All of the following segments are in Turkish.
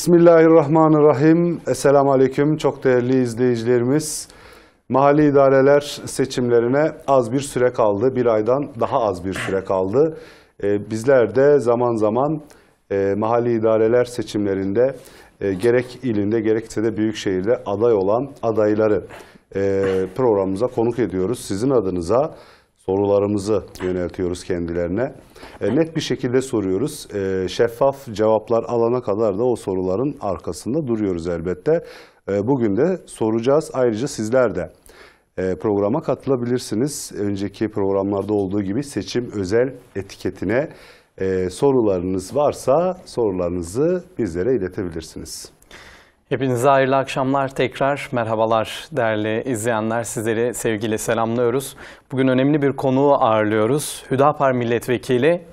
Bismillahirrahmanirrahim. Esselamu Aleyküm. Çok değerli izleyicilerimiz. Mahalli idareler seçimlerine az bir süre kaldı. Bir aydan daha az bir süre kaldı. Ee, bizler de zaman zaman e, mahalli idareler seçimlerinde e, gerek ilinde gerekse de büyükşehirde aday olan adayları e, programımıza konuk ediyoruz. Sizin adınıza sorularımızı yöneltiyoruz kendilerine. E, net bir şekilde soruyoruz. E, şeffaf cevaplar alana kadar da o soruların arkasında duruyoruz elbette. E, bugün de soracağız. Ayrıca sizler de programa katılabilirsiniz. Önceki programlarda olduğu gibi seçim özel etiketine sorularınız varsa sorularınızı bizlere iletebilirsiniz. Hepinize hayırlı akşamlar tekrar merhabalar değerli izleyenler sizleri sevgiyle selamlıyoruz. Bugün önemli bir konuğu ağırlıyoruz. Hüdapar Milletvekili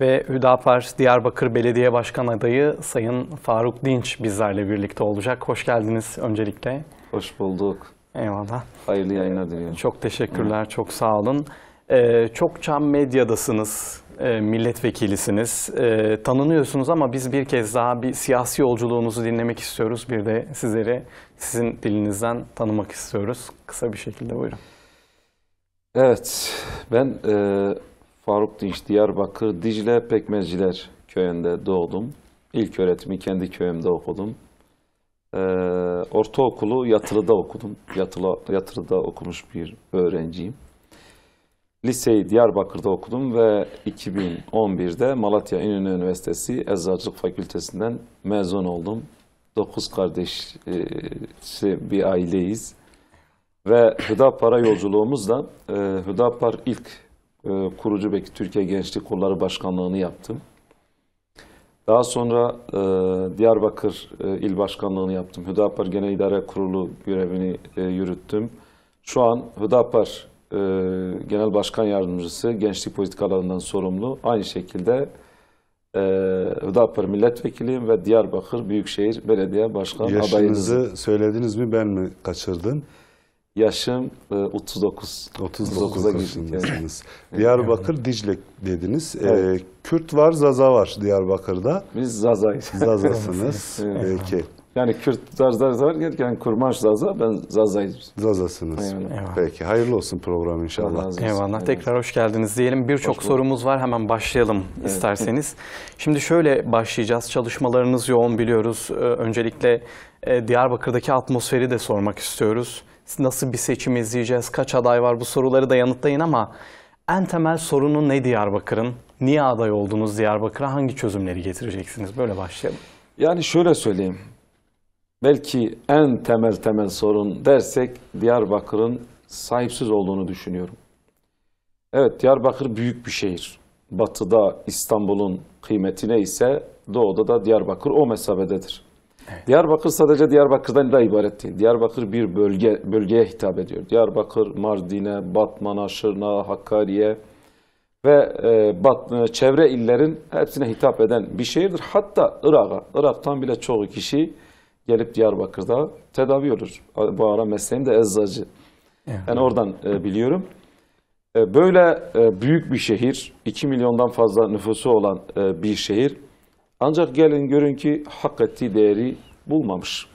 ve Hüdapar Diyarbakır Belediye Başkan Adayı Sayın Faruk Dinç bizlerle birlikte olacak. Hoş geldiniz öncelikle. Hoş bulduk. Eyvallah. Hayırlı yayınlar diliyorum. Çok teşekkürler, çok sağ olun. Ee, çokça medyadasınız e, milletvekilisiniz. Ee, tanınıyorsunuz ama biz bir kez daha bir siyasi yolculuğunuzu dinlemek istiyoruz. Bir de sizleri sizin dilinizden tanımak istiyoruz. Kısa bir şekilde buyurun. Evet, ben e, Faruk Dinç, Diyarbakır, Dicle Pekmezciler köyünde doğdum. İlk öğretimi kendi köyümde okudum. E, ortaokulu Yatılı'da okudum. Yatılı, yatılı'da okumuş bir öğrenciyim. Liseyi Diyarbakır'da okudum ve 2011'de Malatya İnönü Üniversitesi Eczacılık Fakültesinden mezun oldum. Dokuz kardeş bir aileyiz. Ve Hüdapar'a yolculuğumuzla e, Hüdapar ilk e, kurucu belki Türkiye Gençlik Kolları Başkanlığı'nı yaptım. Daha sonra e, Diyarbakır e, İl Başkanlığı'nı yaptım. Hüdapar Genel İdare Kurulu görevini yürüttüm. Şu an Hüdapar e, Genel Başkan Yardımcısı, gençlik politikalarından sorumlu. Aynı şekilde e, Hüdapar Milletvekiliyim ve Diyarbakır Büyükşehir Belediye Başkan Yaşınızı adayınızı. Yaşınızı söylediniz mi ben mi kaçırdım? Yaşım e, 39. 39'a girdik. Diyarbakır, Dicle dediniz. Ee, evet. E, Kürt var, Zaza var Diyarbakır'da. Biz Zaza'yız. Zazasınız. evet. Yani Kürtler derken kurmanş Zaza, ben Zaza'yım. Zazasınız. Eyvallah. Peki, hayırlı olsun program inşallah. Eyvallah, Eyvallah. tekrar hoş geldiniz diyelim. Birçok sorumuz var, hemen başlayalım evet. isterseniz. Şimdi şöyle başlayacağız, çalışmalarınız yoğun biliyoruz. Ee, öncelikle e, Diyarbakır'daki atmosferi de sormak istiyoruz. Nasıl bir seçim izleyeceğiz, kaç aday var bu soruları da yanıtlayın ama... En temel sorunu ne Diyarbakır'ın? Niye aday oldunuz Diyarbakır'a? Hangi çözümleri getireceksiniz? Böyle başlayalım. Yani şöyle söyleyeyim belki en temel temel sorun dersek Diyarbakır'ın sahipsiz olduğunu düşünüyorum. Evet Diyarbakır büyük bir şehir. Batıda İstanbul'un kıymetine ise doğuda da Diyarbakır o mesabededir. Evet. Diyarbakır sadece Diyarbakır'dan da ibaret değil. Diyarbakır bir bölge bölgeye hitap ediyor. Diyarbakır, Mardin'e, Batman'a, Şırnak'a, Hakkari'ye ve e, bat, e, çevre illerin hepsine hitap eden bir şehirdir. Hatta Irak'a, Irak'tan bile çoğu kişi gelip Diyarbakır'da tedavi olur. Bu ara mesleğim de eczacı. Evet. Ben oradan e, biliyorum. E, böyle e, büyük bir şehir, 2 milyondan fazla nüfusu olan e, bir şehir. Ancak gelin görün ki hak ettiği değeri bulmamış.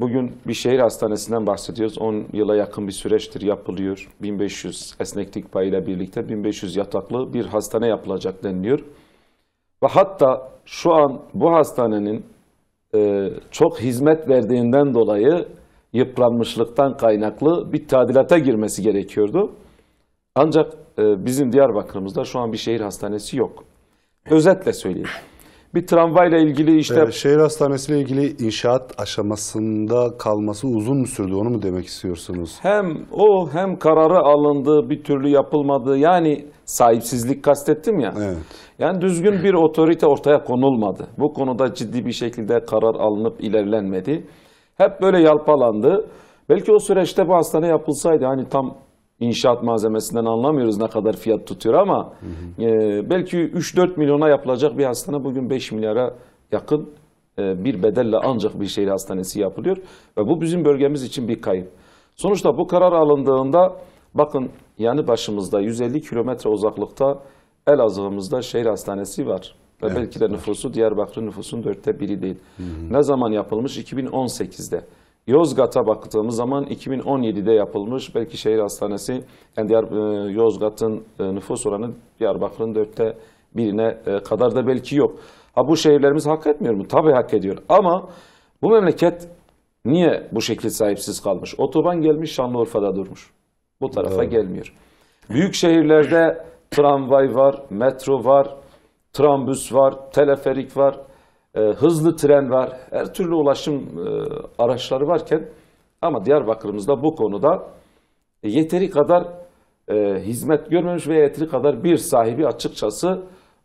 Bugün bir şehir hastanesinden bahsediyoruz. 10 yıla yakın bir süreçtir yapılıyor. 1500 esneklik payıyla birlikte 1500 yataklı bir hastane yapılacak deniliyor. Ve hatta şu an bu hastanenin e, çok hizmet verdiğinden dolayı yıpranmışlıktan kaynaklı bir tadilata girmesi gerekiyordu. Ancak e, bizim Diyarbakır'ımızda şu an bir şehir hastanesi yok. Özetle söyleyeyim. Bir tramvayla ilgili işte... Ee, şehir hastanesiyle ilgili inşaat aşamasında kalması uzun mu sürdü onu mu demek istiyorsunuz? Hem o hem kararı alındı bir türlü yapılmadı. Yani sahipsizlik kastettim ya. Evet. Yani düzgün bir otorite ortaya konulmadı. Bu konuda ciddi bir şekilde karar alınıp ilerlenmedi. Hep böyle yalpalandı. Belki o süreçte bu hastane yapılsaydı hani tam inşaat malzemesinden anlamıyoruz ne kadar fiyat tutuyor ama hı hı. E, belki 3-4 milyona yapılacak bir hastane bugün 5 milyara yakın e, bir bedelle ancak bir şehir hastanesi yapılıyor. Ve bu bizim bölgemiz için bir kayıp. Sonuçta bu karar alındığında Bakın yanı başımızda 150 kilometre uzaklıkta Elazığ'ımızda şehir hastanesi var. Ve evet, belki de var. nüfusu Diyarbakır nüfusun dörtte biri değil. Hı hı. Ne zaman yapılmış? 2018'de. Yozgat'a baktığımız zaman 2017'de yapılmış. Belki şehir hastanesi yani Diyar, e, Yozgat'ın e, nüfus oranı Diyarbakır'ın dörtte birine e, kadar da belki yok. Ha bu şehirlerimiz hak etmiyor mu? Tabii hak ediyor. Ama bu memleket niye bu şekilde sahipsiz kalmış? Otoban gelmiş Şanlıurfa'da durmuş. Bu tarafa evet. gelmiyor. Büyük şehirlerde tramvay var, metro var, trambüs var, teleferik var, e, hızlı tren var. Her türlü ulaşım e, araçları varken ama Diyarbakır'ımızda bu konuda e, yeteri kadar e, hizmet görmemiş ve yeteri kadar bir sahibi açıkçası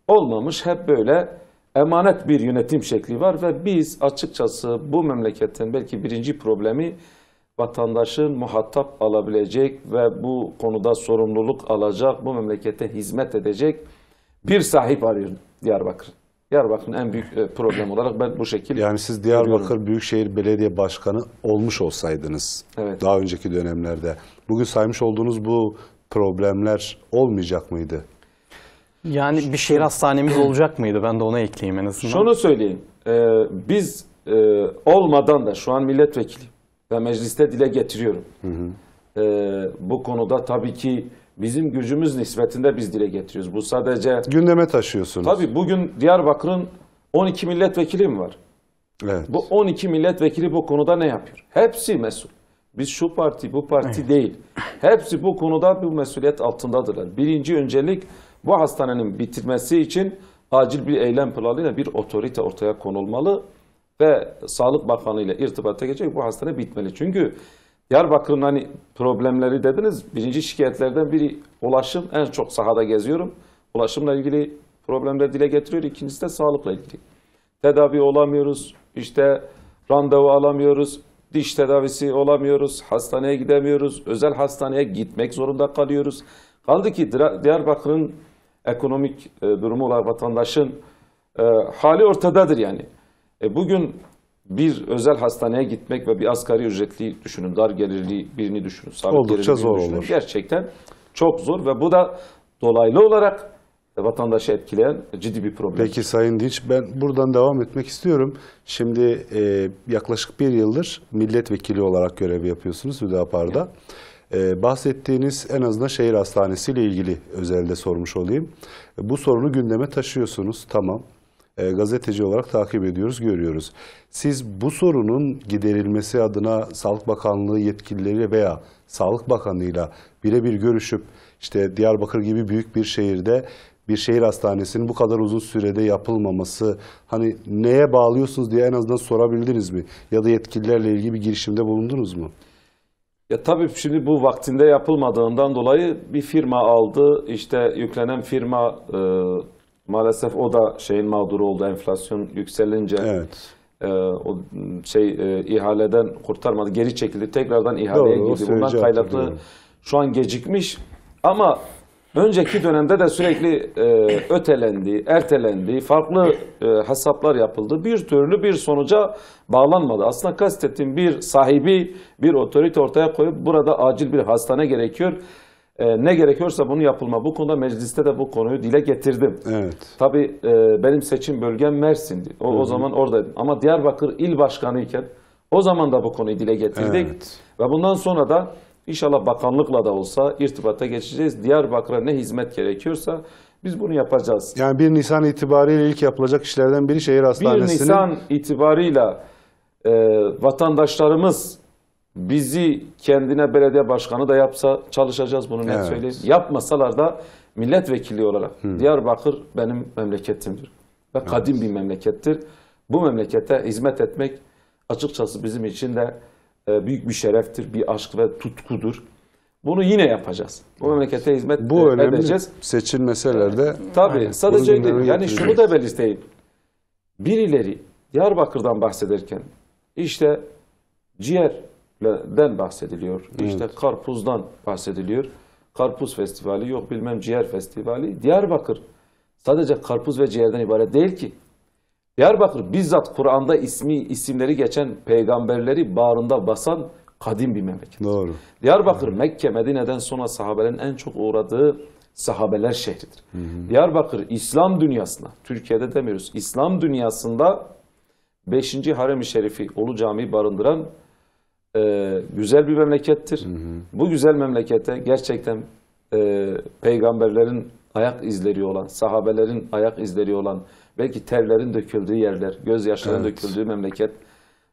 olmamış. Hep böyle emanet bir yönetim şekli var ve biz açıkçası bu memleketin belki birinci problemi vatandaşın muhatap alabilecek ve bu konuda sorumluluk alacak, bu memlekete hizmet edecek bir sahip arıyor Diyarbakır. Diyarbakır'ın en büyük e, problem olarak ben bu şekilde Yani siz Diyarbakır görüyorum. Büyükşehir Belediye Başkanı olmuş olsaydınız evet. daha önceki dönemlerde bugün saymış olduğunuz bu problemler olmayacak mıydı? Yani bir şehir hastanemiz olacak mıydı? Ben de ona ekleyeyim en azından. Şunu söyleyeyim. Ee, biz e, olmadan da şu an milletvekili ve mecliste dile getiriyorum. Hı hı. Ee, bu konuda tabii ki bizim gücümüz nispetinde biz dile getiriyoruz. Bu sadece... Gündeme taşıyorsunuz. Tabii bugün Diyarbakır'ın 12 milletvekili mi var? Evet. Bu 12 milletvekili bu konuda ne yapıyor? Hepsi mesul. Biz şu parti, bu parti evet. değil. Hepsi bu konuda bu mesuliyet altındadırlar. Birinci öncelik bu hastanenin bitirmesi için acil bir eylem planıyla bir otorite ortaya konulmalı ve Sağlık Bakanı ile irtibata geçecek bu hastane bitmeli. Çünkü Diyarbakır'ın hani problemleri dediniz. Birinci şikayetlerden biri ulaşım. En çok sahada geziyorum. Ulaşımla ilgili problemler dile getiriyor. İkincisi de sağlıkla ilgili. Tedavi olamıyoruz. İşte randevu alamıyoruz. Diş tedavisi olamıyoruz. Hastaneye gidemiyoruz. Özel hastaneye gitmek zorunda kalıyoruz. Kaldı ki Diyarbakır'ın ekonomik e, durumu olan vatandaşın e, hali ortadadır yani. E bugün bir özel hastaneye gitmek ve bir asgari ücretli düşünün, dar gelirli birini düşünün, sabit Oldukça gelirli zor düşünün. olur. Gerçekten çok zor ve bu da dolaylı olarak e, vatandaşı etkileyen ciddi bir problem. Peki Sayın Dinç, ben buradan devam etmek istiyorum. Şimdi e, yaklaşık bir yıldır milletvekili olarak görev yapıyorsunuz Hüdapar'da. Evet. bahsettiğiniz en azından şehir hastanesiyle ilgili özelde sormuş olayım. E, bu sorunu gündeme taşıyorsunuz, tamam. E, gazeteci olarak takip ediyoruz, görüyoruz. Siz bu sorunun giderilmesi adına Sağlık Bakanlığı yetkilileri veya Sağlık Bakanlığı'yla birebir görüşüp işte Diyarbakır gibi büyük bir şehirde bir şehir hastanesinin bu kadar uzun sürede yapılmaması hani neye bağlıyorsunuz diye en azından sorabildiniz mi? Ya da yetkililerle ilgili bir girişimde bulundunuz mu? Ya tabii şimdi bu vaktinde yapılmadığından dolayı bir firma aldı. İşte yüklenen firma e, Maalesef o da şeyin mağduru oldu enflasyon yükselince. Evet. E, o şey e, ihaleden kurtarmadı. Geri çekildi. Tekrardan ihaleye Doğru, girdi. Bundan kaynaklı şu an gecikmiş ama önceki dönemde de sürekli e, ötelendi, ertelendi, farklı e, hesaplar yapıldı. Bir türlü bir sonuca bağlanmadı. Aslında kastettiğim bir sahibi, bir otorite ortaya koyup burada acil bir hastane gerekiyor e, ne gerekiyorsa bunu yapılma. Bu konuda mecliste de bu konuyu dile getirdim. Evet. Tabii e, benim seçim bölgem Mersin'di. O, o zaman oradaydım. Ama Diyarbakır il başkanı iken o zaman da bu konuyu dile getirdik. Evet. Ve bundan sonra da inşallah bakanlıkla da olsa irtibata geçeceğiz. Diyarbakır'a ne hizmet gerekiyorsa biz bunu yapacağız. Yani 1 Nisan itibariyle ilk yapılacak işlerden biri şehir hastanesinin... 1 Nisan itibarıyla e, vatandaşlarımız bizi kendine belediye başkanı da yapsa çalışacağız bunu net evet. söyleyeyim. Yapmasalar da milletvekili olarak Hı. Diyarbakır benim memleketimdir ve evet. kadim bir memlekettir. Bu memlekete hizmet etmek açıkçası bizim için de e, büyük bir şereftir, bir aşk ve tutkudur. Bunu yine yapacağız. Bu memlekete hizmet Bu önemli edeceğiz. seçilmeselerde. Tabii Aynen. sadece yani yapacağız. şunu da belirteyim. Birileri Diyarbakır'dan bahsederken işte ciğer, den bahsediliyor. Evet. İşte karpuzdan bahsediliyor. Karpuz festivali yok bilmem ciğer festivali. Diyarbakır sadece karpuz ve ciğerden ibaret değil ki. Diyarbakır bizzat Kur'an'da ismi isimleri geçen peygamberleri bağrında basan kadim bir memleket. Doğru. Diyarbakır evet. Mekke Medine'den sonra sahabelerin en çok uğradığı sahabeler şehridir. Hı hı. Diyarbakır İslam dünyasına, Türkiye'de demiyoruz, İslam dünyasında 5. Harem-i Şerifi Ulu Camii barındıran e, güzel bir memlekettir. Hı hı. Bu güzel memlekete gerçekten e, peygamberlerin ayak izleri olan, sahabelerin ayak izleri olan, belki terlerin döküldüğü yerler, gözyaşların evet. döküldüğü memleket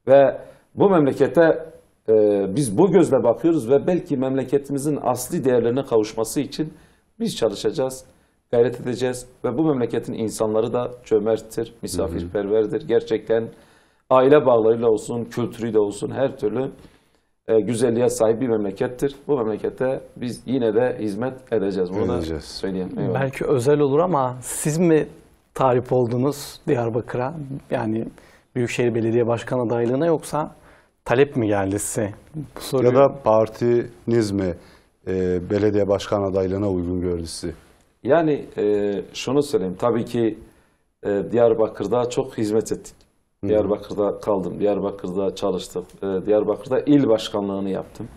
ve bu memlekete e, biz bu gözle bakıyoruz ve belki memleketimizin asli değerlerine kavuşması için biz çalışacağız, gayret edeceğiz ve bu memleketin insanları da çömerttir, misafirperverdir. Gerçekten aile bağlarıyla olsun, kültürüyle olsun her türlü e, güzelliğe sahip bir memlekettir. Bu memlekete biz yine de hizmet edeceğiz. Bunu edeceğiz. söyleyeyim. Eyvallah. Belki özel olur ama siz mi tarif oldunuz Diyarbakır'a? Yani Büyükşehir Belediye Başkan adaylığına yoksa talep mi geldi size? Bu soruyu... Ya da partiniz mi e, belediye başkan adaylığına uygun gördü sizi? Yani e, şunu söyleyeyim. Tabii ki e, Diyarbakır'da çok hizmet ettik. Diyarbakır'da kaldım. Diyarbakır'da çalıştım. Ee, Diyarbakır'da il başkanlığını yaptım.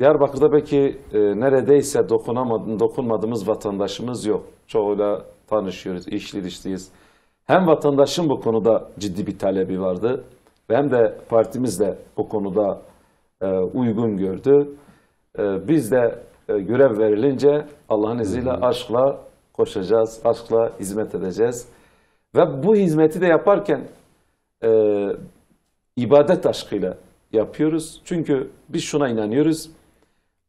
Diyarbakır'da belki e, neredeyse dokunamadım, dokunmadığımız vatandaşımız yok. Çoğuyla tanışıyoruz, işli dişliyiz. Hem vatandaşın bu konuda ciddi bir talebi vardı ve hem de partimiz de bu konuda e, uygun gördü. E, biz de e, görev verilince Allah'ın izniyle Hı -hı. aşkla koşacağız, aşkla hizmet edeceğiz. Ve bu hizmeti de yaparken e, ibadet aşkıyla yapıyoruz. Çünkü biz şuna inanıyoruz.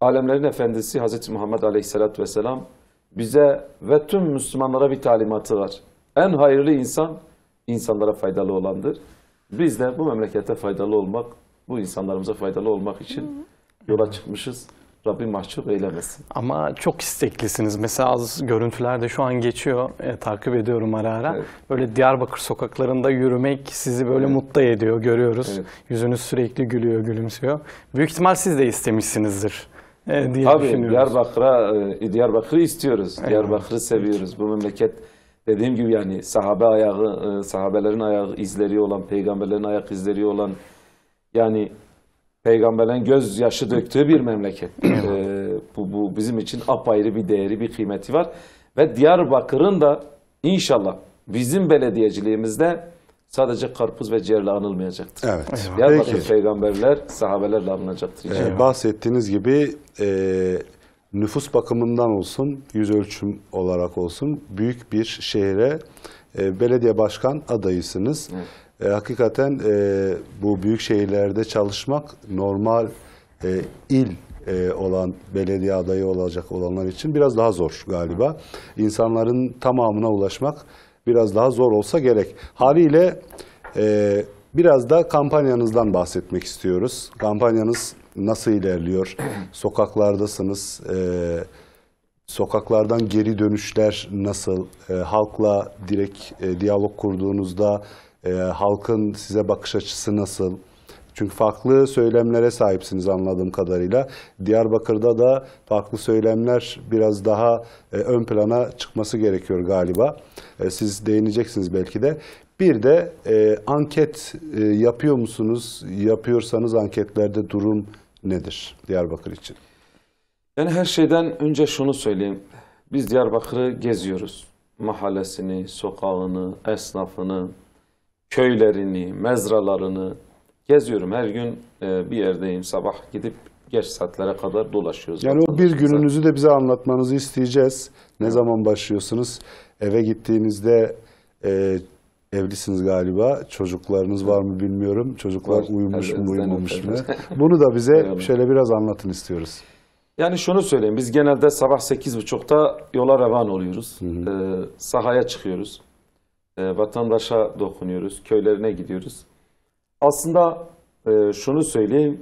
Alemlerin Efendisi Hz. Muhammed Aleyhisselatü Vesselam bize ve tüm Müslümanlara bir talimatı var. En hayırlı insan insanlara faydalı olandır. Biz de bu memlekete faydalı olmak, bu insanlarımıza faydalı olmak için yola çıkmışız. Rabbim mahcup eylemesin. Ama çok isteklisiniz. Mesela az görüntüler de şu an geçiyor. E, takip ediyorum ara ara. Evet. Böyle Diyarbakır sokaklarında yürümek sizi böyle evet. mutlu ediyor. Görüyoruz. Evet. Yüzünüz sürekli gülüyor, gülümsüyor. Büyük ihtimal siz de istemişsinizdir. E, diye Tabii Diyarbakır'a e, Diyarbakır'ı istiyoruz. Evet. Diyarbakır'ı seviyoruz. Bu memleket dediğim gibi yani sahabe ayağı, e, sahabelerin ayak izleri olan, peygamberlerin ayak izleri olan yani göz gözyaşı döktüğü bir memleket. ee, bu, bu bizim için apayrı bir değeri, bir kıymeti var. Ve Diyarbakır'ın da inşallah bizim belediyeciliğimizde sadece karpuz ve ciğerle anılmayacaktır. Evet. Diyarbakır Peki. peygamberler sahabelerle anılacaktır. Ee, bahsettiğiniz gibi e, nüfus bakımından olsun, yüz ölçüm olarak olsun büyük bir şehre e, belediye başkan adayısınız. Evet. E, hakikaten e, bu büyük şehirlerde çalışmak normal e, il e, olan belediye adayı olacak olanlar için biraz daha zor galiba. İnsanların tamamına ulaşmak biraz daha zor olsa gerek. Haliyle e, biraz da kampanyanızdan bahsetmek istiyoruz. Kampanyanız nasıl ilerliyor? Sokaklardasınız. E, sokaklardan geri dönüşler nasıl? E, halkla direkt e, diyalog kurduğunuzda e, halkın size bakış açısı nasıl? Çünkü farklı söylemlere sahipsiniz anladığım kadarıyla. Diyarbakır'da da farklı söylemler biraz daha e, ön plana çıkması gerekiyor galiba. E, siz değineceksiniz belki de. Bir de e, anket e, yapıyor musunuz? Yapıyorsanız anketlerde durum nedir Diyarbakır için? Yani her şeyden önce şunu söyleyeyim. Biz Diyarbakır'ı geziyoruz. Mahallesini, sokağını, esnafını, köylerini, mezralarını geziyorum. Her gün e, bir yerdeyim. Sabah gidip geç saatlere kadar dolaşıyoruz. Yani o bir gününüzü de bize anlatmanızı isteyeceğiz. Ne zaman başlıyorsunuz? Eve gittiğinizde e, evlisiniz galiba. Çocuklarınız var mı bilmiyorum. Çocuklar var, uyumuş mu uyumamış mı? Bunu da bize şöyle biraz anlatın istiyoruz. Yani şunu söyleyeyim. Biz genelde sabah 8.30'da yola revan oluyoruz. Hı hı. E, sahaya çıkıyoruz e, vatandaşa dokunuyoruz, köylerine gidiyoruz. Aslında e, şunu söyleyeyim,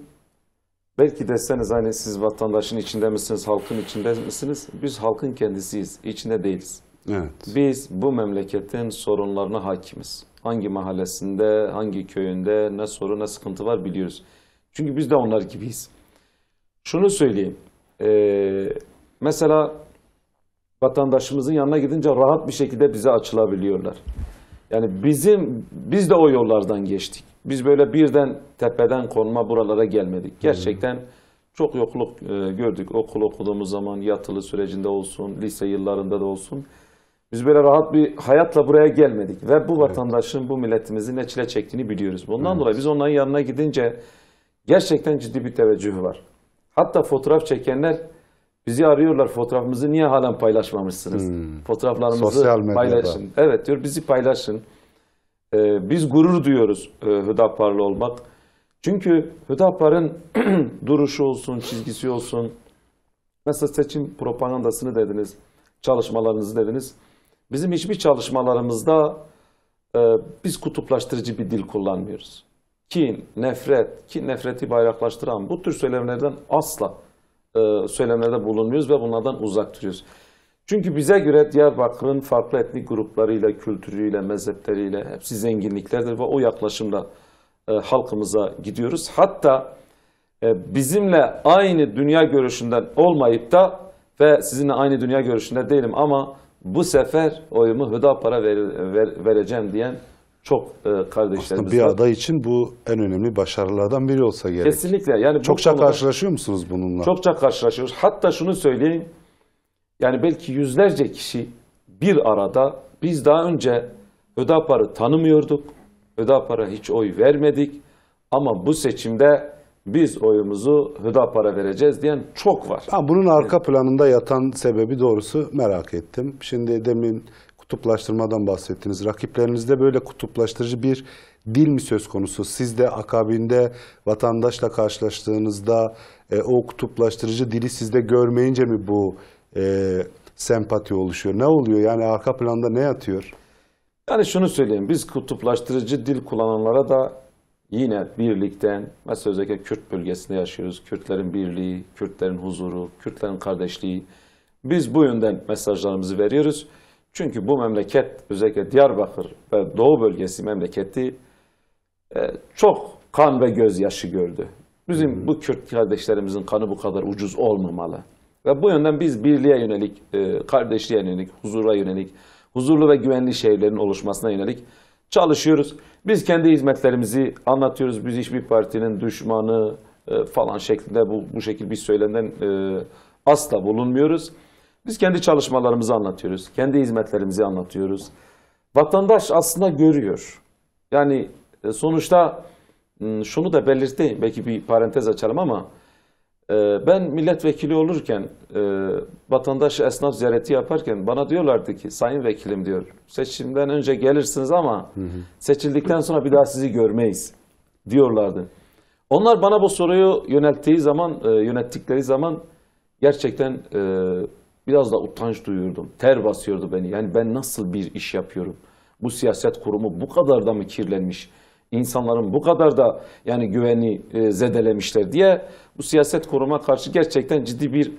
belki deseniz hani siz vatandaşın içinde misiniz, halkın içinde misiniz? Biz halkın kendisiyiz, içinde değiliz. Evet. Biz bu memleketin sorunlarına hakimiz. Hangi mahallesinde, hangi köyünde ne soru ne sıkıntı var biliyoruz. Çünkü biz de onlar gibiyiz. Şunu söyleyeyim. Ee, mesela vatandaşımızın yanına gidince rahat bir şekilde bize açılabiliyorlar. Yani bizim biz de o yollardan geçtik. Biz böyle birden tepeden konma buralara gelmedik. Gerçekten çok yokluk e, gördük. Okul okuduğumuz zaman yatılı sürecinde olsun, lise yıllarında da olsun. Biz böyle rahat bir hayatla buraya gelmedik ve bu vatandaşın, bu milletimizin ne çile çektiğini biliyoruz. Bundan evet. dolayı biz onların yanına gidince gerçekten ciddi bir teveccüh var. Hatta fotoğraf çekenler Bizi arıyorlar fotoğrafımızı niye halen paylaşmamışsınız? Hmm. Fotoğraflarımızı Sosyal paylaşın. Evet diyor bizi paylaşın. Ee, biz gurur duyuyoruz e, Hüdapar'lı olmak. Çünkü Hüdapar'ın duruşu olsun, çizgisi olsun. Mesela seçim propagandasını dediniz, çalışmalarınızı dediniz. Bizim hiçbir çalışmalarımızda e, biz kutuplaştırıcı bir dil kullanmıyoruz. Kin, nefret, ki nefreti bayraklaştıran bu tür söylemlerden asla e, söylemlerde bulunuyoruz ve bunlardan uzak duruyoruz. Çünkü bize göre Diyarbakır'ın farklı etnik gruplarıyla, kültürüyle, mezhepleriyle hepsi zenginliklerdir ve o yaklaşımla e, halkımıza gidiyoruz. Hatta e, bizimle aynı dünya görüşünden olmayıp da ve sizinle aynı dünya görüşünde değilim ama bu sefer oyumu Hüdapar'a ver, ver, vereceğim diyen çok e, kardeşlerimiz Aslında bir var. aday için bu en önemli başarılardan biri olsa gerek. Kesinlikle. Yani Çokça konuda- karşılaşıyor musunuz bununla? Çokça karşılaşıyoruz. Hatta şunu söyleyeyim. Yani belki yüzlerce kişi bir arada biz daha önce Hüdapar'ı tanımıyorduk. Hüdapar'a hiç oy vermedik. Ama bu seçimde biz oyumuzu Hüdapar'a vereceğiz diyen çok var. Ha, bunun arka planında yatan sebebi doğrusu merak ettim. Şimdi demin kutuplaştırmadan bahsettiniz. Rakiplerinizde böyle kutuplaştırıcı bir dil mi söz konusu? Siz de akabinde vatandaşla karşılaştığınızda e, o kutuplaştırıcı dili sizde görmeyince mi bu e, sempati oluşuyor? Ne oluyor? Yani arka planda ne yatıyor? Yani şunu söyleyeyim. Biz kutuplaştırıcı dil kullananlara da yine birlikten, mesela özellikle Kürt bölgesinde yaşıyoruz. Kürtlerin birliği, Kürtlerin huzuru, Kürtlerin kardeşliği. Biz bu yönden mesajlarımızı veriyoruz. Çünkü bu memleket özellikle Diyarbakır ve Doğu bölgesi memleketi e, çok kan ve gözyaşı gördü. Bizim hmm. bu Kürt kardeşlerimizin kanı bu kadar ucuz olmamalı. Ve bu yönden biz birliğe yönelik, e, kardeşliğe yönelik, huzura yönelik, huzurlu ve güvenli şehirlerin oluşmasına yönelik çalışıyoruz. Biz kendi hizmetlerimizi anlatıyoruz. Biz hiçbir partinin düşmanı e, falan şeklinde bu, bu şekilde bir söylemden asla bulunmuyoruz. Biz kendi çalışmalarımızı anlatıyoruz. Kendi hizmetlerimizi anlatıyoruz. Vatandaş aslında görüyor. Yani e, sonuçta şunu da belirteyim. Belki bir parantez açalım ama e, ben milletvekili olurken e, vatandaş esnaf ziyareti yaparken bana diyorlardı ki sayın vekilim diyor seçimden önce gelirsiniz ama seçildikten sonra bir daha sizi görmeyiz diyorlardı. Onlar bana bu soruyu yönelttiği zaman yönettikleri zaman gerçekten Biraz da utanç duyuyordum. Ter basıyordu beni. Yani ben nasıl bir iş yapıyorum? Bu siyaset kurumu bu kadar da mı kirlenmiş? İnsanların bu kadar da yani güveni e, zedelemişler diye bu siyaset kuruma karşı gerçekten ciddi bir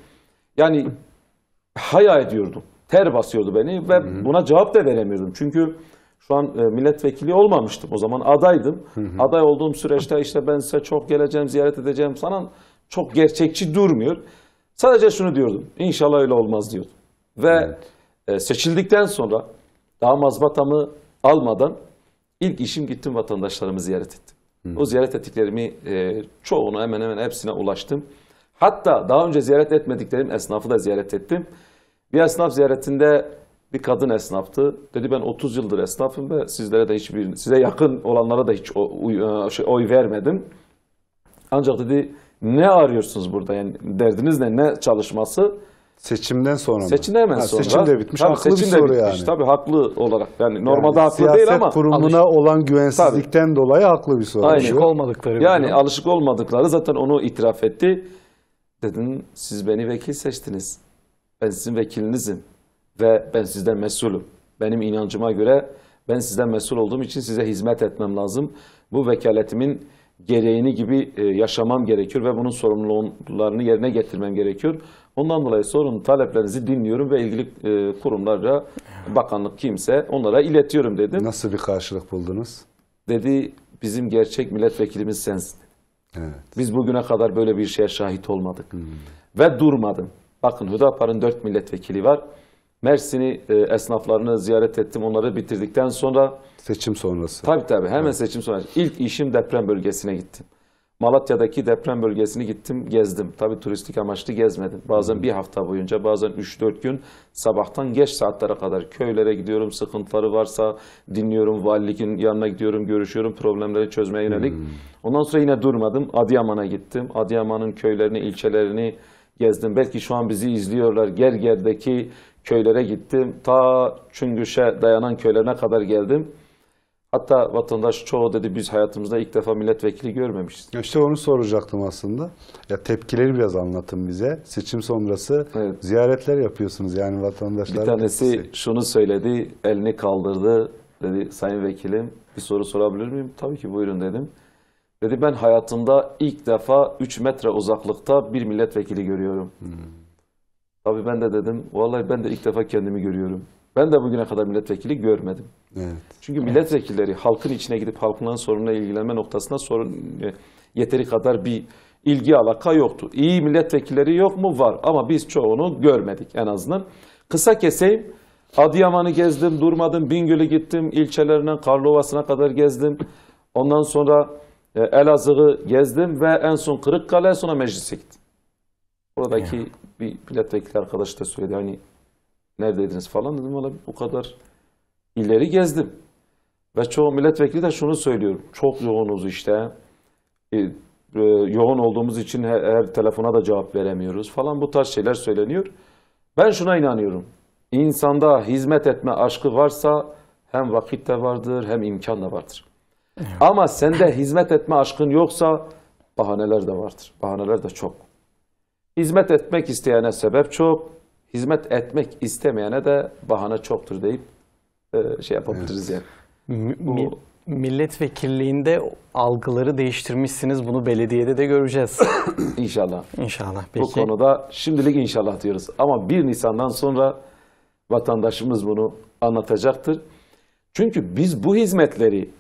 yani hayal ediyordum. Ter basıyordu beni ve hı hı. buna cevap da veremiyordum. Çünkü şu an e, milletvekili olmamıştım. O zaman adaydım. Hı hı. Aday olduğum süreçte işte ben size çok geleceğim, ziyaret edeceğim falan çok gerçekçi durmuyor. Sadece şunu diyordum. İnşallah öyle olmaz diyordum. Ve evet. E, seçildikten sonra daha mazbatamı almadan ilk işim gittim vatandaşlarımı ziyaret ettim. Hı. O ziyaret ettiklerimi e, çoğunu hemen hemen hepsine ulaştım. Hatta daha önce ziyaret etmediklerim esnafı da ziyaret ettim. Bir esnaf ziyaretinde bir kadın esnaftı. Dedi ben 30 yıldır esnafım ve sizlere de hiçbir, size yakın olanlara da hiç oy, e, şey, oy vermedim. Ancak dedi ne arıyorsunuz burada? Yani derdiniz ne? Ne çalışması? Seçimden sonra mı? Seçimden hemen Ha, sonra. seçim de bitmiş, haklı bir soru yani. Tabii haklı olarak. Yani normalde Yani haklı değil ama. Siyaset kurumuna olan güvensizlikten dolayı haklı bir soru. Alışık olmadıkları. Yani durum. alışık olmadıkları zaten onu itiraf etti. Dedin siz beni vekil seçtiniz. Ben sizin vekilinizim. Ve ben sizden mesulüm. Benim inancıma göre ben sizden mesul olduğum için size hizmet etmem lazım. Bu vekaletimin gereğini gibi e, yaşamam gerekiyor ve bunun sorumluluklarını yerine getirmem gerekiyor. Ondan dolayı sorun taleplerinizi dinliyorum ve ilgili e, kurumlara, bakanlık kimse onlara iletiyorum dedim. Nasıl bir karşılık buldunuz? Dedi bizim gerçek milletvekilimiz sensin. Evet. Biz bugüne kadar böyle bir şeye şahit olmadık. Hmm. Ve durmadım. Bakın Hüdapar'ın dört milletvekili var. Mersin'i e, esnaflarını ziyaret ettim. Onları bitirdikten sonra seçim sonrası. Tabii tabii hemen evet. seçim sonrası. İlk işim deprem bölgesine gittim. Malatya'daki deprem bölgesini gittim, gezdim. Tabii turistik amaçlı gezmedim. Bazen bir hafta boyunca, bazen 3-4 gün sabahtan geç saatlere kadar köylere gidiyorum. Sıkıntıları varsa dinliyorum, valilik'in yanına gidiyorum, görüşüyorum, problemleri çözmeye yönelik. Hmm. Ondan sonra yine durmadım. Adıyaman'a gittim. Adıyaman'ın köylerini, ilçelerini gezdim. Belki şu an bizi izliyorlar. Gerger'deki köylere gittim. Ta Çüngüş'e dayanan köylerine kadar geldim. Hatta vatandaş çoğu dedi biz hayatımızda ilk defa milletvekili görmemişiz. İşte onu soracaktım aslında. Ya tepkileri biraz anlatın bize. Seçim sonrası evet. ziyaretler yapıyorsunuz yani vatandaşlar. Bir tanesi tepkisi. şunu söyledi, elini kaldırdı. Dedi sayın vekilim bir soru sorabilir miyim? Tabii ki buyurun dedim. Dedi ben hayatımda ilk defa 3 metre uzaklıkta bir milletvekili görüyorum. Hmm. Tabii ben de dedim, vallahi ben de ilk defa kendimi görüyorum. Ben de bugüne kadar milletvekili görmedim. Evet. Çünkü milletvekilleri halkın içine gidip halkın sorununa ilgilenme noktasında sorun e, yeteri kadar bir ilgi alaka yoktu. İyi milletvekilleri yok mu? Var ama biz çoğunu görmedik en azından. Kısa keseyim. Adıyaman'ı gezdim, durmadım. Bingöl'ü gittim, ilçelerinden Karlovası'na kadar gezdim. Ondan sonra e, Elazığ'ı gezdim ve en son Kırıkkale sonra meclise gittim. Buradaki evet bir milletvekili arkadaş da söyledi hani neredeydiniz falan dedim valla bu kadar ileri gezdim. Ve çoğu milletvekili de şunu söylüyor. Çok yoğunuz işte. E, e, yoğun olduğumuz için her, her telefona da cevap veremiyoruz falan bu tarz şeyler söyleniyor. Ben şuna inanıyorum. İnsanda hizmet etme aşkı varsa hem vakit de vardır hem imkan da vardır. Evet. Ama sende hizmet etme aşkın yoksa bahaneler de vardır. Bahaneler de çok. Hizmet etmek isteyene sebep çok, hizmet etmek istemeyene de bahane çoktur deyip e, şey yapabiliriz evet. yani. Bu, milletvekilliğinde algıları değiştirmişsiniz. Bunu belediyede de göreceğiz. İnşallah, İnşallah. Peki. Bu konuda şimdilik inşallah diyoruz. Ama 1 Nisan'dan sonra vatandaşımız bunu anlatacaktır. Çünkü biz bu hizmetleri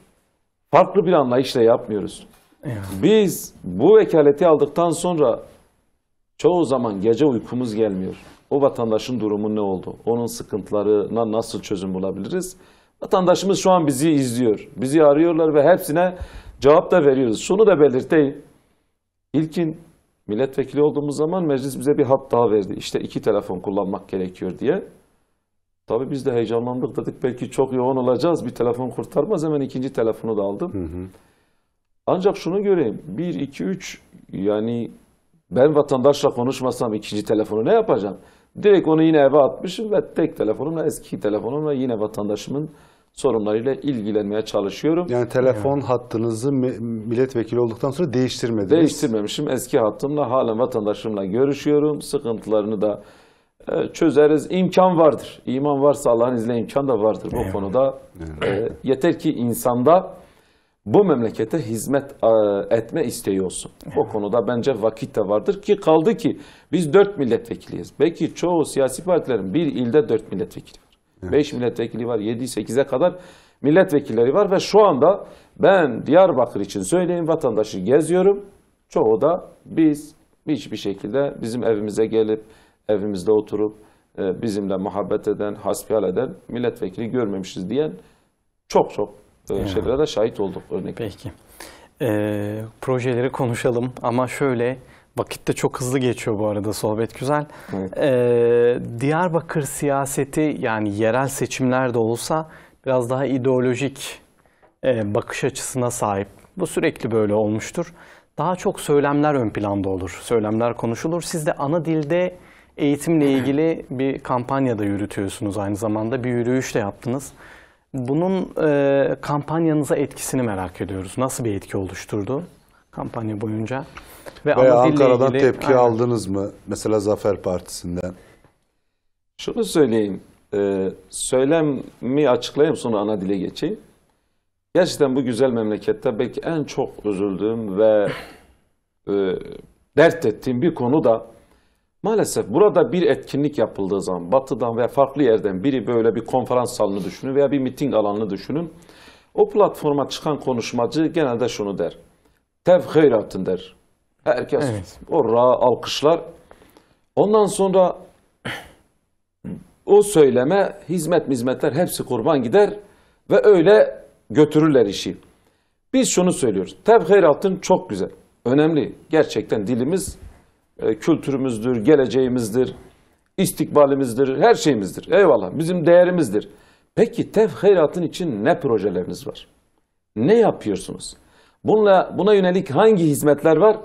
farklı bir anlayışla yapmıyoruz. Evet. Biz bu vekaleti aldıktan sonra Çoğu zaman gece uykumuz gelmiyor. O vatandaşın durumu ne oldu? Onun sıkıntılarına nasıl çözüm bulabiliriz? Vatandaşımız şu an bizi izliyor. Bizi arıyorlar ve hepsine cevap da veriyoruz. Şunu da belirteyim. İlkin milletvekili olduğumuz zaman meclis bize bir hat daha verdi. İşte iki telefon kullanmak gerekiyor diye. Tabii biz de heyecanlandık dedik belki çok yoğun olacağız. Bir telefon kurtarmaz hemen ikinci telefonu da aldım. Hı hı. Ancak şunu göreyim. bir iki üç yani ben vatandaşla konuşmasam ikinci telefonu ne yapacağım? Direkt onu yine eve atmışım ve tek telefonumla eski telefonumla yine vatandaşımın sorunlarıyla ilgilenmeye çalışıyorum. Yani telefon yani. hattınızı milletvekili olduktan sonra değiştirmediniz. Değiştirmemişim. Eski hattımla halen vatandaşımla görüşüyorum. Sıkıntılarını da e, çözeriz. İmkan vardır. İman varsa Allah'ın izniyle imkan da vardır. Bu yani. konuda yani. E, yeter ki insanda bu memlekete hizmet e, etme isteği olsun. Evet. konuda bence vakit de vardır ki kaldı ki biz dört milletvekiliyiz. Belki çoğu siyasi partilerin bir ilde dört milletvekili var. Evet. Beş milletvekili var, yedi sekize kadar milletvekilleri var ve şu anda ben Diyarbakır için söyleyeyim vatandaşı geziyorum. Çoğu da biz hiçbir şekilde bizim evimize gelip evimizde oturup e, bizimle muhabbet eden, hasbihal eden milletvekili görmemişiz diyen çok çok evet. şeylere de şahit olduk örnek. Peki. Ee, projeleri konuşalım ama şöyle vakit de çok hızlı geçiyor bu arada sohbet güzel. Evet. Ee, Diyarbakır siyaseti yani yerel seçimler de olsa biraz daha ideolojik e, bakış açısına sahip. Bu sürekli böyle olmuştur. Daha çok söylemler ön planda olur. Söylemler konuşulur. Siz de ana dilde eğitimle ilgili bir kampanya da yürütüyorsunuz aynı zamanda. Bir yürüyüş de yaptınız. Bunun e, kampanyanıza etkisini merak ediyoruz. Nasıl bir etki oluşturdu kampanya boyunca? Ve Veya Ankara'dan ilgili, tepki aynen. aldınız mı? Mesela Zafer Partisi'nden. Şunu söyleyeyim. Ee, söylemi açıklayayım sonra ana dile geçeyim. Gerçekten bu güzel memlekette belki en çok üzüldüğüm ve e, dert ettiğim bir konu da Maalesef burada bir etkinlik yapıldığı zaman batıdan veya farklı yerden biri böyle bir konferans salonu düşünün veya bir miting alanını düşünün. O platforma çıkan konuşmacı genelde şunu der. Tev hayratın der. Herkes evet. orra alkışlar. Ondan sonra o söyleme, hizmet hizmetler hepsi kurban gider ve öyle götürürler işi. Biz şunu söylüyoruz. Tev hayratın çok güzel, önemli. Gerçekten dilimiz e, kültürümüzdür, geleceğimizdir, istikbalimizdir, her şeyimizdir. Eyvallah, bizim değerimizdir. Peki tevhiratın için ne projeleriniz var? Ne yapıyorsunuz? Bununla, buna yönelik hangi hizmetler var?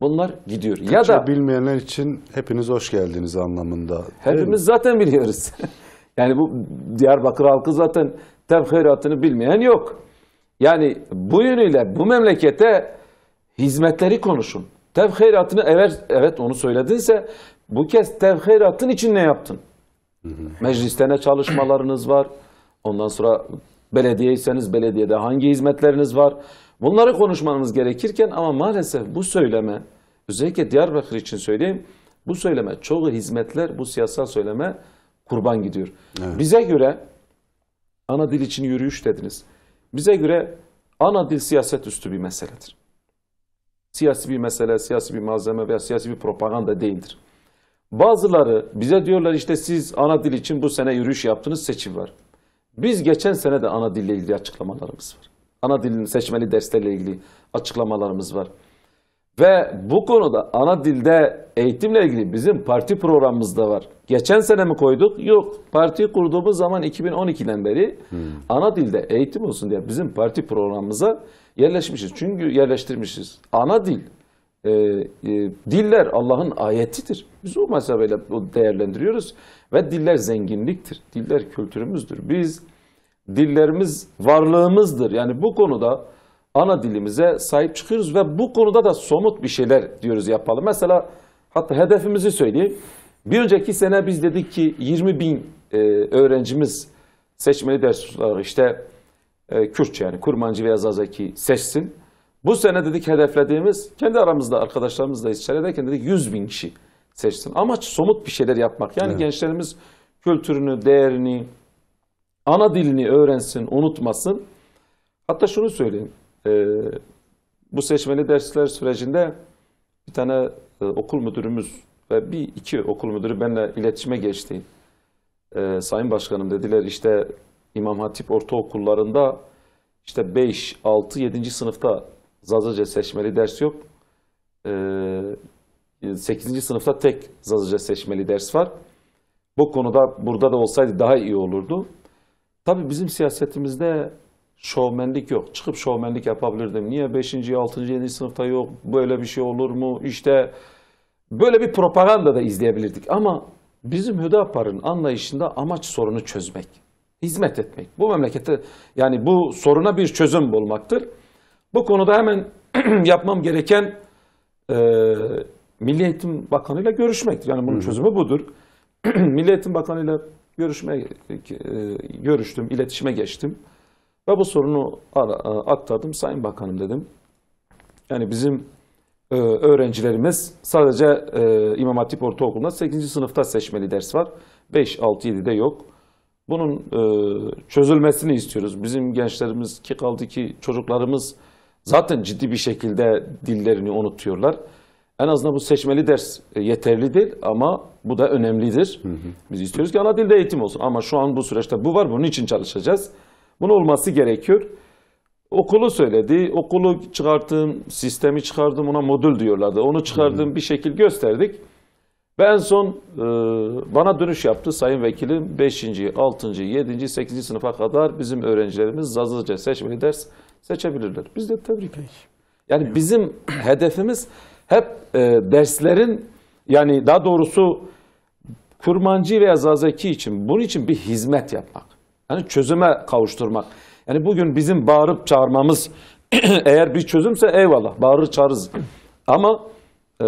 Bunlar gidiyor. Türkçe ya da bilmeyenler için hepiniz hoş geldiniz anlamında. Hepimiz zaten biliyoruz. yani bu Diyarbakır halkı zaten tevhiratını bilmeyen yok. Yani bu yönüyle bu memlekete hizmetleri konuşun. Tev hayratını evet, evet onu söyledinse bu kez tev hayratın için ne yaptın? Hı Mecliste ne çalışmalarınız var? Ondan sonra belediyeyseniz belediyede hangi hizmetleriniz var? Bunları konuşmanız gerekirken ama maalesef bu söyleme özellikle Diyarbakır için söyleyeyim bu söyleme çoğu hizmetler bu siyasal söyleme kurban gidiyor. Evet. Bize göre ana dil için yürüyüş dediniz. Bize göre ana dil siyaset üstü bir meseledir siyasi bir mesele, siyasi bir malzeme veya siyasi bir propaganda değildir. Bazıları bize diyorlar işte siz ana dil için bu sene yürüyüş yaptınız seçim var. Biz geçen sene de ana dille ilgili açıklamalarımız var. Ana dilin seçmeli derslerle ilgili açıklamalarımız var. Ve bu konuda ana dilde eğitimle ilgili bizim parti programımız da var. Geçen sene mi koyduk? Yok. Parti kurduğumuz zaman 2012'den beri hmm. ana dilde eğitim olsun diye bizim parti programımıza Yerleşmişiz. Çünkü yerleştirmişiz. Ana dil. E, e, diller Allah'ın ayetidir. Biz o mesafeyle değerlendiriyoruz. Ve diller zenginliktir. Diller kültürümüzdür. Biz dillerimiz varlığımızdır. Yani bu konuda ana dilimize sahip çıkıyoruz ve bu konuda da somut bir şeyler diyoruz yapalım. Mesela hatta hedefimizi söyleyeyim. Bir önceki sene biz dedik ki 20 bin e, öğrencimiz seçmeli ders olarak işte e, Kürtçe yani Kurmancı veya Zazaki seçsin. Bu sene dedik hedeflediğimiz kendi aramızda arkadaşlarımızla içerideyken dedik 100 bin kişi seçsin. Amaç somut bir şeyler yapmak. Yani evet. gençlerimiz kültürünü, değerini, ana dilini öğrensin, unutmasın. Hatta şunu söyleyeyim. E, bu seçmeli dersler sürecinde bir tane e, okul müdürümüz ve bir iki okul müdürü benimle iletişime geçti. E, Sayın Başkanım dediler işte İmam Hatip ortaokullarında işte 5, 6, 7. sınıfta zazıca seçmeli ders yok. 8. Ee, sınıfta tek zazıca seçmeli ders var. Bu konuda burada da olsaydı daha iyi olurdu. Tabii bizim siyasetimizde şovmenlik yok. Çıkıp şovmenlik yapabilirdim. Niye 5. 6. 7. sınıfta yok? Böyle bir şey olur mu? İşte böyle bir propaganda da izleyebilirdik. Ama bizim Hüdapar'ın anlayışında amaç sorunu çözmek hizmet etmek. Bu memlekete yani bu soruna bir çözüm bulmaktır. Bu konuda hemen yapmam gereken e, Milli Eğitim Bakanı ile görüşmektir. Yani bunun Hı. çözümü budur. Milli Eğitim Bakanı ile görüşmeye e, görüştüm, iletişime geçtim ve bu sorunu e, aktardım Sayın Bakanım dedim. Yani bizim e, öğrencilerimiz sadece İmam Hatip Ortaokulu'nda 8. sınıfta seçmeli ders var. 5, 6, 7'de yok. Bunun e, çözülmesini istiyoruz. Bizim gençlerimiz ki kaldı ki çocuklarımız zaten ciddi bir şekilde dillerini unutuyorlar. En azından bu seçmeli ders e, yeterlidir ama bu da önemlidir. Hı hı. Biz istiyoruz ki ana dilde eğitim olsun ama şu an bu süreçte bu var bunun için çalışacağız. Bunun olması gerekiyor. Okulu söyledi, okulu çıkarttım, sistemi çıkardım, ona modül diyorlardı. Onu çıkardım, hı hı. bir şekil gösterdik. Ve en son e, bana dönüş yaptı Sayın Vekilim 5. 6. 7. 8. sınıfa kadar bizim öğrencilerimiz zazıca seçmeli ders seçebilirler. Biz de tebrik ederiz. Yani bizim hedefimiz hep e, derslerin yani daha doğrusu kurmancı veya zazeki için bunun için bir hizmet yapmak. Yani çözüme kavuşturmak. Yani bugün bizim bağırıp çağırmamız eğer bir çözümse eyvallah bağırır çağırırız. Ama e,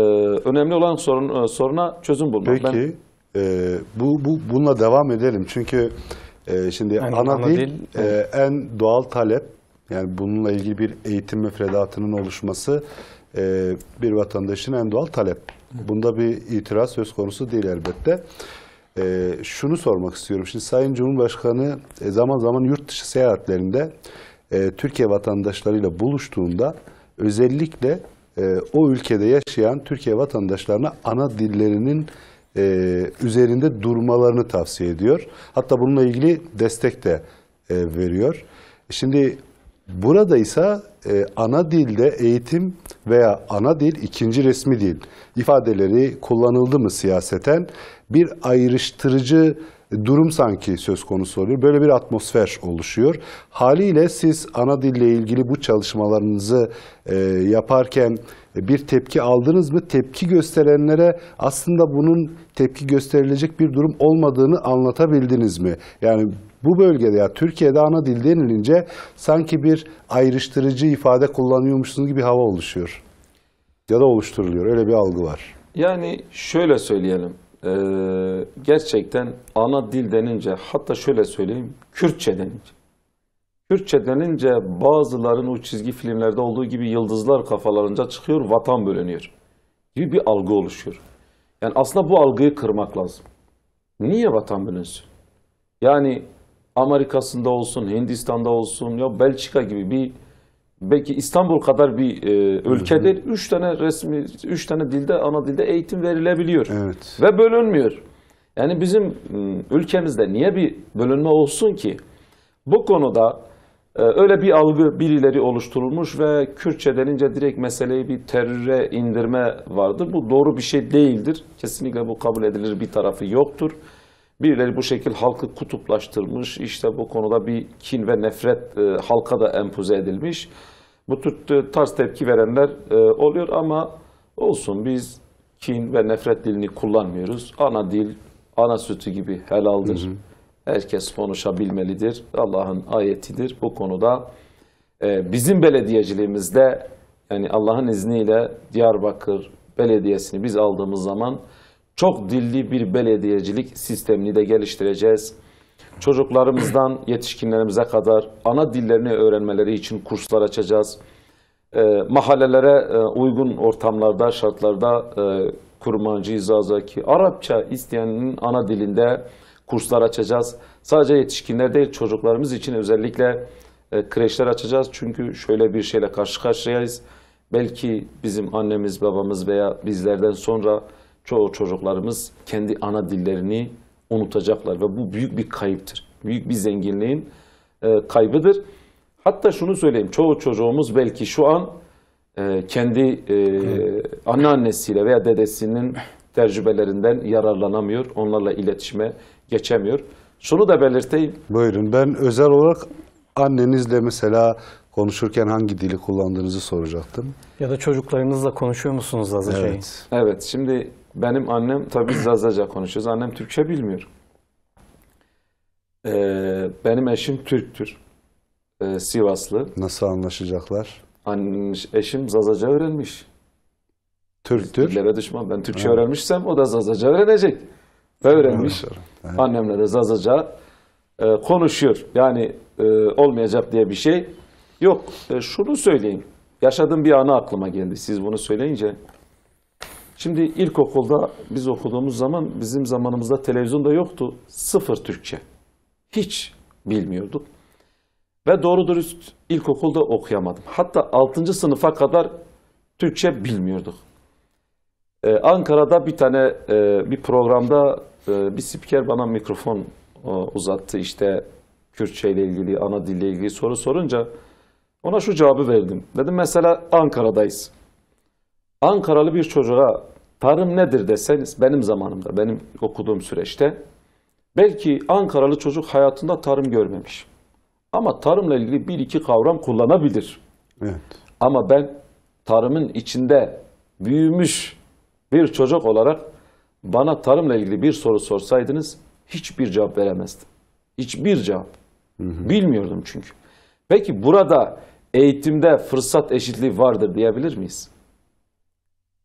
önemli olan sorun, e, soruna çözüm bulmak. Peki ben... e, bu, bu bununla devam edelim çünkü e, şimdi yani ana, ana dil, dil e, en doğal talep yani bununla ilgili bir eğitim müfredatının oluşması e, bir vatandaşın en doğal talep. Bunda bir itiraz söz konusu değil elbette. E, şunu sormak istiyorum. Şimdi Sayın Cumhurbaşkanı e, zaman zaman yurt dışı seyahatlerinde e, Türkiye vatandaşlarıyla buluştuğunda özellikle e, o ülkede yaşayan Türkiye vatandaşlarına ana dillerinin e, üzerinde durmalarını tavsiye ediyor. Hatta bununla ilgili destek de e, veriyor. Şimdi burada ise e, ana dilde eğitim veya ana dil ikinci resmi dil ifadeleri kullanıldı mı siyaseten bir ayrıştırıcı durum sanki söz konusu oluyor. Böyle bir atmosfer oluşuyor. Haliyle siz ana dille ilgili bu çalışmalarınızı e, yaparken bir tepki aldınız mı? Tepki gösterenlere aslında bunun tepki gösterilecek bir durum olmadığını anlatabildiniz mi? Yani bu bölgede ya Türkiye'de ana dil denilince sanki bir ayrıştırıcı ifade kullanıyormuşsunuz gibi hava oluşuyor. Ya da oluşturuluyor. Öyle bir algı var. Yani şöyle söyleyelim e, gerçekten ana dil denince hatta şöyle söyleyeyim Kürtçe denince. Kürtçe denince bazıların o çizgi filmlerde olduğu gibi yıldızlar kafalarınca çıkıyor, vatan bölünüyor gibi bir algı oluşuyor. Yani aslında bu algıyı kırmak lazım. Niye vatan bölünsün? Yani Amerika'sında olsun, Hindistan'da olsun ya Belçika gibi bir belki İstanbul kadar bir e, ülkedir. Hı hı. Üç tane resmi, üç tane dilde, ana dilde eğitim verilebiliyor. Evet. Ve bölünmüyor. Yani bizim ıı, ülkemizde niye bir bölünme olsun ki? Bu konuda e, öyle bir algı birileri oluşturulmuş ve Kürtçe denince direkt meseleyi bir teröre indirme vardır. Bu doğru bir şey değildir. Kesinlikle bu kabul edilir bir tarafı yoktur. Birileri bu şekil halkı kutuplaştırmış, işte bu konuda bir kin ve nefret e, halka da empoze edilmiş. Bu tür e, tarz tepki verenler e, oluyor ama olsun biz kin ve nefret dilini kullanmıyoruz. Ana dil, ana sütü gibi helaldir. Hı hı. Herkes konuşabilmelidir. Allah'ın ayetidir. Bu konuda e, bizim belediyeciliğimizde yani Allah'ın izniyle Diyarbakır Belediyesi'ni biz aldığımız zaman çok dilli bir belediyecilik sistemini de geliştireceğiz. Çocuklarımızdan yetişkinlerimize kadar ana dillerini öğrenmeleri için kurslar açacağız. E, mahallelere e, uygun ortamlarda, şartlarda e, kurmancı, izazaki, Arapça isteyenin ana dilinde kurslar açacağız. Sadece yetişkinler değil çocuklarımız için özellikle e, kreşler açacağız. Çünkü şöyle bir şeyle karşı karşıyayız. Belki bizim annemiz, babamız veya bizlerden sonra çoğu çocuklarımız kendi ana dillerini unutacaklar ve bu büyük bir kayıptır. Büyük bir zenginliğin e, kaybıdır. Hatta şunu söyleyeyim, çoğu çocuğumuz belki şu an e, kendi e, anneannesiyle veya dedesinin tecrübelerinden yararlanamıyor, onlarla iletişime geçemiyor. Şunu da belirteyim. Buyurun, ben özel olarak annenizle mesela konuşurken hangi dili kullandığınızı soracaktım. Ya da çocuklarınızla konuşuyor musunuz hazır evet. Evet, şimdi benim annem, tabii Zazaca konuşuyoruz. Annem Türkçe bilmiyor. Ee, benim eşim Türktür. Ee, Sivaslı. Nasıl anlaşacaklar? An eşim Zazaca öğrenmiş. Türktür. Dillere düşman. Ben Türkçe ha. öğrenmişsem o da Zazaca öğrenecek. Ve öğrenmiş. Evet. Annemle de Zazaca e, konuşuyor. Yani e, olmayacak diye bir şey yok. E, şunu söyleyeyim. Yaşadığım bir anı aklıma geldi. Siz bunu söyleyince Şimdi ilkokulda biz okuduğumuz zaman bizim zamanımızda televizyon da yoktu. Sıfır Türkçe. Hiç bilmiyorduk. Ve doğru dürüst ilkokulda okuyamadım. Hatta 6. sınıfa kadar Türkçe bilmiyorduk. Ee, Ankara'da bir tane e, bir programda e, bir spiker bana mikrofon e, uzattı. İşte Kürtçe ile ilgili, ana dille ilgili soru sorunca ona şu cevabı verdim. Dedim mesela Ankara'dayız. Ankaralı bir çocuğa Tarım nedir deseniz benim zamanımda, benim okuduğum süreçte belki Ankaralı çocuk hayatında tarım görmemiş. Ama tarımla ilgili bir iki kavram kullanabilir. Evet. Ama ben tarımın içinde büyümüş bir çocuk olarak bana tarımla ilgili bir soru sorsaydınız hiçbir cevap veremezdim. Hiçbir cevap. Hı hı. Bilmiyordum çünkü. Peki burada eğitimde fırsat eşitliği vardır diyebilir miyiz?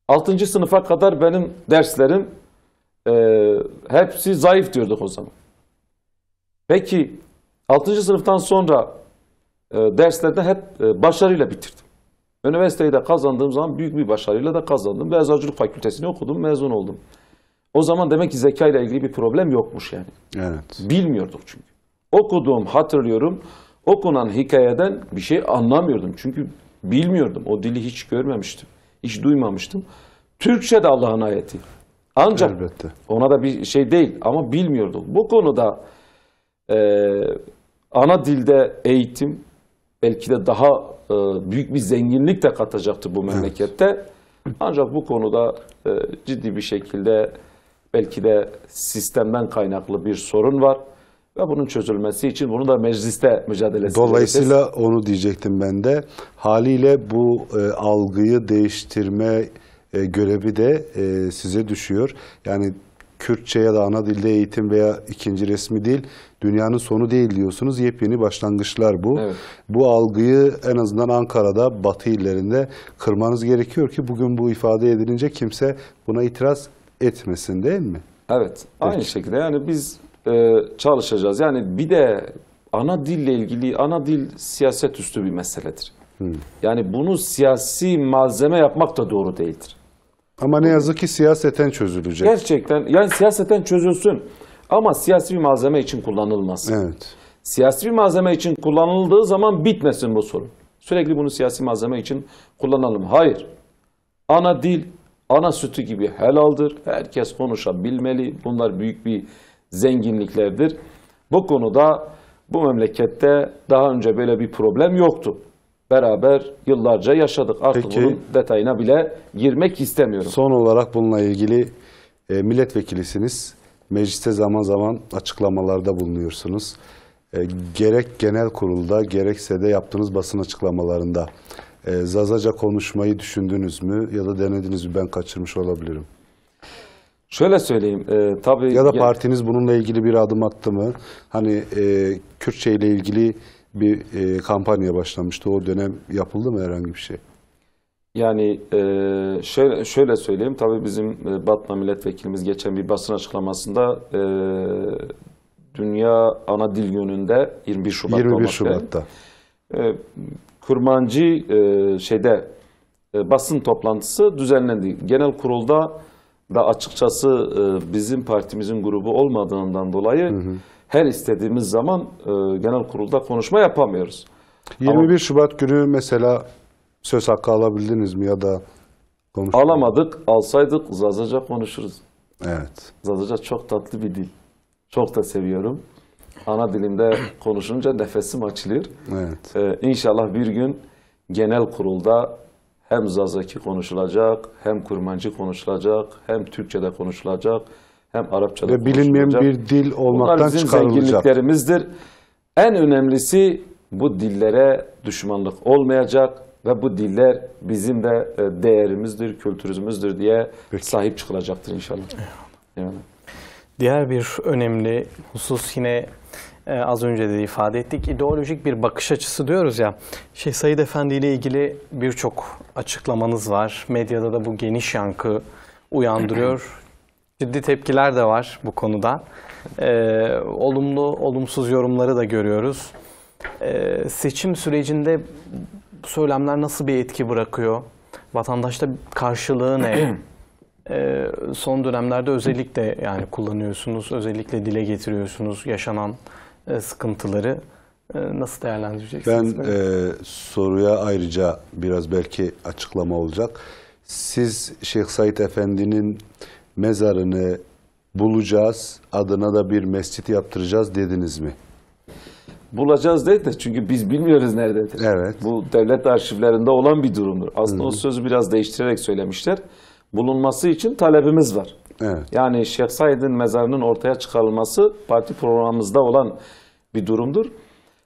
6. sınıfa kadar benim derslerim e, hepsi zayıf diyorduk o zaman. Peki 6. sınıftan sonra e, derslerde hep e, başarıyla bitirdim. Üniversiteyi de kazandığım zaman büyük bir başarıyla da kazandım ve Eczacılık Fakültesini okudum, mezun oldum. O zaman demek ki zeka ile ilgili bir problem yokmuş yani. Evet. Bilmiyorduk çünkü. Okuduğum, hatırlıyorum. Okunan hikayeden bir şey anlamıyordum. Çünkü bilmiyordum. O dili hiç görmemiştim hiç duymamıştım. Türkçe de Allah'ın ayeti. Ancak Elbette. ona da bir şey değil ama bilmiyorduk. Bu konuda e, ana dilde eğitim belki de daha e, büyük bir zenginlik de katacaktı bu memlekette. Evet. Ancak bu konuda e, ciddi bir şekilde belki de sistemden kaynaklı bir sorun var. Ve bunun çözülmesi için bunu da mecliste mücadelesi Dolayısıyla edeceğiz. onu diyecektim ben de. Haliyle bu e, algıyı değiştirme e, görevi de e, size düşüyor. Yani Kürtçe ya da ana dilde eğitim veya ikinci resmi değil, dünyanın sonu değil diyorsunuz. Yepyeni başlangıçlar bu. Evet. Bu algıyı en azından Ankara'da, Batı illerinde kırmanız gerekiyor ki bugün bu ifade edilince kimse buna itiraz etmesin değil mi? Evet, Peki. aynı şekilde yani biz e, çalışacağız. Yani bir de ana dille ilgili, ana dil siyaset üstü bir meseledir. Hmm. Yani bunu siyasi malzeme yapmak da doğru değildir. Ama ne yazık ki siyaseten çözülecek. Gerçekten yani siyaseten çözülsün ama siyasi bir malzeme için kullanılmaz. Evet. Siyasi bir malzeme için kullanıldığı zaman bitmesin bu sorun. Sürekli bunu siyasi malzeme için kullanalım. Hayır. Ana dil, ana sütü gibi helaldir. Herkes konuşabilmeli. Bunlar büyük bir zenginliklerdir. Bu konuda bu memlekette daha önce böyle bir problem yoktu. Beraber yıllarca yaşadık. Artık Peki, bunun detayına bile girmek istemiyorum. Son olarak bununla ilgili e, milletvekilisiniz. Mecliste zaman zaman açıklamalarda bulunuyorsunuz. E, gerek genel kurulda gerekse de yaptığınız basın açıklamalarında. E, Zazaca konuşmayı düşündünüz mü ya da denediniz mi? Ben kaçırmış olabilirim. Şöyle söyleyeyim, e, tabii... Ya da partiniz bununla ilgili bir adım attı mı? Hani e, Kürtçe ile ilgili bir e, kampanya başlamıştı. O dönem yapıldı mı herhangi bir şey? Yani e, şöyle, şöyle söyleyeyim, tabii bizim e, Batman milletvekilimiz geçen bir basın açıklamasında e, Dünya Ana Dil Günü'nde 21 Şubat'ta 21 Şubat'ta. E, Kurmancı e, şeyde e, basın toplantısı düzenlendi. Genel kurulda da açıkçası e, bizim partimizin grubu olmadığından dolayı hı hı. her istediğimiz zaman e, genel kurulda konuşma yapamıyoruz. 21 Ama, Şubat günü mesela söz hakkı alabildiniz mi ya da konuştunuz? Alamadık. Alsaydık Zazaca konuşuruz. Evet. Zazaca çok tatlı bir dil. Çok da seviyorum. Ana dilimde konuşunca nefesim açılır. Evet. Ee, inşallah bir gün genel kurulda hem Zazaki konuşulacak, hem Kurmancı konuşulacak, hem Türkçe'de konuşulacak, hem Arapça'da Ve bilinmeyen bir dil olmaktan Bunlar bizim çıkarılacak. zenginliklerimizdir. En önemlisi bu dillere düşmanlık olmayacak ve bu diller bizim de e, değerimizdir, kültürümüzdür diye Peki. sahip çıkılacaktır inşallah. Evet. Yani. Diğer bir önemli husus yine e, az önce de ifade ettik. İdeolojik bir bakış açısı diyoruz ya. Şey Said Efendi ile ilgili birçok açıklamanız var. Medyada da bu geniş yankı uyandırıyor. Ciddi tepkiler de var bu konuda. E, olumlu, olumsuz yorumları da görüyoruz. E, seçim sürecinde söylemler nasıl bir etki bırakıyor? Vatandaşta karşılığı ne? son dönemlerde özellikle yani kullanıyorsunuz, özellikle dile getiriyorsunuz yaşanan e, sıkıntıları e, nasıl değerlendireceksiniz? Ben e, soruya ayrıca biraz belki açıklama olacak. Siz Şeyh Said Efendi'nin mezarını bulacağız, adına da bir mescit yaptıracağız dediniz mi? Bulacağız dedi de çünkü biz bilmiyoruz nerededir. Evet. Bu devlet arşivlerinde olan bir durumdur. Aslında Hı. o sözü biraz değiştirerek söylemişler. Bulunması için talebimiz var. Evet. Yani Şeyh Said'in mezarının ortaya çıkarılması parti programımızda olan bir durumdur.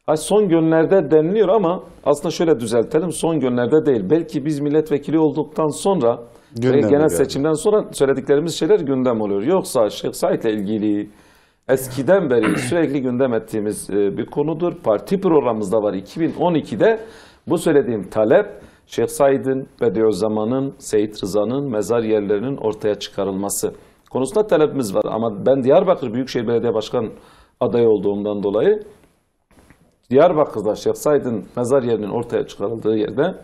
Ay son günlerde deniliyor ama aslında şöyle düzeltelim son günlerde değil. Belki biz milletvekili olduktan sonra e, genel geldi. seçimden sonra söylediklerimiz şeyler gündem oluyor. Yoksa Şeyh Said'le ilgili eskiden beri sürekli gündem ettiğimiz e, bir konudur. Parti programımızda var 2012'de bu söylediğim talep Şeyh Said'in, Bediüzzaman'ın, Seyit Rıza'nın mezar yerlerinin ortaya çıkarılması konusunda talepimiz var. Ama ben Diyarbakır Büyükşehir Belediye Başkan adayı olduğumdan dolayı Diyarbakır'da Şeyh Said'in mezar yerinin ortaya çıkarıldığı yerde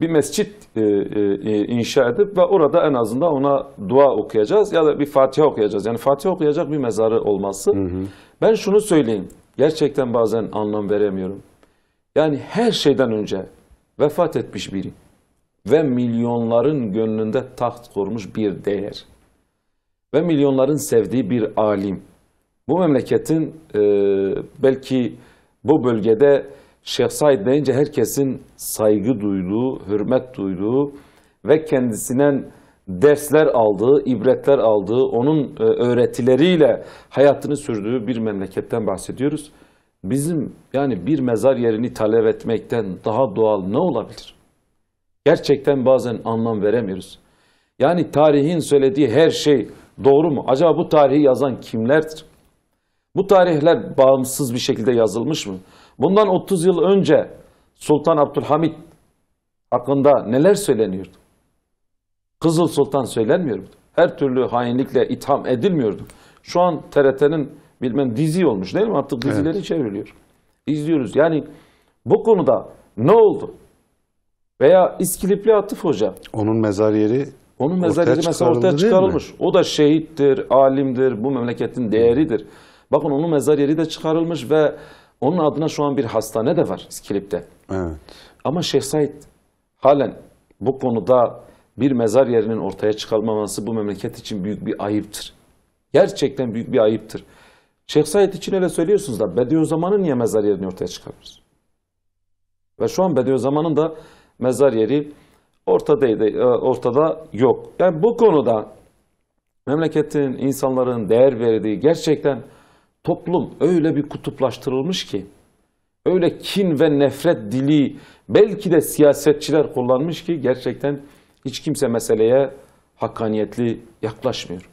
bir mescit e, e, e, inşa edip ve orada en azından ona dua okuyacağız ya da bir Fatiha okuyacağız. Yani Fatiha okuyacak bir mezarı olması. Hı hı. Ben şunu söyleyeyim. Gerçekten bazen anlam veremiyorum. Yani her şeyden önce vefat etmiş biri ve milyonların gönlünde taht kurmuş bir değer ve milyonların sevdiği bir alim. Bu memleketin e, belki bu bölgede Şeyh Said deyince herkesin saygı duyduğu, hürmet duyduğu ve kendisinden dersler aldığı, ibretler aldığı, onun e, öğretileriyle hayatını sürdüğü bir memleketten bahsediyoruz bizim yani bir mezar yerini talep etmekten daha doğal ne olabilir? Gerçekten bazen anlam veremiyoruz. Yani tarihin söylediği her şey doğru mu? Acaba bu tarihi yazan kimlerdir? Bu tarihler bağımsız bir şekilde yazılmış mı? Bundan 30 yıl önce Sultan Abdülhamit hakkında neler söyleniyordu? Kızıl Sultan söylenmiyordu. Her türlü hainlikle itham edilmiyordu. Şu an TRT'nin bilmem dizi olmuş değil mi? Artık dizileri evet. çevriliyor. İzliyoruz. Yani bu konuda ne oldu? Veya İskilipli Atıf Hoca. Onun mezar yeri onun mezar yeri mesela ortaya çıkarılmış. O da şehittir, alimdir, bu memleketin değeridir. Bakın onun mezar yeri de çıkarılmış ve onun adına şu an bir hastane de var İskilip'te. Evet. Ama Şeyh Said halen bu konuda bir mezar yerinin ortaya çıkarılmaması bu memleket için büyük bir ayıptır. Gerçekten büyük bir ayıptır. Şeyh Said için öyle söylüyorsunuz da Bediüzzaman'ın niye mezar yerini ortaya çıkarmış Ve şu an Bediüzzaman'ın da mezar yeri ortadaydı, e, ortada yok. Yani bu konuda memleketin, insanların değer verdiği gerçekten toplum öyle bir kutuplaştırılmış ki, öyle kin ve nefret dili belki de siyasetçiler kullanmış ki gerçekten hiç kimse meseleye hakkaniyetli yaklaşmıyor.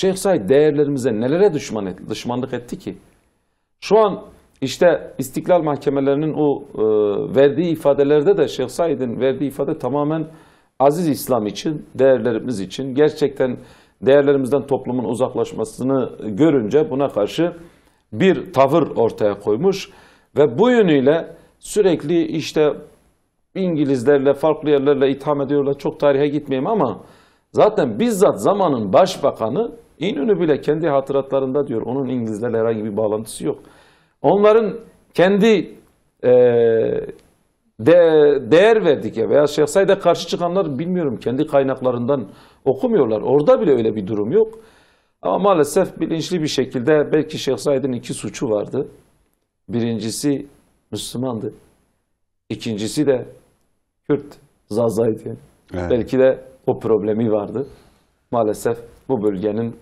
Şeyh Said değerlerimize nelere düşman et, düşmanlık etti ki? Şu an işte İstiklal Mahkemelerinin o e, verdiği ifadelerde de Şeyh Said'in verdiği ifade tamamen aziz İslam için, değerlerimiz için gerçekten değerlerimizden toplumun uzaklaşmasını görünce buna karşı bir tavır ortaya koymuş ve bu yönüyle sürekli işte İngilizlerle farklı yerlerle itham ediyorlar. Çok tarihe gitmeyeyim ama zaten bizzat zamanın başbakanı İnönü bile kendi hatıratlarında diyor onun İngilizlerle herhangi bir bağlantısı yok. Onların kendi e, de, değer verdikleri veya Şehzade karşı çıkanlar bilmiyorum kendi kaynaklarından okumuyorlar. Orada bile öyle bir durum yok. Ama maalesef bilinçli bir şekilde belki Şehzade'nin iki suçu vardı. Birincisi Müslümandı. İkincisi de Kürt Zazaydı. Evet. Belki de o problemi vardı. Maalesef bu bölgenin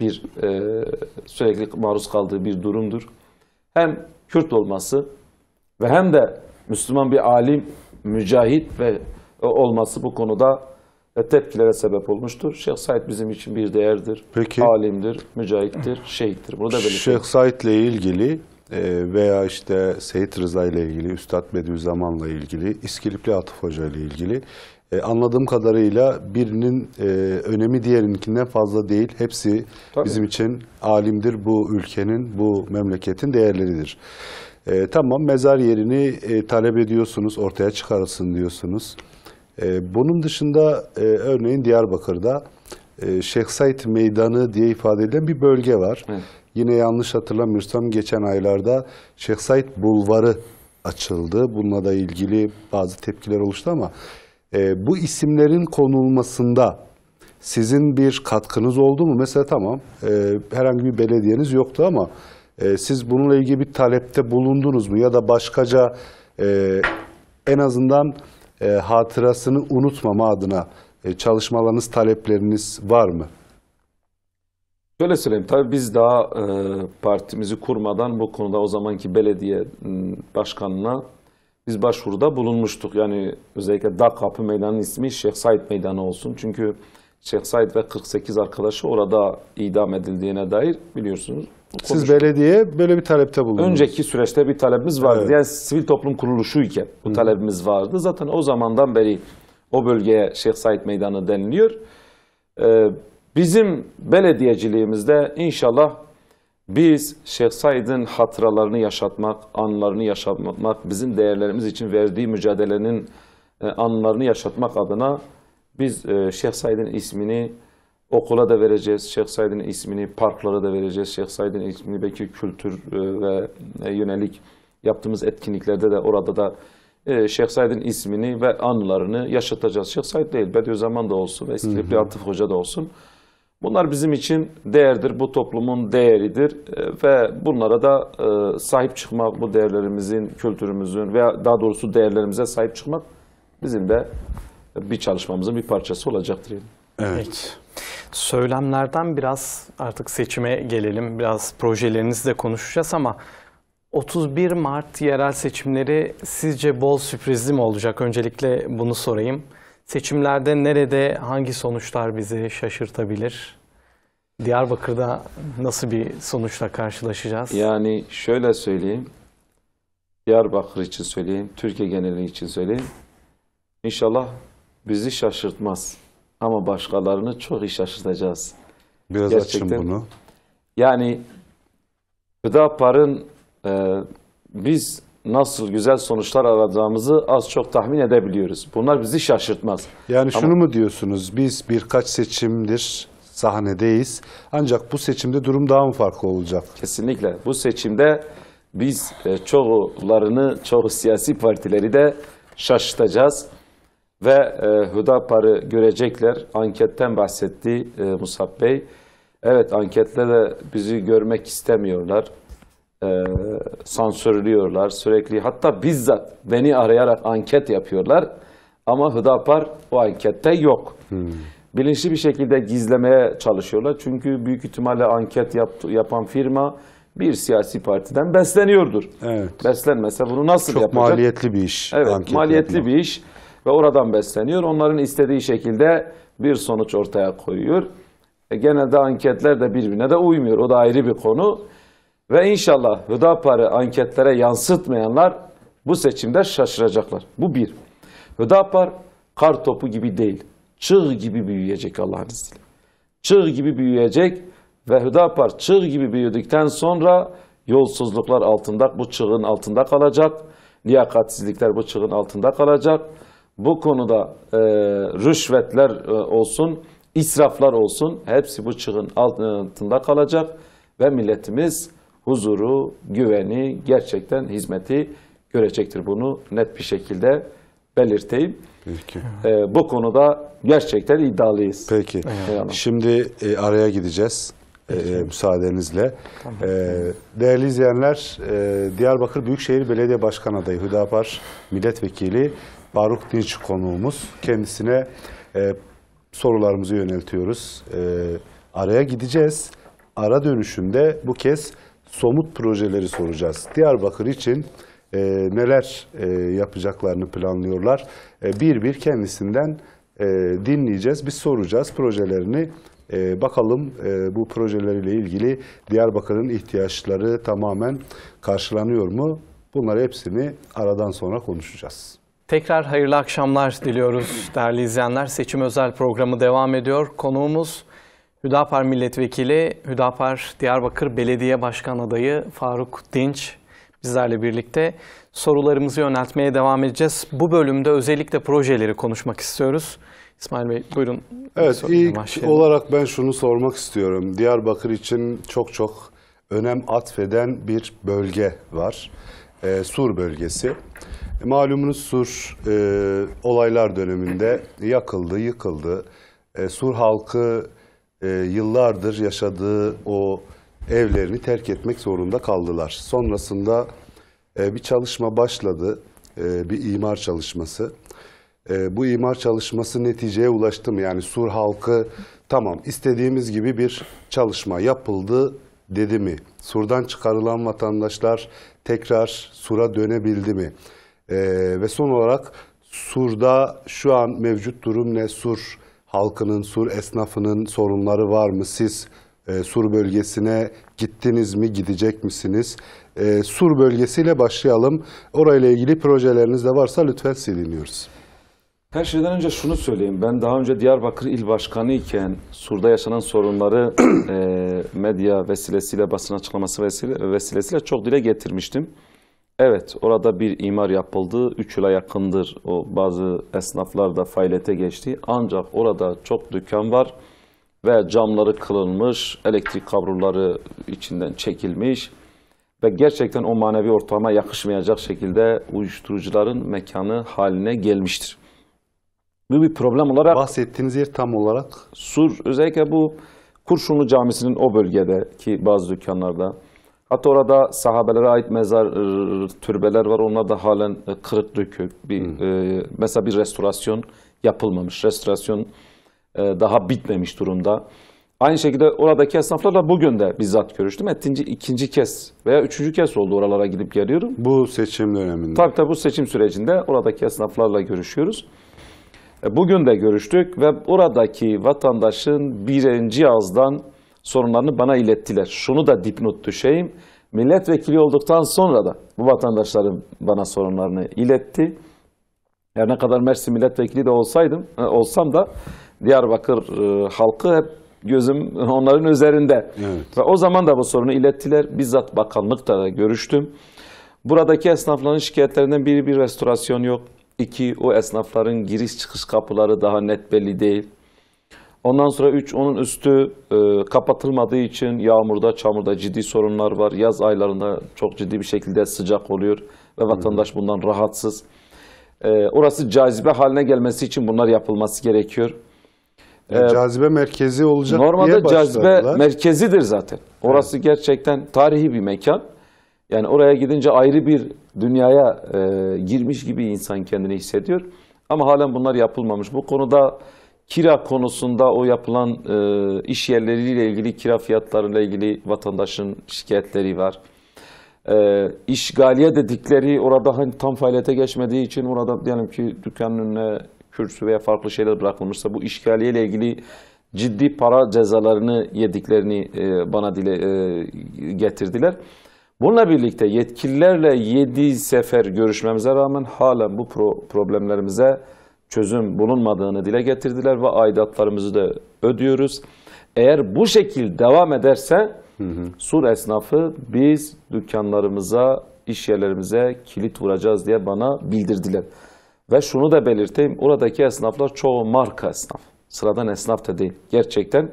bir e, sürekli maruz kaldığı bir durumdur. Hem Kürt olması ve hem de Müslüman bir alim, mücahit ve olması bu konuda e, tepkilere sebep olmuştur. Şeyh Said bizim için bir değerdir, Peki, alimdir, mücahittir, şehittir. Bunu da belirtelim. Şeyh Said ile ilgili e, veya işte Seyit Rıza ile ilgili, Üstad Bediüzzaman ile ilgili, İskilipli Atıf Hoca ile ilgili e, anladığım kadarıyla birinin e, önemi diğerinkinden fazla değil. Hepsi Tabii. bizim için alimdir bu ülkenin, bu memleketin değerleridir. E, tamam mezar yerini e, talep ediyorsunuz, ortaya çıkarılsın diyorsunuz. E, bunun dışında e, örneğin Diyarbakır'da e, Şeyh Said Meydanı diye ifade edilen bir bölge var. Evet. Yine yanlış hatırlamıyorsam geçen aylarda Şeyh Said Bulvarı açıldı. Bununla da ilgili bazı tepkiler oluştu ama ee, bu isimlerin konulmasında sizin bir katkınız oldu mu? Mesela tamam e, herhangi bir belediyeniz yoktu ama e, siz bununla ilgili bir talepte bulundunuz mu? Ya da başkaca e, en azından e, hatırasını unutmama adına e, çalışmalarınız, talepleriniz var mı? Şöyle söyleyeyim, tabii biz daha e, partimizi kurmadan bu konuda o zamanki belediye başkanına biz başvuruda bulunmuştuk. Yani özellikle Dağ Kapı Meydanı'nın ismi Şeyh Said Meydanı olsun. Çünkü Şeyh Said ve 48 arkadaşı orada idam edildiğine dair biliyorsunuz. Konuştuk. Siz belediye böyle bir talepte bulundunuz. Önceki süreçte bir talebimiz vardı. Evet. Yani sivil toplum kuruluşu iken bu Hı. talebimiz vardı. Zaten o zamandan beri o bölgeye Şeyh Said Meydanı deniliyor. Ee, bizim belediyeciliğimizde inşallah biz Şeyh Said'in hatıralarını yaşatmak, anlarını yaşatmak, bizim değerlerimiz için verdiği mücadelenin e, anlarını yaşatmak adına biz e, Şeyh Said'in ismini okula da vereceğiz, Şeyh Said'in ismini parklara da vereceğiz, Şeyh Said'in ismini belki kültür e, ve yönelik yaptığımız etkinliklerde de orada da Şeyh Said'in ismini ve anlarını yaşatacağız. Şeyh Said değil, Bediüzzaman da olsun, ve eski Atıf Hoca da olsun. Bunlar bizim için değerdir, bu toplumun değeridir e, ve bunlara da e, sahip çıkmak, bu değerlerimizin, kültürümüzün veya daha doğrusu değerlerimize sahip çıkmak bizim de bir çalışmamızın bir parçası olacaktır. Evet. evet. Söylemlerden biraz artık seçime gelelim, biraz projelerinizi de konuşacağız ama 31 Mart yerel seçimleri sizce bol sürprizli mi olacak? Öncelikle bunu sorayım. Seçimlerde nerede hangi sonuçlar bizi şaşırtabilir? Diyarbakır'da nasıl bir sonuçla karşılaşacağız? Yani şöyle söyleyeyim. Diyarbakır için söyleyeyim, Türkiye geneli için söyleyeyim. İnşallah bizi şaşırtmaz. Ama başkalarını çok iyi şaşırtacağız. Biraz Gerçekten. açın bunu. Yani Hüdapar'ın e, biz nasıl güzel sonuçlar alacağımızı az çok tahmin edebiliyoruz. Bunlar bizi şaşırtmaz. Yani Ama... şunu mu diyorsunuz? Biz birkaç seçimdir sahnedeyiz. Ancak bu seçimde durum daha mı farklı olacak? Kesinlikle. Bu seçimde biz e, çoğularını, çoğu siyasi partileri de şaşırtacağız. Ve e, Hüdapar'ı görecekler. Anketten bahsetti e, Musab Bey. Evet anketlerde bizi görmek istemiyorlar e, sansürlüyorlar sürekli. Hatta bizzat beni arayarak anket yapıyorlar. Ama Hıdapar o ankette yok. Hmm. Bilinçli bir şekilde gizlemeye çalışıyorlar. Çünkü büyük ihtimalle anket yap, yapan firma bir siyasi partiden besleniyordur. Evet. Beslenmese bunu nasıl Çok yapacak? Çok maliyetli bir iş. Evet, anket maliyetli yapmak. bir iş ve oradan besleniyor. Onların istediği şekilde bir sonuç ortaya koyuyor. E, genelde anketler de birbirine de uymuyor. O da ayrı bir konu. Ve inşallah Hüdapar'ı anketlere yansıtmayanlar bu seçimde şaşıracaklar. Bu bir. Hüdapar kar topu gibi değil. Çığ gibi büyüyecek Allah'ın izniyle. Çığ gibi büyüyecek ve Hüdapar çığ gibi büyüdükten sonra yolsuzluklar altında, bu çığın altında kalacak. Liyakatsizlikler bu çığın altında kalacak. Bu konuda e, rüşvetler e, olsun, israflar olsun hepsi bu çığın altında kalacak ve milletimiz huzuru, güveni, gerçekten hizmeti görecektir. Bunu net bir şekilde belirteyim. Peki. Ee, bu konuda gerçekten iddialıyız. Peki. Evet. Şimdi e, araya gideceğiz. E, müsaadenizle. Tamam. E, değerli izleyenler, e, Diyarbakır Büyükşehir Belediye Başkan Adayı Hüdapar Milletvekili Baruk Dinç konuğumuz. Kendisine e, sorularımızı yöneltiyoruz. E, araya gideceğiz. Ara dönüşünde bu kez somut projeleri soracağız. Diyarbakır için e, neler e, yapacaklarını planlıyorlar. E, bir bir kendisinden e, dinleyeceğiz, biz soracağız projelerini. E, bakalım e, bu projeleriyle ilgili Diyarbakır'ın ihtiyaçları tamamen karşılanıyor mu? Bunları hepsini aradan sonra konuşacağız. Tekrar hayırlı akşamlar diliyoruz değerli izleyenler. Seçim özel programı devam ediyor. Konuğumuz... Hüdapar Milletvekili, Hüdapar Diyarbakır Belediye Başkan Adayı Faruk Dinç bizlerle birlikte sorularımızı yöneltmeye devam edeceğiz. Bu bölümde özellikle projeleri konuşmak istiyoruz. İsmail Bey buyurun. Evet ilk başlayalım. olarak ben şunu sormak istiyorum. Diyarbakır için çok çok önem atfeden bir bölge var. E, Sur bölgesi. E, malumunuz Sur e, olaylar döneminde yakıldı, yıkıldı. E, Sur halkı e, yıllardır yaşadığı o evlerini terk etmek zorunda kaldılar. Sonrasında e, bir çalışma başladı, e, bir imar çalışması. E, bu imar çalışması neticeye ulaştı mı? Yani Sur halkı tamam istediğimiz gibi bir çalışma yapıldı dedi mi? Sur'dan çıkarılan vatandaşlar tekrar Sur'a dönebildi mi? E, ve son olarak Sur'da şu an mevcut durum ne? Sur halkının, Sur esnafının sorunları var mı? Siz e, Sur bölgesine gittiniz mi, gidecek misiniz? E, Sur bölgesiyle başlayalım. Orayla ilgili projeleriniz de varsa lütfen siliniyoruz. Her şeyden önce şunu söyleyeyim. Ben daha önce Diyarbakır İl Başkanı iken Sur'da yaşanan sorunları e, medya vesilesiyle, basın açıklaması vesile, vesilesiyle çok dile getirmiştim. Evet, orada bir imar yapıldı. üç yıla yakındır o bazı esnaflar da faaliyete geçti. Ancak orada çok dükkan var ve camları kılınmış, elektrik kabloları içinden çekilmiş ve gerçekten o manevi ortama yakışmayacak şekilde uyuşturucuların mekanı haline gelmiştir. Bu bir problem olarak... Bahsettiğiniz yer tam olarak? Sur, özellikle bu Kurşunlu Camisi'nin o bölgedeki bazı dükkanlarda Hatta orada sahabelere ait mezar e, türbeler var. Onlar da halen e, kırık dökük. Bir, hmm. e, mesela bir restorasyon yapılmamış. Restorasyon e, daha bitmemiş durumda. Aynı şekilde oradaki esnaflarla bugün de bizzat görüştüm. Etinci, ikinci kez veya üçüncü kez oldu oralara gidip geliyorum. Bu seçim döneminde. Tabii tabii bu seçim sürecinde oradaki esnaflarla görüşüyoruz. E, bugün de görüştük ve oradaki vatandaşın birinci ağızdan sorunlarını bana ilettiler. Şunu da dipnot düşeyim. Milletvekili olduktan sonra da bu vatandaşların bana sorunlarını iletti. Her ne kadar Mersin milletvekili de olsaydım, e, olsam da Diyarbakır e, halkı hep gözüm onların üzerinde. Evet. Ve o zaman da bu sorunu ilettiler. Bizzat bakanlıkta da görüştüm. Buradaki esnafların şikayetlerinden biri bir restorasyon yok. İki, o esnafların giriş çıkış kapıları daha net belli değil. Ondan sonra 3 onun üstü e, kapatılmadığı için yağmurda, çamurda ciddi sorunlar var. Yaz aylarında çok ciddi bir şekilde sıcak oluyor ve vatandaş bundan rahatsız. E, orası cazibe haline gelmesi için bunlar yapılması gerekiyor. Yani e, cazibe merkezi olacak normalde diye Normalde cazibe merkezidir zaten. Orası evet. gerçekten tarihi bir mekan. Yani oraya gidince ayrı bir dünyaya e, girmiş gibi insan kendini hissediyor. Ama halen bunlar yapılmamış. Bu konuda kira konusunda o yapılan e, iş yerleriyle ilgili kira fiyatlarıyla ilgili vatandaşın şikayetleri var. E, işgaliye dedikleri orada hani tam faaliyete geçmediği için orada diyelim ki dükkanın önüne kürsü veya farklı şeyler bırakılmışsa bu işgaliye ile ilgili ciddi para cezalarını yediklerini e, bana dile e, getirdiler. Bununla birlikte yetkililerle 7 sefer görüşmemize rağmen halen bu pro problemlerimize çözüm bulunmadığını dile getirdiler ve aidatlarımızı da ödüyoruz. Eğer bu şekil devam ederse hı hı. sur esnafı biz dükkanlarımıza, iş yerlerimize kilit vuracağız diye bana bildirdiler. Ve şunu da belirteyim, oradaki esnaflar çoğu marka esnaf. Sıradan esnaf da değil. Gerçekten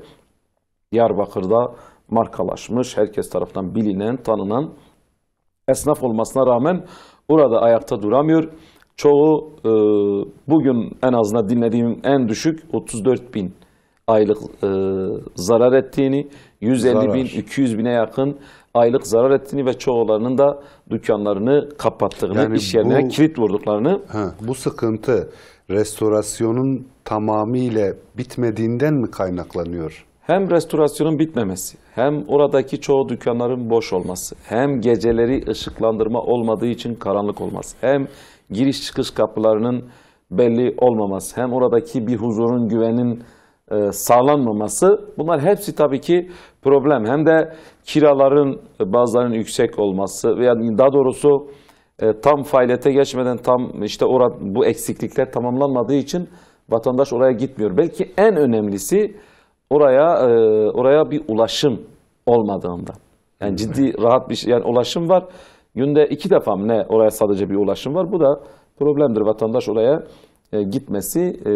Diyarbakır'da markalaşmış, herkes tarafından bilinen, tanınan esnaf olmasına rağmen orada ayakta duramıyor. Çoğu e, bugün en azından dinlediğim en düşük 34 bin aylık e, zarar ettiğini, 150 zarar. bin, 200 bine yakın aylık zarar ettiğini ve çoğularının da dükkanlarını kapattığını, yani iş yerine bu, kilit vurduklarını. He, bu sıkıntı restorasyonun tamamıyla bitmediğinden mi kaynaklanıyor? Hem restorasyonun bitmemesi, hem oradaki çoğu dükkanların boş olması, hem geceleri ışıklandırma olmadığı için karanlık olması, hem giriş çıkış kapılarının belli olmaması, hem oradaki bir huzurun, güvenin e, sağlanmaması bunlar hepsi tabii ki problem. Hem de kiraların e, bazılarının yüksek olması veya daha doğrusu e, tam faaliyete geçmeden tam işte orada bu eksiklikler tamamlanmadığı için vatandaş oraya gitmiyor. Belki en önemlisi oraya oraya bir ulaşım olmadığında. Yani ciddi rahat bir şey, yani ulaşım var. Günde iki defa ne oraya sadece bir ulaşım var. Bu da problemdir. Vatandaş oraya e, gitmesi, e,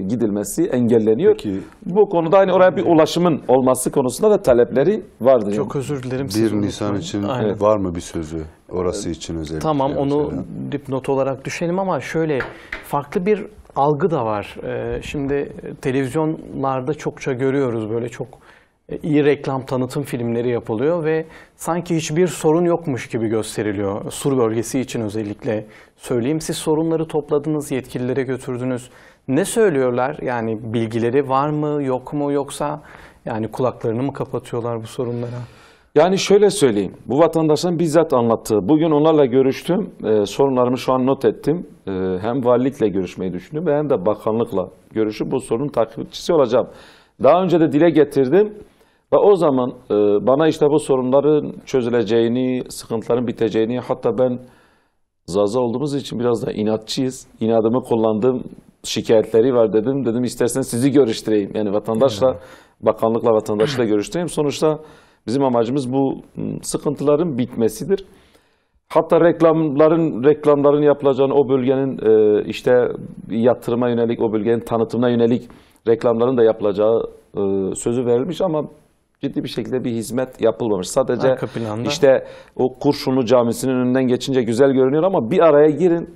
gidilmesi engelleniyor. Peki, Bu konuda hani oraya bir ulaşımın olması konusunda da talepleri vardır. Çok özür dilerim. 1 sizi Nisan için Aynen. var mı bir sözü orası için özellikle? Tamam onu mesela? dipnot olarak düşelim ama şöyle farklı bir algı da var. E, şimdi televizyonlarda çokça görüyoruz böyle çok e, iyi reklam tanıtım filmleri yapılıyor ve sanki hiçbir sorun yokmuş gibi gösteriliyor. Sur bölgesi için özellikle söyleyeyim. Siz sorunları topladınız, yetkililere götürdünüz. Ne söylüyorlar? Yani bilgileri var mı, yok mu yoksa yani kulaklarını mı kapatıyorlar bu sorunlara? Yani şöyle söyleyeyim, bu vatandaşın bizzat anlattığı, bugün onlarla görüştüm, e, sorunlarımı şu an not ettim. E, hem valilikle görüşmeyi düşündüm ve hem de bakanlıkla görüşüp bu sorunun takipçisi olacağım. Daha önce de dile getirdim. Ve o zaman e, bana işte bu sorunların çözüleceğini, sıkıntıların biteceğini, hatta ben zaza olduğumuz için biraz da inatçıyız. İnadımı kullandığım şikayetleri var dedim. Dedim isterseniz sizi görüştüreyim. Yani vatandaşla, bakanlıkla vatandaşla görüştüreyim. Sonuçta bizim amacımız bu sıkıntıların bitmesidir. Hatta reklamların reklamların yapılacağını o bölgenin e, işte yatırıma yönelik o bölgenin tanıtımına yönelik reklamların da yapılacağı e, sözü verilmiş ama ciddi bir şekilde bir hizmet yapılmamış. Sadece işte o Kurşunlu Camisi'nin önünden geçince güzel görünüyor ama bir araya girin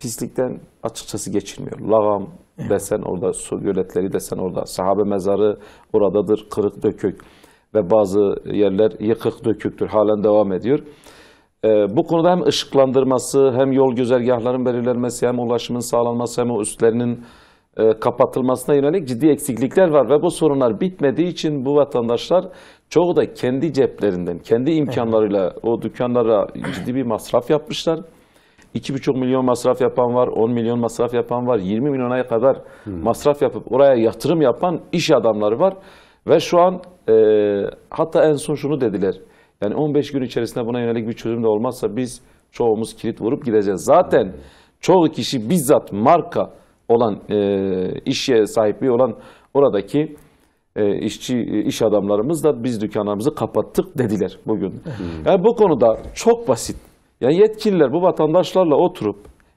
pislikten açıkçası geçilmiyor. Lağam desen orada, su göletleri desen orada, sahabe mezarı oradadır, kırık dökük ve bazı yerler yıkık döküktür, halen devam ediyor. Ee, bu konuda hem ışıklandırması, hem yol güzergahların belirlenmesi, hem ulaşımın sağlanması, hem o üstlerinin e, kapatılmasına yönelik ciddi eksiklikler var ve bu sorunlar bitmediği için bu vatandaşlar çoğu da kendi ceplerinden, kendi imkanlarıyla o dükkanlara ciddi bir masraf yapmışlar. 2,5 milyon masraf yapan var, 10 milyon masraf yapan var, 20 milyona kadar hmm. masraf yapıp oraya yatırım yapan iş adamları var. Ve şu an e, hatta en son şunu dediler. Yani 15 gün içerisinde buna yönelik bir çözüm de olmazsa biz çoğumuz kilit vurup gideceğiz. Zaten hmm. çoğu kişi bizzat marka, olan e, iş sahipliği olan oradaki e, işçi iş adamlarımız da biz dükkanlarımızı kapattık dediler bugün. Hmm. Yani bu konuda çok basit. Yani yetkililer bu vatandaşlarla oturup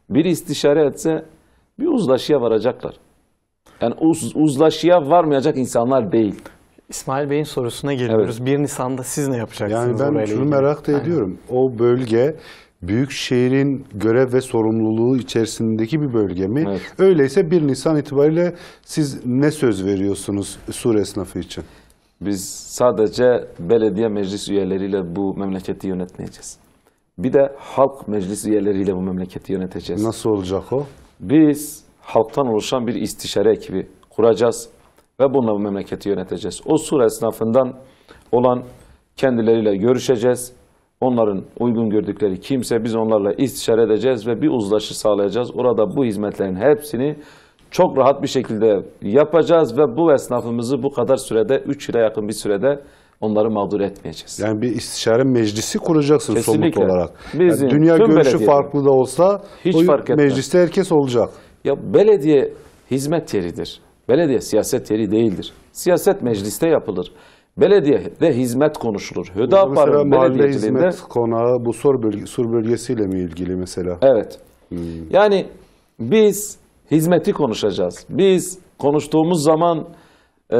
bir istişare etse bir uzlaşıya varacaklar. Yani uz, uzlaşıya varmayacak insanlar değil. İsmail Bey'in sorusuna geliyoruz. Evet. 1 Nisan'da siz ne yapacaksınız? Yani ben şunu merak da ediyorum. Aynen. O bölge büyük şehrin görev ve sorumluluğu içerisindeki bir bölge mi? Evet. Öyleyse 1 Nisan itibariyle siz ne söz veriyorsunuz Sur esnafı için? Biz sadece belediye meclis üyeleriyle bu memleketi yönetmeyeceğiz. Bir de halk meclis üyeleriyle bu memleketi yöneteceğiz. Nasıl olacak o? Biz halktan oluşan bir istişare ekibi kuracağız ve bununla bu memleketi yöneteceğiz. O sur esnafından olan kendileriyle görüşeceğiz onların uygun gördükleri kimse biz onlarla istişare edeceğiz ve bir uzlaşı sağlayacağız. Orada bu hizmetlerin hepsini çok rahat bir şekilde yapacağız ve bu esnafımızı bu kadar sürede, 3 yıla yakın bir sürede onları mağdur etmeyeceğiz. Yani bir istişare meclisi kuracaksın Kesinlikle. somut olarak. Bizim, yani dünya görüşü farklı da olsa hiç o fark etmez. mecliste herkes olacak. Ya belediye hizmet yeridir. Belediye siyaset yeri değildir. Siyaset mecliste yapılır. Belediye ve hizmet konuşulur. Hüdapar'ın belediye hizmet konağı bu sur, bölge, sur bölgesiyle mi ilgili mesela? Evet. Hmm. Yani biz hizmeti konuşacağız. Biz konuştuğumuz zaman e,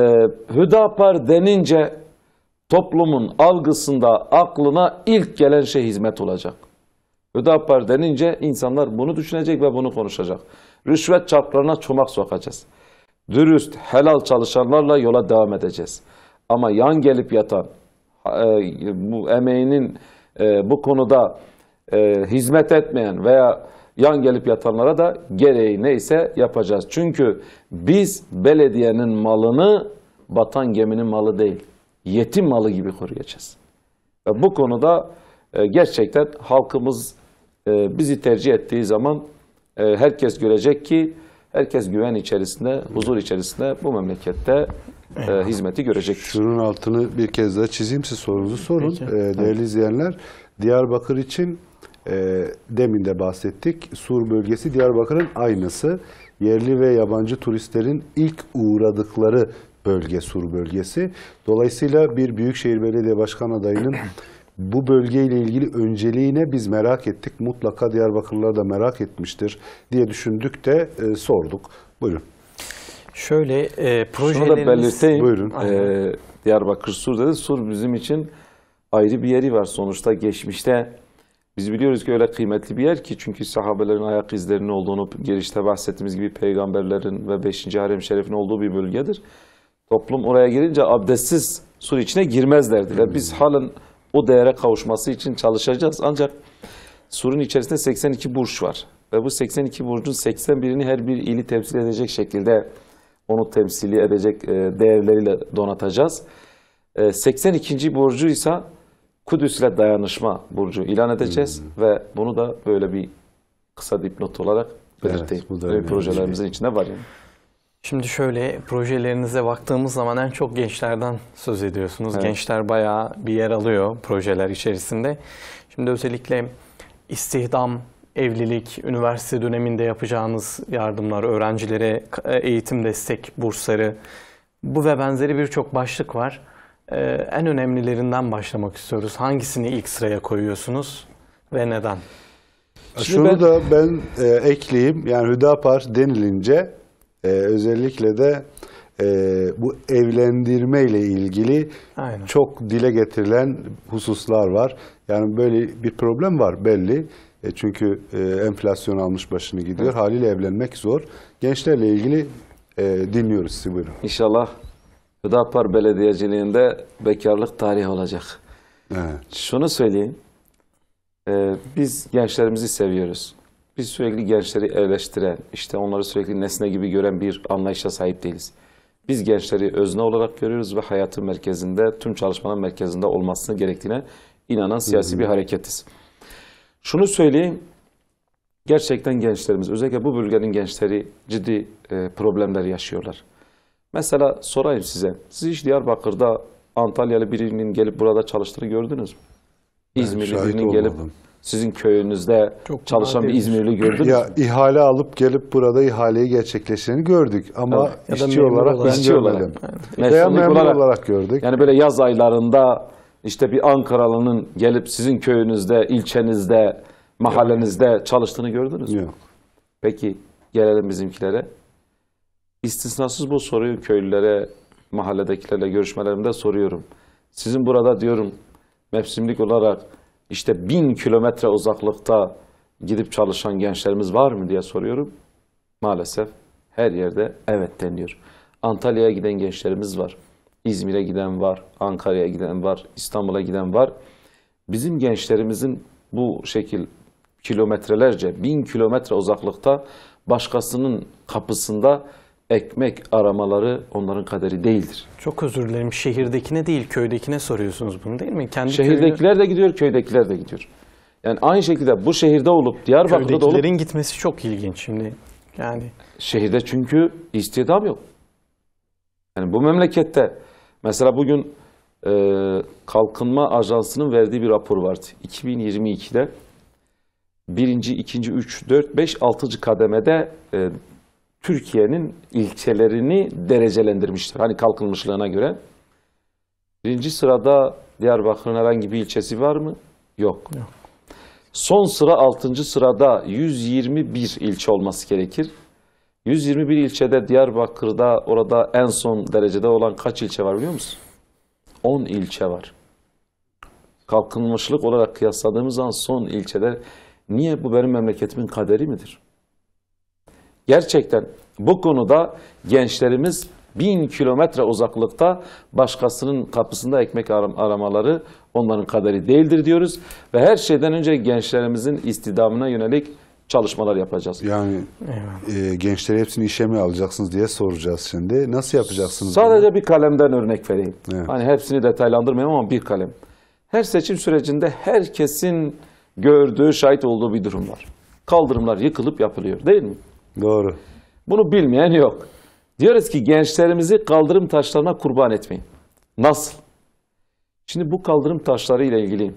Hüdapar denince toplumun algısında aklına ilk gelen şey hizmet olacak. Hüdapar denince insanlar bunu düşünecek ve bunu konuşacak. Rüşvet çaplarına çomak sokacağız. Dürüst, helal çalışanlarla yola devam edeceğiz. Ama yan gelip yatan, e, bu emeğinin e, bu konuda e, hizmet etmeyen veya yan gelip yatanlara da gereği neyse yapacağız. Çünkü biz belediyenin malını batan geminin malı değil, yetim malı gibi koruyacağız. Ve bu konuda gerçekten halkımız bizi tercih ettiği zaman herkes görecek ki herkes güven içerisinde, huzur içerisinde bu memlekette e, hizmeti görecek Şunun altını bir kez daha çizeyim size sorunuzu sorun. E, değerli evet. izleyenler Diyarbakır için e, demin de bahsettik. Sur bölgesi Diyarbakır'ın aynısı. Yerli ve yabancı turistlerin ilk uğradıkları bölge Sur bölgesi. Dolayısıyla bir Büyükşehir Belediye Başkan adayının bu bölgeyle ilgili önceliğine biz merak ettik. Mutlaka Diyarbakırlılar da merak etmiştir diye düşündük de e, sorduk. Buyurun. Şöyle e, projelerimiz... Şunu da belirteyim. Buyurun. E, Diyarbakır Sur dedi. Sur bizim için ayrı bir yeri var. Sonuçta geçmişte biz biliyoruz ki öyle kıymetli bir yer ki çünkü sahabelerin ayak izlerinin olduğunu girişte bahsettiğimiz gibi peygamberlerin ve 5. harem şerefin olduğu bir bölgedir. Toplum oraya girince abdestsiz sur içine girmezlerdi biz hmm. halen o değere kavuşması için çalışacağız. Ancak surun içerisinde 82 burç var ve bu 82 burcun 81'ini her bir ili temsil edecek şekilde onu temsili edecek e, değerleriyle donatacağız. 82. E, burcu ise Kudüs ile dayanışma burcu ilan edeceğiz hmm. ve bunu da böyle bir kısa dipnot olarak belirteyim. Evet, Böyle projelerimizin şey. içinde var yani. Şimdi şöyle projelerinize baktığımız zaman en çok gençlerden söz ediyorsunuz. Evet. Gençler bayağı bir yer alıyor projeler içerisinde. Şimdi özellikle istihdam evlilik, üniversite döneminde yapacağınız yardımlar, öğrencilere e, eğitim destek bursları, bu ve benzeri birçok başlık var. E, en önemlilerinden başlamak istiyoruz. Hangisini ilk sıraya koyuyorsunuz ve neden? Şimdi Şunu ben... da ben e, ekleyeyim. Yani Hüdapar denilince e, özellikle de e, bu evlendirme ile ilgili Aynen. çok dile getirilen hususlar var. Yani böyle bir problem var belli. E çünkü e, enflasyon almış başını gidiyor. Evet. Haliyle evlenmek zor. Gençlerle ilgili e, dinliyoruz sizi buyurun. İnşallah Hüdapar Belediyeciliğinde bekarlık tarihi olacak. Evet. Şunu söyleyeyim. E, biz gençlerimizi seviyoruz. Biz sürekli gençleri eleştiren, işte onları sürekli nesne gibi gören bir anlayışa sahip değiliz. Biz gençleri özne olarak görüyoruz ve hayatın merkezinde, tüm çalışmanın merkezinde olmasını gerektiğine inanan siyasi hı hı. bir hareketiz. Şunu söyleyeyim, gerçekten gençlerimiz, özellikle bu bölgenin gençleri ciddi e, problemler yaşıyorlar. Mesela sorayım size, siz hiç Diyarbakır'da Antalyalı birinin gelip burada çalıştığını gördünüz mü? İzmirli birinin gelip sizin köyünüzde Çok çalışan bir şey. İzmirli gördünüz ya, mü? ihale alıp gelip burada ihaleyi gerçekleştireni gördük ama evet. işçi olarak ben görmedim. Veya memur olarak gördük. Yani böyle yaz aylarında işte bir Ankaralı'nın gelip sizin köyünüzde, ilçenizde, mahallenizde çalıştığını gördünüz mü? Yok. Peki gelelim bizimkilere. İstisnasız bu soruyu köylülere, mahalledekilerle görüşmelerimde soruyorum. Sizin burada diyorum mevsimlik olarak işte bin kilometre uzaklıkta gidip çalışan gençlerimiz var mı diye soruyorum. Maalesef her yerde evet deniyor. Antalya'ya giden gençlerimiz var. İzmir'e giden var, Ankara'ya giden var, İstanbul'a giden var. Bizim gençlerimizin bu şekil kilometrelerce, bin kilometre uzaklıkta başkasının kapısında ekmek aramaları onların kaderi değildir. Çok özür dilerim. Şehirdekine değil, köydekine soruyorsunuz bunu değil mi? Kendi Şehirdekiler köyünü... de gidiyor, köydekiler de gidiyor. Yani aynı şekilde bu şehirde olup Diyarbakır'da da olup... Köydekilerin gitmesi çok ilginç şimdi. Yani şehirde çünkü istihdam yok. Yani bu memlekette Mesela bugün e, Kalkınma Ajansı'nın verdiği bir rapor vardı. 2022'de birinci, ikinci, üç, dört, beş, altıncı kademede e, Türkiye'nin ilçelerini derecelendirmiştir. Hani kalkınmışlığına göre. Birinci sırada Diyarbakır'ın herhangi bir ilçesi var mı? Yok. Yok. Son sıra altıncı sırada 121 ilçe olması gerekir. 121 ilçede Diyarbakır'da orada en son derecede olan kaç ilçe var biliyor musun? 10 ilçe var. Kalkınmışlık olarak kıyasladığımız zaman son ilçede niye bu benim memleketimin kaderi midir? Gerçekten bu konuda gençlerimiz bin kilometre uzaklıkta başkasının kapısında ekmek aramaları onların kaderi değildir diyoruz. Ve her şeyden önce gençlerimizin istidamına yönelik çalışmalar yapacağız. Yani e, gençleri hepsini işe mi alacaksınız diye soracağız şimdi. Nasıl yapacaksınız? Sadece bunu? bir kalemden örnek vereyim. Evet. Hani hepsini detaylandırmayayım ama bir kalem. Her seçim sürecinde herkesin gördüğü, şahit olduğu bir durum var. Kaldırımlar yıkılıp yapılıyor değil mi? Doğru. Bunu bilmeyen yok. Diyoruz ki gençlerimizi kaldırım taşlarına kurban etmeyin. Nasıl? Şimdi bu kaldırım taşları ile ilgili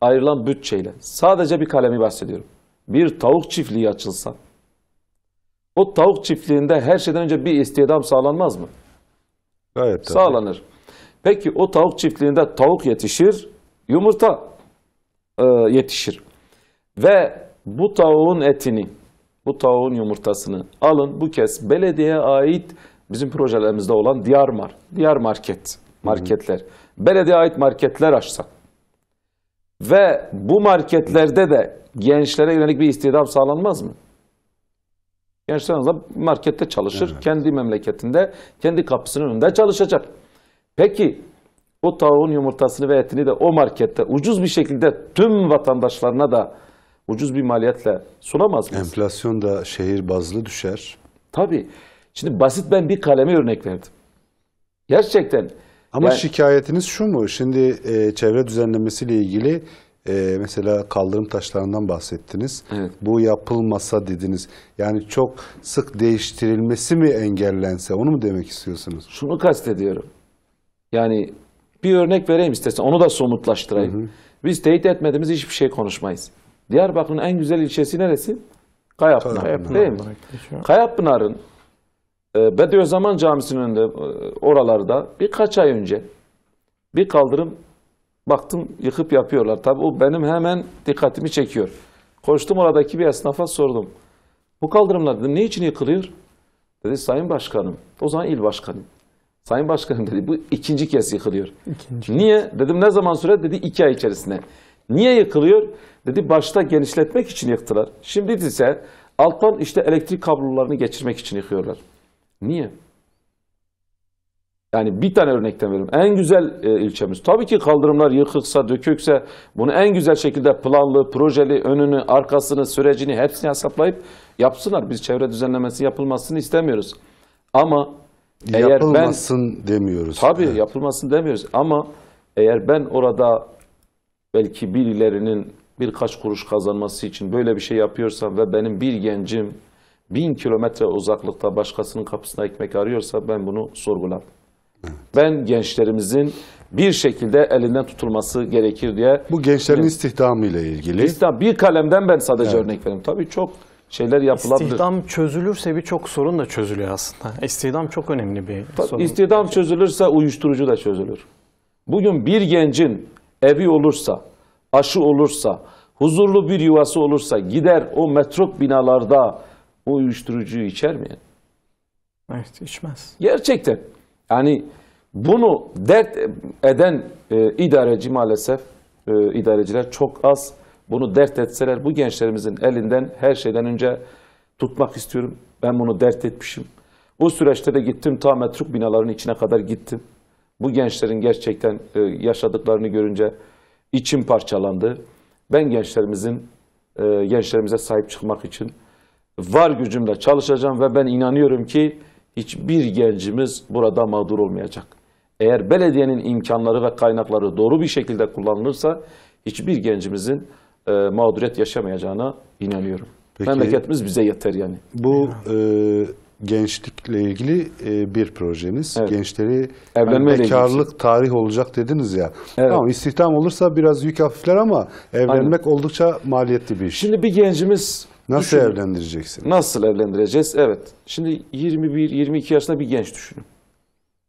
ayrılan bütçeyle sadece bir kalemi bahsediyorum bir tavuk çiftliği açılsa, o tavuk çiftliğinde her şeyden önce bir istihdam sağlanmaz mı? Gayet tabii. Sağlanır. Peki o tavuk çiftliğinde tavuk yetişir, yumurta e, yetişir. Ve bu tavuğun etini, bu tavuğun yumurtasını alın bu kez belediyeye ait bizim projelerimizde olan Diyar Mar, Diyar Market, marketler. Hı hı. Belediyeye ait marketler açsak ve bu marketlerde de gençlere yönelik bir istihdam sağlanmaz mı? Gençler arasında markette çalışır, evet. kendi memleketinde, kendi kapısının önünde çalışacak. Peki o tavuğun yumurtasını ve etini de o markette ucuz bir şekilde tüm vatandaşlarına da ucuz bir maliyetle sunamaz mıyız? Enflasyon da şehir bazlı düşer. Tabii. Şimdi basit ben bir kaleme örnek verdim. Gerçekten ama yani, şikayetiniz şu mu? Şimdi e, çevre düzenlemesiyle ilgili e, mesela kaldırım taşlarından bahsettiniz. Evet. Bu yapılmasa dediniz. Yani çok sık değiştirilmesi mi engellense onu mu demek istiyorsunuz? Şunu kastediyorum. Yani bir örnek vereyim istersen onu da somutlaştırayım. Hı hı. Biz teyit etmediğimiz hiçbir şey konuşmayız. Diyarbakır'ın en güzel ilçesi neresi? Kayapınar. Kayapınar. Değil mi? Kayapınar'ın ee, Bediüzzaman Camisi'nin önünde e, oralarda birkaç ay önce bir kaldırım baktım yıkıp yapıyorlar. Tabii o benim hemen dikkatimi çekiyor. Koştum oradaki bir esnafa sordum. Bu kaldırımlar dedim, ne için yıkılıyor? Dedi Sayın Başkanım. O zaman il başkanım. Sayın Başkanım dedi bu ikinci kez yıkılıyor. İkinci Niye? Dedim ne zaman süre? Dedi iki ay içerisinde. Niye yıkılıyor? Dedi başta genişletmek için yıktılar. Şimdi ise alttan işte elektrik kablolarını geçirmek için yıkıyorlar. Niye? Yani bir tane örnekten vereyim. En güzel e, ilçemiz. Tabii ki kaldırımlar yıkıksa, dökükse bunu en güzel şekilde planlı, projeli, önünü, arkasını, sürecini hepsini hesaplayıp yapsınlar. Biz çevre düzenlemesi yapılmasını istemiyoruz. Ama eğer yapılmasın ben, demiyoruz. Tabii evet. yapılmasın demiyoruz. Ama eğer ben orada belki birilerinin birkaç kuruş kazanması için böyle bir şey yapıyorsam ve benim bir gencim bin kilometre uzaklıkta başkasının kapısına ekmek arıyorsa ben bunu sorgulam. Ben gençlerimizin bir şekilde elinden tutulması gerekir diye. Bu gençlerin benim, istihdamı ile ilgili. İstihdam, bir kalemden ben sadece evet. örnek vereyim. Tabii çok şeyler yapılabilir. İstihdam çözülürse birçok sorun da çözülüyor aslında. İstihdam çok önemli bir Tabii, sorun. İstihdam çözülürse uyuşturucu da çözülür. Bugün bir gencin evi olursa, aşı olursa, huzurlu bir yuvası olursa gider o metruk binalarda o uyuşturucuyu içer mi? Yani? Evet, içmez. Gerçekten. Yani bunu dert eden e, idareci maalesef, e, idareciler çok az. Bunu dert etseler bu gençlerimizin elinden her şeyden önce tutmak istiyorum. Ben bunu dert etmişim. Bu süreçte de gittim ta metruk binaların içine kadar gittim. Bu gençlerin gerçekten e, yaşadıklarını görünce içim parçalandı. Ben gençlerimizin, e, gençlerimize sahip çıkmak için var gücümle çalışacağım ve ben inanıyorum ki hiçbir gencimiz burada mağdur olmayacak. Eğer belediyenin imkanları ve kaynakları doğru bir şekilde kullanılırsa hiçbir gencimizin e, mağduriyet yaşamayacağına inanıyorum. Peki, Memleketimiz bize yeter yani. Bu e, gençlikle ilgili e, bir projeniz. Evet. Gençleri Evlenmeyle bekarlık ilgisi. Şey. tarih olacak dediniz ya. Evet. Tamam istihdam olursa biraz yük hafifler ama evlenmek Aynen. oldukça maliyetli bir iş. Şimdi bir gencimiz Nasıl Düşünün. evlendireceksin? Nasıl evlendireceğiz? Evet. Şimdi 21-22 yaşında bir genç düşünün.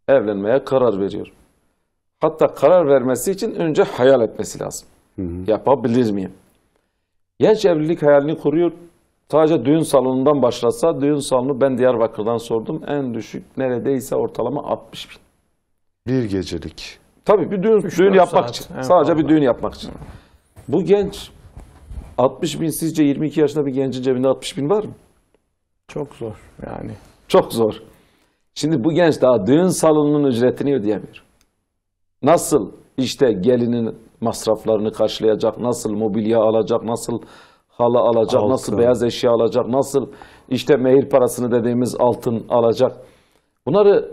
Evlenmeye karar veriyor. Hatta karar vermesi için önce hayal etmesi lazım. Hı hı. Yapabilir miyim? Genç evlilik hayalini kuruyor. Sadece düğün salonundan başlasa, düğün salonu ben Diyarbakır'dan sordum. En düşük neredeyse ortalama 60 bin. Bir gecelik. Tabii bir düğün, düğün yapmak saat. için. Sadece bir düğün yapmak için. Bu genç 60 bin sizce 22 yaşında bir gencin cebinde 60 bin var mı? Çok zor yani. Çok zor. Şimdi bu genç daha düğün salonunun ücretini ödeyemiyor. Nasıl işte gelinin masraflarını karşılayacak, nasıl mobilya alacak, nasıl halı alacak, altın. nasıl beyaz eşya alacak, nasıl işte mehir parasını dediğimiz altın alacak. Bunları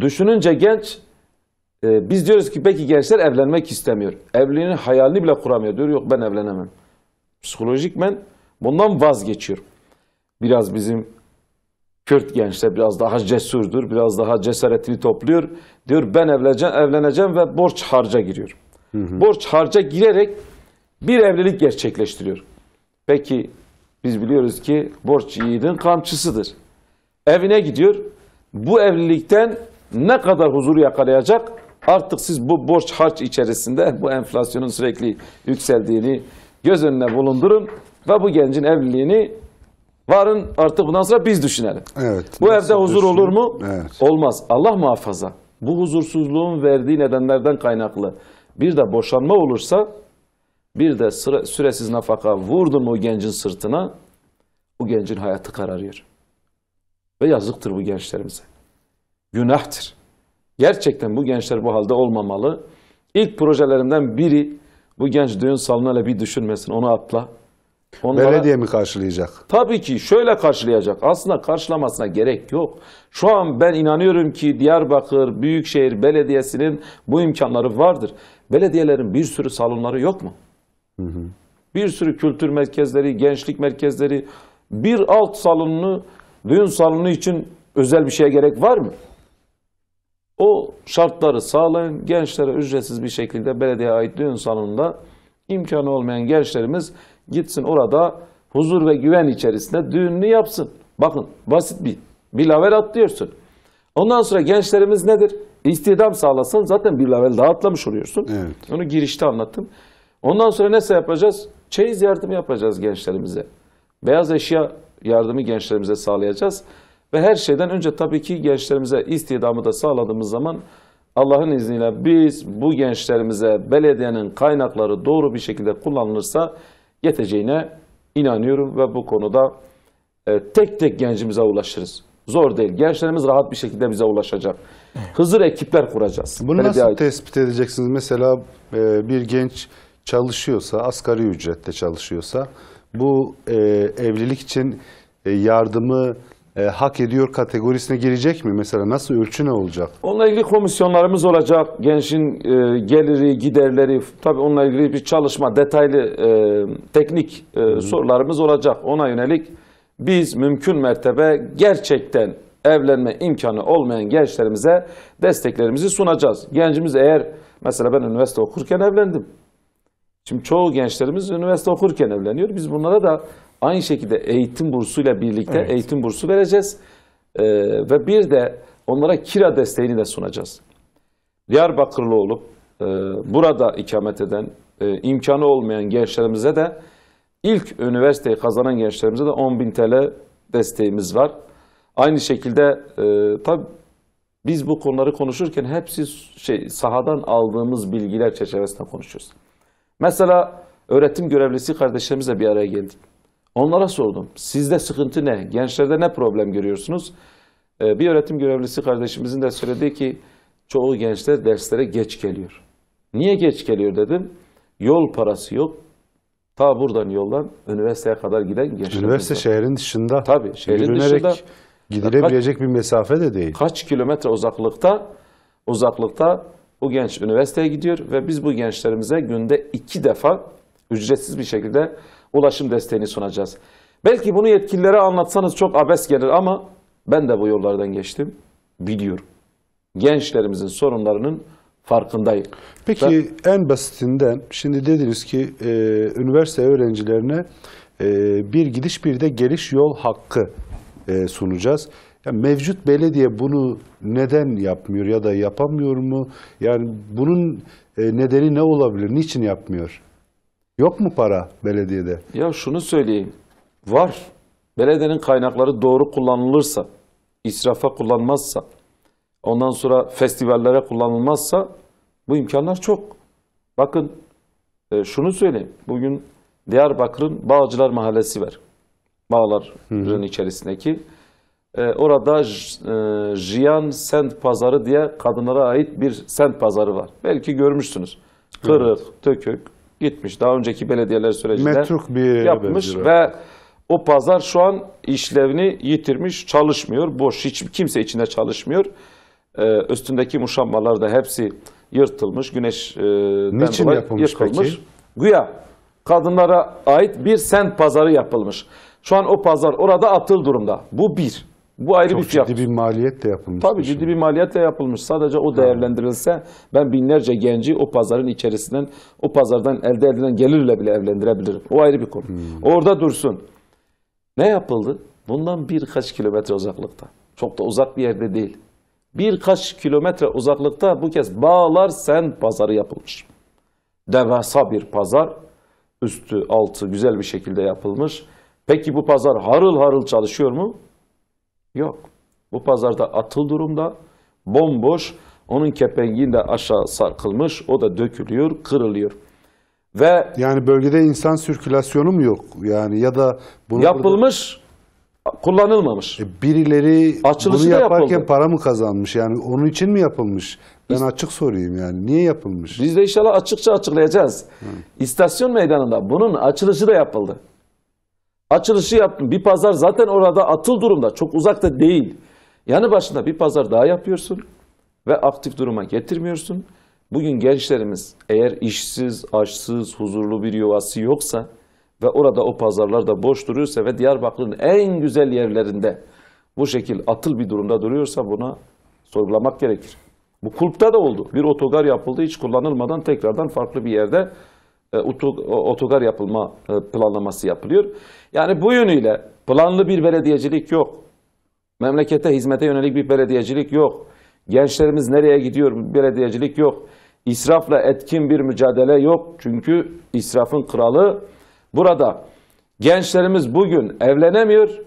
düşününce genç, e, biz diyoruz ki peki gençler evlenmek istemiyor. Evliliğin hayalini bile kuramıyor. Diyor yok ben evlenemem. Psikolojik Psikolojikmen bundan vazgeçiyor. Biraz bizim Kürt gençler biraz daha cesurdur, biraz daha cesaretini topluyor. Diyor ben evleneceğim, evleneceğim ve borç harca giriyorum. Hı hı. Borç harca girerek bir evlilik gerçekleştiriyor. Peki biz biliyoruz ki borç yiğidin kamçısıdır. Evine gidiyor. Bu evlilikten ne kadar huzur yakalayacak? Artık siz bu borç harç içerisinde bu enflasyonun sürekli yükseldiğini göz önüne bulundurun ve bu gencin evliliğini varın artık bundan sonra biz düşünelim. Evet. Bu evde düşünün? huzur olur mu? Evet. Olmaz. Allah muhafaza. Bu huzursuzluğun verdiği nedenlerden kaynaklı. Bir de boşanma olursa bir de sıra, süresiz nafaka vurdun mu o gencin sırtına o gencin hayatı kararıyor. Ve yazıktır bu gençlerimize. Günahtır. Gerçekten bu gençler bu halde olmamalı. İlk projelerimden biri bu genç düğün salonuyla bir düşünmesin, onu atla. Onlara, Belediye mi karşılayacak? Tabii ki şöyle karşılayacak. Aslında karşılamasına gerek yok. Şu an ben inanıyorum ki Diyarbakır Büyükşehir Belediyesi'nin bu imkanları vardır. Belediyelerin bir sürü salonları yok mu? Hı hı. Bir sürü kültür merkezleri, gençlik merkezleri, bir alt salonunu, düğün salonu için özel bir şeye gerek var mı? O şartları sağlayan gençlere ücretsiz bir şekilde belediye ait düğün salonunda imkanı olmayan gençlerimiz gitsin orada huzur ve güven içerisinde düğününü yapsın. Bakın basit bir bir lavel atlıyorsun. Ondan sonra gençlerimiz nedir? İstihdam sağlasın zaten bir level daha atlamış oluyorsun. Evet. Onu girişte anlattım. Ondan sonra neyse yapacağız? Çeyiz yardımı yapacağız gençlerimize. Beyaz eşya yardımı gençlerimize sağlayacağız. Ve her şeyden önce tabii ki gençlerimize istidamı da sağladığımız zaman Allah'ın izniyle biz bu gençlerimize belediyenin kaynakları doğru bir şekilde kullanılırsa yeteceğine inanıyorum ve bu konuda e, tek tek gencimize ulaşırız. Zor değil. Gençlerimiz rahat bir şekilde bize ulaşacak. Hızır ekipler kuracağız. Bunu Belediye nasıl tespit edeceksiniz? Mesela e, bir genç çalışıyorsa, asgari ücretle çalışıyorsa bu e, evlilik için e, yardımı e, hak ediyor kategorisine girecek mi? Mesela nasıl ölçü ne olacak? Onunla ilgili komisyonlarımız olacak. Gençin e, geliri, giderleri, tabii onunla ilgili bir çalışma, detaylı e, teknik e, sorularımız olacak. Ona yönelik biz mümkün mertebe gerçekten evlenme imkanı olmayan gençlerimize desteklerimizi sunacağız. Gencimiz eğer, mesela ben üniversite okurken evlendim. Şimdi çoğu gençlerimiz üniversite okurken evleniyor. Biz bunlara da Aynı şekilde eğitim bursuyla birlikte evet. eğitim bursu vereceğiz. Ee, ve bir de onlara kira desteğini de sunacağız. Diyarbakırlı olup e, burada ikamet eden, e, imkanı olmayan gençlerimize de ilk üniversiteyi kazanan gençlerimize de 10 bin TL desteğimiz var. Aynı şekilde e, tabii biz bu konuları konuşurken hepsi şey sahadan aldığımız bilgiler çerçevesinde konuşuyoruz. Mesela öğretim görevlisi kardeşlerimizle bir araya geldik. Onlara sordum. Sizde sıkıntı ne? Gençlerde ne problem görüyorsunuz? Ee, bir öğretim görevlisi kardeşimizin de söylediği ki çoğu gençler derslere geç geliyor. Niye geç geliyor dedim. Yol parası yok. Ta buradan yoldan üniversiteye kadar giden gençler. Üniversite var. şehrin dışında. Tabii şehrin dışında. Gidilebilecek kaç, bir mesafe de değil. Kaç kilometre uzaklıkta uzaklıkta bu genç üniversiteye gidiyor ve biz bu gençlerimize günde iki defa ücretsiz bir şekilde ulaşım desteğini sunacağız. Belki bunu yetkililere anlatsanız çok abes gelir ama ben de bu yollardan geçtim. Biliyorum. Gençlerimizin sorunlarının farkındayım. Peki ben, en basitinden şimdi dediniz ki e, üniversite öğrencilerine e, bir gidiş bir de geliş yol hakkı e, sunacağız. Yani mevcut belediye bunu neden yapmıyor ya da yapamıyor mu? Yani bunun e, nedeni ne olabilir? Niçin yapmıyor? Yok mu para belediyede? Ya şunu söyleyeyim. Var. Belediyenin kaynakları doğru kullanılırsa, israfa kullanmazsa, ondan sonra festivallere kullanılmazsa bu imkanlar çok. Bakın e, şunu söyleyeyim. Bugün Diyarbakır'ın Bağcılar Mahallesi var. Bağlar'ın içerisindeki. E, orada e, Jiyan Sent Pazarı diye kadınlara ait bir sent pazarı var. Belki görmüşsünüz. Kırık, evet. tökük, gitmiş. Daha önceki belediyeler sürecinde Metruk bir yapmış benziyor. ve o pazar şu an işlevini yitirmiş, çalışmıyor, boş, hiç kimse içinde çalışmıyor. Ee, üstündeki muşambalar da hepsi yırtılmış, güneşten e, Niçin dolayı yapılmış yıkılmış. Peki? Güya kadınlara ait bir sent pazarı yapılmış. Şu an o pazar orada atıl durumda. Bu bir. Bu ayrı Çok bir fiyat. ciddi bir maliyet de yapılmış. Tabii ciddi bir maliyetle yapılmış. Sadece o değerlendirilse ben binlerce genci o pazarın içerisinden, o pazardan elde edilen gelirle bile evlendirebilirim. O ayrı bir konu. Hmm. Orada dursun. Ne yapıldı? Bundan birkaç kilometre uzaklıkta. Çok da uzak bir yerde değil. Birkaç kilometre uzaklıkta bu kez Bağlar Sen pazarı yapılmış. Devasa bir pazar. Üstü, altı güzel bir şekilde yapılmış. Peki bu pazar harıl harıl çalışıyor mu? Yok. Bu pazarda atıl durumda, bomboş. Onun kepengiğinde aşağı sarkılmış, o da dökülüyor, kırılıyor. Ve yani bölgede insan sirkülasyonu mu yok? Yani ya da bunu yapılmış burada, kullanılmamış. E, birileri Açılışı bunu yaparken yapıldı. para mı kazanmış? Yani onun için mi yapılmış? Ben açık sorayım yani. Niye yapılmış? Biz de inşallah açıkça açıklayacağız. Hı. İstasyon meydanında bunun açılışı da yapıldı. Açılışı yaptım Bir pazar zaten orada atıl durumda. Çok uzakta değil. Yanı başında bir pazar daha yapıyorsun ve aktif duruma getirmiyorsun. Bugün gençlerimiz eğer işsiz, açsız, huzurlu bir yuvası yoksa ve orada o pazarlarda boş duruyorsa ve Diyarbakır'ın en güzel yerlerinde bu şekil atıl bir durumda duruyorsa buna sorgulamak gerekir. Bu kulpta da oldu. Bir otogar yapıldı hiç kullanılmadan tekrardan farklı bir yerde e, otogar yapılma e, planlaması yapılıyor. Yani bu yönüyle planlı bir belediyecilik yok. Memlekete hizmete yönelik bir belediyecilik yok. Gençlerimiz nereye gidiyor belediyecilik yok. İsrafla etkin bir mücadele yok. Çünkü israfın kralı burada. Gençlerimiz bugün evlenemiyor.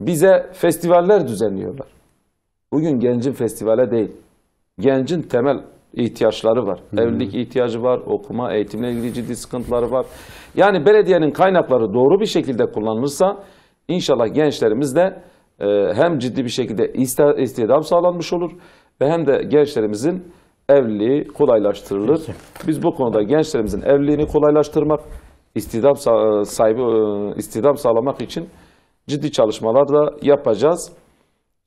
Bize festivaller düzenliyorlar. Bugün gencin festivale değil, gencin temel ihtiyaçları var. hı Evlilik ihtiyacı var, okuma, eğitimle ilgili ciddi sıkıntıları var. Yani belediyenin kaynakları doğru bir şekilde kullanılırsa inşallah gençlerimiz de e, hem ciddi bir şekilde istihdam sağlanmış olur ve hem de gençlerimizin evliliği kolaylaştırılır. Biz bu konuda gençlerimizin evliliğini kolaylaştırmak, istihdam e, sahibi e, istihdam sağlamak için ciddi çalışmalar da yapacağız.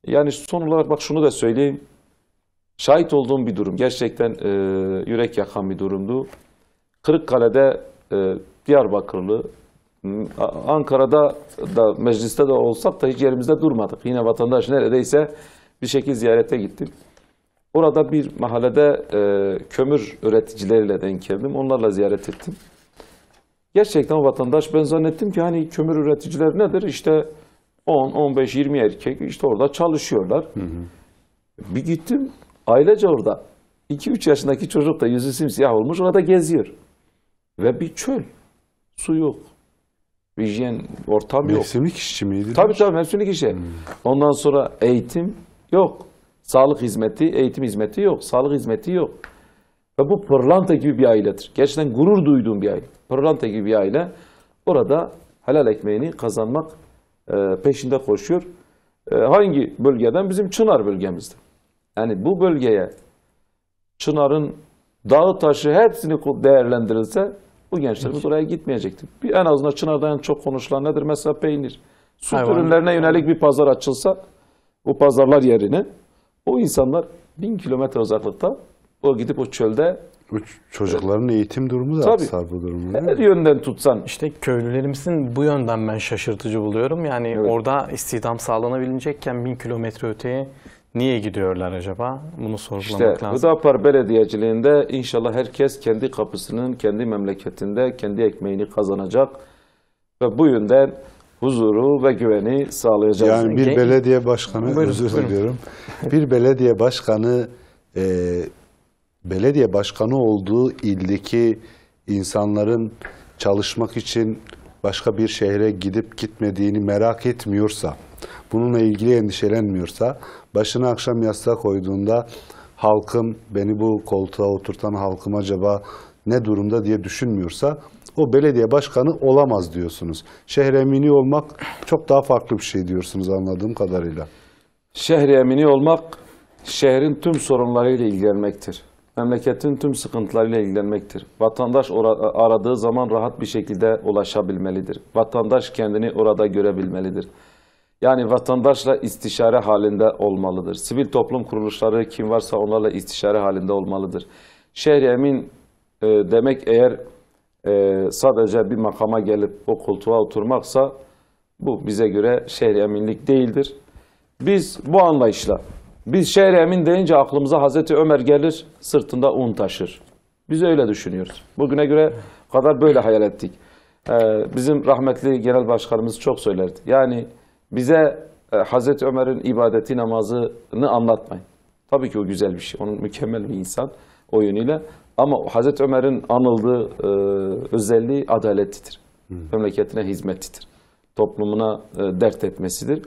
Yani son olarak bak şunu da söyleyeyim. Şahit olduğum bir durum. Gerçekten e, yürek yakan bir durumdu. Kırıkkale'de e, Diyarbakırlı, Ankara'da da mecliste de olsak da hiç yerimizde durmadık. Yine vatandaş neredeyse bir şekilde ziyarete gittim. Orada bir mahallede e, kömür üreticileriyle denk geldim. Onlarla ziyaret ettim. Gerçekten o vatandaş ben zannettim ki hani kömür üreticiler nedir? İşte 10, 15, 20 erkek işte orada çalışıyorlar. Hı hı. Bir gittim Ailece orada 2-3 yaşındaki çocuk da yüzü simsiyah olmuş orada geziyor. Ve bir çöl. Su yok. Hijyen ortam yok. Mevsimlik işçi miydi? Tabii tabii mevsimlik işe. Hmm. Ondan sonra eğitim yok. Sağlık hizmeti, eğitim hizmeti yok. Sağlık hizmeti yok. Ve bu pırlanta gibi bir ailedir. Gerçekten gurur duyduğum bir aile. Pırlanta gibi bir aile. Orada helal ekmeğini kazanmak e, peşinde koşuyor. E, hangi bölgeden? Bizim Çınar bölgemizde. Yani bu bölgeye Çınar'ın dağı taşı hepsini değerlendirilse bu gençlerimiz Peki. oraya gitmeyecekti. Bir, en azından Çınar'da en çok konuşulan nedir? Mesela peynir. Süt Hayvan. ürünlerine yönelik bir pazar açılsa bu pazarlar yerine o insanlar bin kilometre uzaklıkta o gidip o çölde bu çocukların evet. eğitim durumu da Tabii. bu durumda. Her yönden tutsan. İşte köylülerimizin bu yönden ben şaşırtıcı buluyorum. Yani evet. orada istihdam sağlanabilecekken bin kilometre öteye Niye gidiyorlar acaba? Bunu sorgulamak işte, lazım. Hüdapar Belediyeciliğinde inşallah herkes kendi kapısının, kendi memleketinde, kendi ekmeğini kazanacak. Ve bu yönden huzuru ve güveni sağlayacağız. Yani bir belediye başkanı, buyurun, özür buyurun. diliyorum. Bir belediye başkanı, e, belediye başkanı olduğu ildeki insanların çalışmak için başka bir şehre gidip gitmediğini merak etmiyorsa, bununla ilgili endişelenmiyorsa, başını akşam yastığa koyduğunda halkım, beni bu koltuğa oturtan halkım acaba ne durumda diye düşünmüyorsa o belediye başkanı olamaz diyorsunuz. Şehre emini olmak çok daha farklı bir şey diyorsunuz anladığım kadarıyla. Şehre emini olmak şehrin tüm sorunlarıyla ilgilenmektir. Memleketin tüm sıkıntılarıyla ilgilenmektir. Vatandaş aradığı zaman rahat bir şekilde ulaşabilmelidir. Vatandaş kendini orada görebilmelidir. Yani vatandaşla istişare halinde olmalıdır. Sivil toplum kuruluşları kim varsa onlarla istişare halinde olmalıdır. Şehri emin e, demek eğer e, sadece bir makama gelip o koltuğa oturmaksa bu bize göre şehri eminlik değildir. Biz bu anlayışla, biz şehri emin deyince aklımıza Hazreti Ömer gelir, sırtında un taşır. Biz öyle düşünüyoruz. Bugüne göre kadar böyle hayal ettik. Ee, bizim rahmetli genel başkanımız çok söylerdi. Yani bize e, Hazreti Ömer'in ibadeti namazını anlatmayın. Tabii ki o güzel bir şey. Onun mükemmel bir insan o yönüyle. Ama Hazreti Ömer'in anıldığı e, özelliği adaletlidir. Hı. Memleketine hizmettidir. Toplumuna e, dert etmesidir.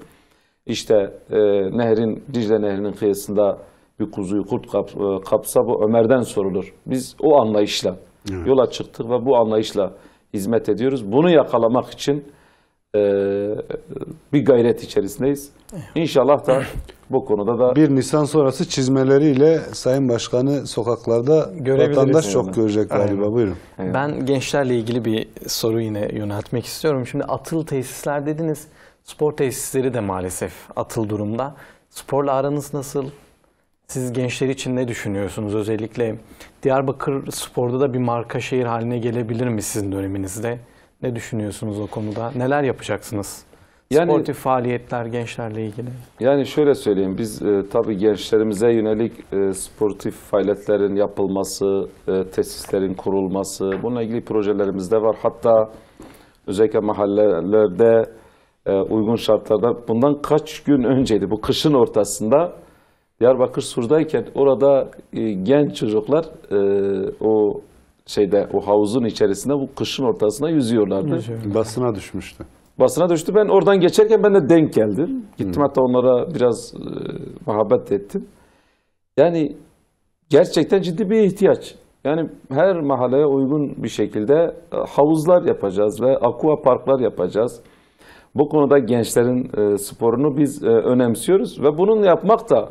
İşte e, nehrin, Dicle Nehri'nin kıyısında bir kuzuyu kurt kap, e, kapsa bu Ömer'den sorulur. Biz o anlayışla evet. yola çıktık ve bu anlayışla hizmet ediyoruz. Bunu yakalamak için ee, bir gayret içerisindeyiz. İnşallah da bu konuda da bir Nisan sonrası çizmeleriyle Sayın Başkanı sokaklarda Görebiliriz vatandaş çok yani. görecek galiba. Aynen. Buyurun. Ben gençlerle ilgili bir soru yine yöneltmek istiyorum. Şimdi atıl tesisler dediniz. Spor tesisleri de maalesef atıl durumda. Sporla aranız nasıl? Siz gençler için ne düşünüyorsunuz? Özellikle Diyarbakır sporda da bir marka şehir haline gelebilir mi sizin döneminizde? Ne düşünüyorsunuz o konuda? Neler yapacaksınız? Yani, Sportif faaliyetler gençlerle ilgili. Yani şöyle söyleyeyim, biz e, tabii gençlerimize yönelik e, sportif faaliyetlerin yapılması, e, tesislerin kurulması, bununla ilgili projelerimiz de var. Hatta özellikle mahallelerde e, uygun şartlarda, bundan kaç gün önceydi, bu kışın ortasında Diyarbakır Sur'dayken orada e, genç çocuklar e, o şeyde o havuzun içerisinde bu kışın ortasına yüzüyorlardı. Basına düşmüştü. Basına düştü. Ben oradan geçerken ben de denk geldim. Gittim hmm. hatta onlara biraz e, muhabbet ettim. Yani gerçekten ciddi bir ihtiyaç. Yani her mahalleye uygun bir şekilde e, havuzlar yapacağız ve aqua parklar yapacağız. Bu konuda gençlerin e, sporunu biz e, önemsiyoruz ve bunun yapmak da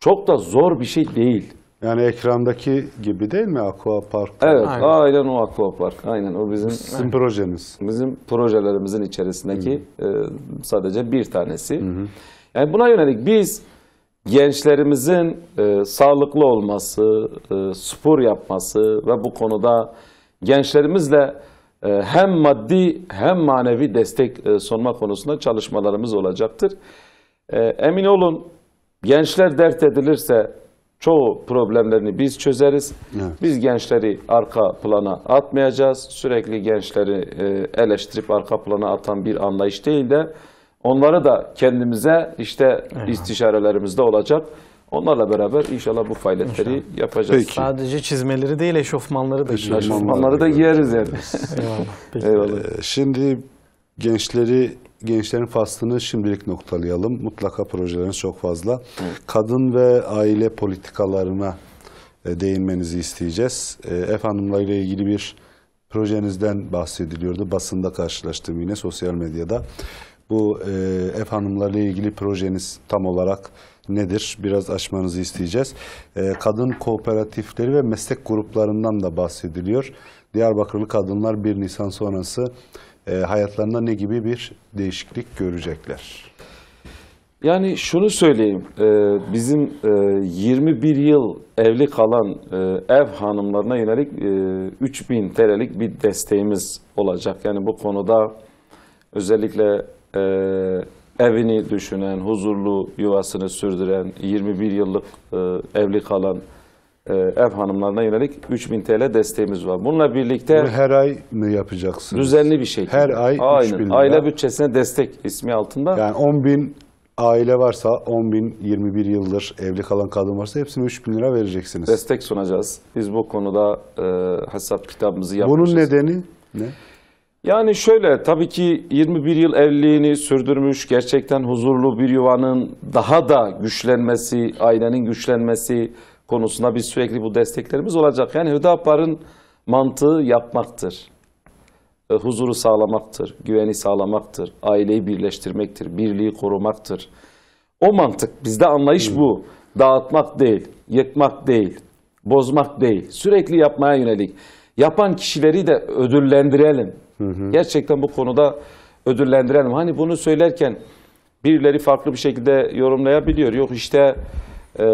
çok da zor bir şey değil. Yani ekrandaki gibi değil mi Aqua Park? Evet, aynen, aynen o Aqua Park. Aynen o bizim sizin projeniz. Bizim projelerimizin içerisindeki hı E, sadece bir tanesi. Hı Yani buna yönelik biz gençlerimizin e, sağlıklı olması, e, spor yapması ve bu konuda gençlerimizle e, hem maddi hem manevi destek e, sunma konusunda çalışmalarımız olacaktır. E, emin olun gençler dert edilirse çoğu problemlerini biz çözeriz. Evet. Biz gençleri arka plana atmayacağız. Sürekli gençleri e, eleştirip arka plana atan bir anlayış değil de onları da kendimize işte Eyvallah. istişarelerimizde olacak. Onlarla beraber inşallah bu faaliyetleri inşallah. yapacağız. Peki. Sadece çizmeleri değil eşofmanları da giyeriz. Eşofmanları da giyeriz yani. Eyvallah. Peki. Eyvallah. Ee, şimdi gençleri gençlerin faslını şimdilik noktalayalım. Mutlaka projeleriniz çok fazla. Evet. Kadın ve aile politikalarına e, değinmenizi isteyeceğiz. E, F ilgili bir projenizden bahsediliyordu. Basında karşılaştım yine sosyal medyada. Bu e, ev hanımlarıyla ilgili projeniz tam olarak nedir? Biraz açmanızı isteyeceğiz. E, kadın kooperatifleri ve meslek gruplarından da bahsediliyor. Diyarbakırlı Kadınlar 1 Nisan sonrası e, hayatlarında ne gibi bir değişiklik görecekler? Yani şunu söyleyeyim, e, bizim 21 e, yıl evli kalan e, ev hanımlarına yönelik 3000 TL'lik bir desteğimiz olacak. Yani bu konuda özellikle evini düşünen, huzurlu yuvasını sürdüren, 21 yıllık evli kalan e, ev hanımlarına yönelik 3000 TL desteğimiz var. Bununla birlikte Bunu her ay mı yapacaksınız? Düzenli bir şekilde. Her ay Aynen. 3000 lira. Aile bütçesine destek ismi altında. Yani 10 bin aile varsa 10 bin 21 yıldır evli kalan kadın varsa hepsine 3 bin lira vereceksiniz. Destek sunacağız. Biz bu konuda e, hesap kitabımızı yapmışız. Bunun nedeni ne? Yani şöyle tabii ki 21 yıl evliliğini sürdürmüş gerçekten huzurlu bir yuvanın daha da güçlenmesi, ailenin güçlenmesi, konusunda biz sürekli bu desteklerimiz olacak. Yani Hüdapar'ın mantığı yapmaktır. E, huzuru sağlamaktır, güveni sağlamaktır, aileyi birleştirmektir, birliği korumaktır. O mantık, bizde anlayış hmm. bu. Dağıtmak değil, yıkmak değil, bozmak değil. Sürekli yapmaya yönelik. Yapan kişileri de ödüllendirelim. Hı hı. Gerçekten bu konuda ödüllendirelim. Hani bunu söylerken birileri farklı bir şekilde yorumlayabiliyor. Yok işte... E,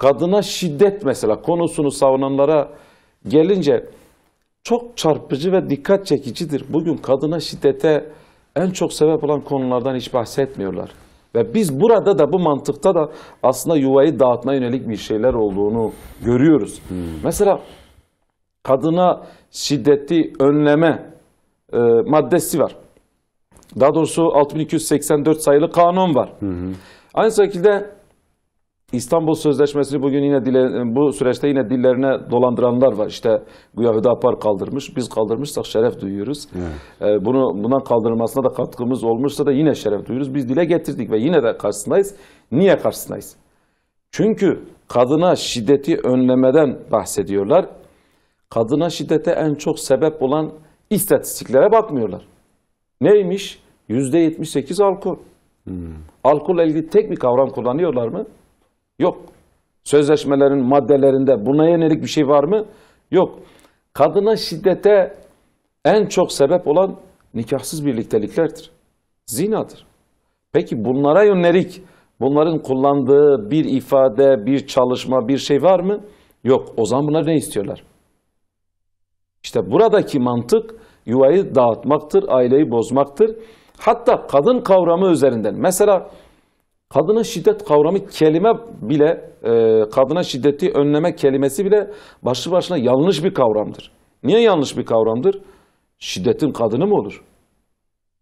kadına şiddet mesela konusunu savunanlara gelince çok çarpıcı ve dikkat çekicidir. Bugün kadına şiddete en çok sebep olan konulardan hiç bahsetmiyorlar. Ve biz burada da bu mantıkta da aslında yuvayı dağıtma yönelik bir şeyler olduğunu görüyoruz. Hmm. Mesela kadına şiddeti önleme e, maddesi var. Daha doğrusu 6284 sayılı kanun var. Hı Aynı şekilde İstanbul Sözleşmesi'ni bugün yine dile, bu süreçte yine dillerine dolandıranlar var. İşte Güya Hüdapar kaldırmış, biz kaldırmışsak şeref duyuyoruz. Evet. Ee, bunu Bundan kaldırılmasına da katkımız olmuşsa da yine şeref duyuyoruz. Biz dile getirdik ve yine de karşısındayız. Niye karşısındayız? Çünkü kadına şiddeti önlemeden bahsediyorlar. Kadına şiddete en çok sebep olan istatistiklere bakmıyorlar. Neymiş? %78 alkol. Hmm. Alkolle ilgili tek bir kavram kullanıyorlar mı? Yok. Sözleşmelerin maddelerinde buna yönelik bir şey var mı? Yok. Kadına şiddete en çok sebep olan nikahsız birlikteliklerdir. Zinadır. Peki bunlara yönelik bunların kullandığı bir ifade, bir çalışma, bir şey var mı? Yok. O zaman bunlar ne istiyorlar? İşte buradaki mantık yuvayı dağıtmaktır, aileyi bozmaktır. Hatta kadın kavramı üzerinden. Mesela Kadına şiddet kavramı kelime bile, e, kadına şiddeti önleme kelimesi bile başlı başına yanlış bir kavramdır. Niye yanlış bir kavramdır? Şiddetin kadını mı olur?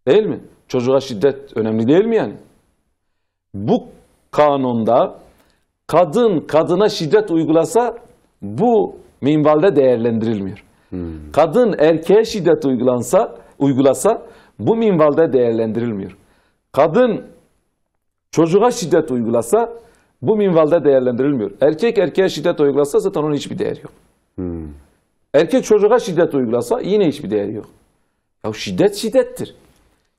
Değil mi? Çocuğa şiddet önemli değil mi yani? Bu kanunda kadın kadına şiddet uygulasa bu minvalde değerlendirilmiyor. Hmm. Kadın erkeğe şiddet uygulansa, uygulasa bu minvalde değerlendirilmiyor. Kadın çocuğa şiddet uygulasa bu minvalde değerlendirilmiyor. Erkek erkeğe şiddet uygulasa zaten onun hiçbir değeri yok. Hmm. Erkek çocuğa şiddet uygulasa yine hiçbir değeri yok. Ya şiddet şiddettir.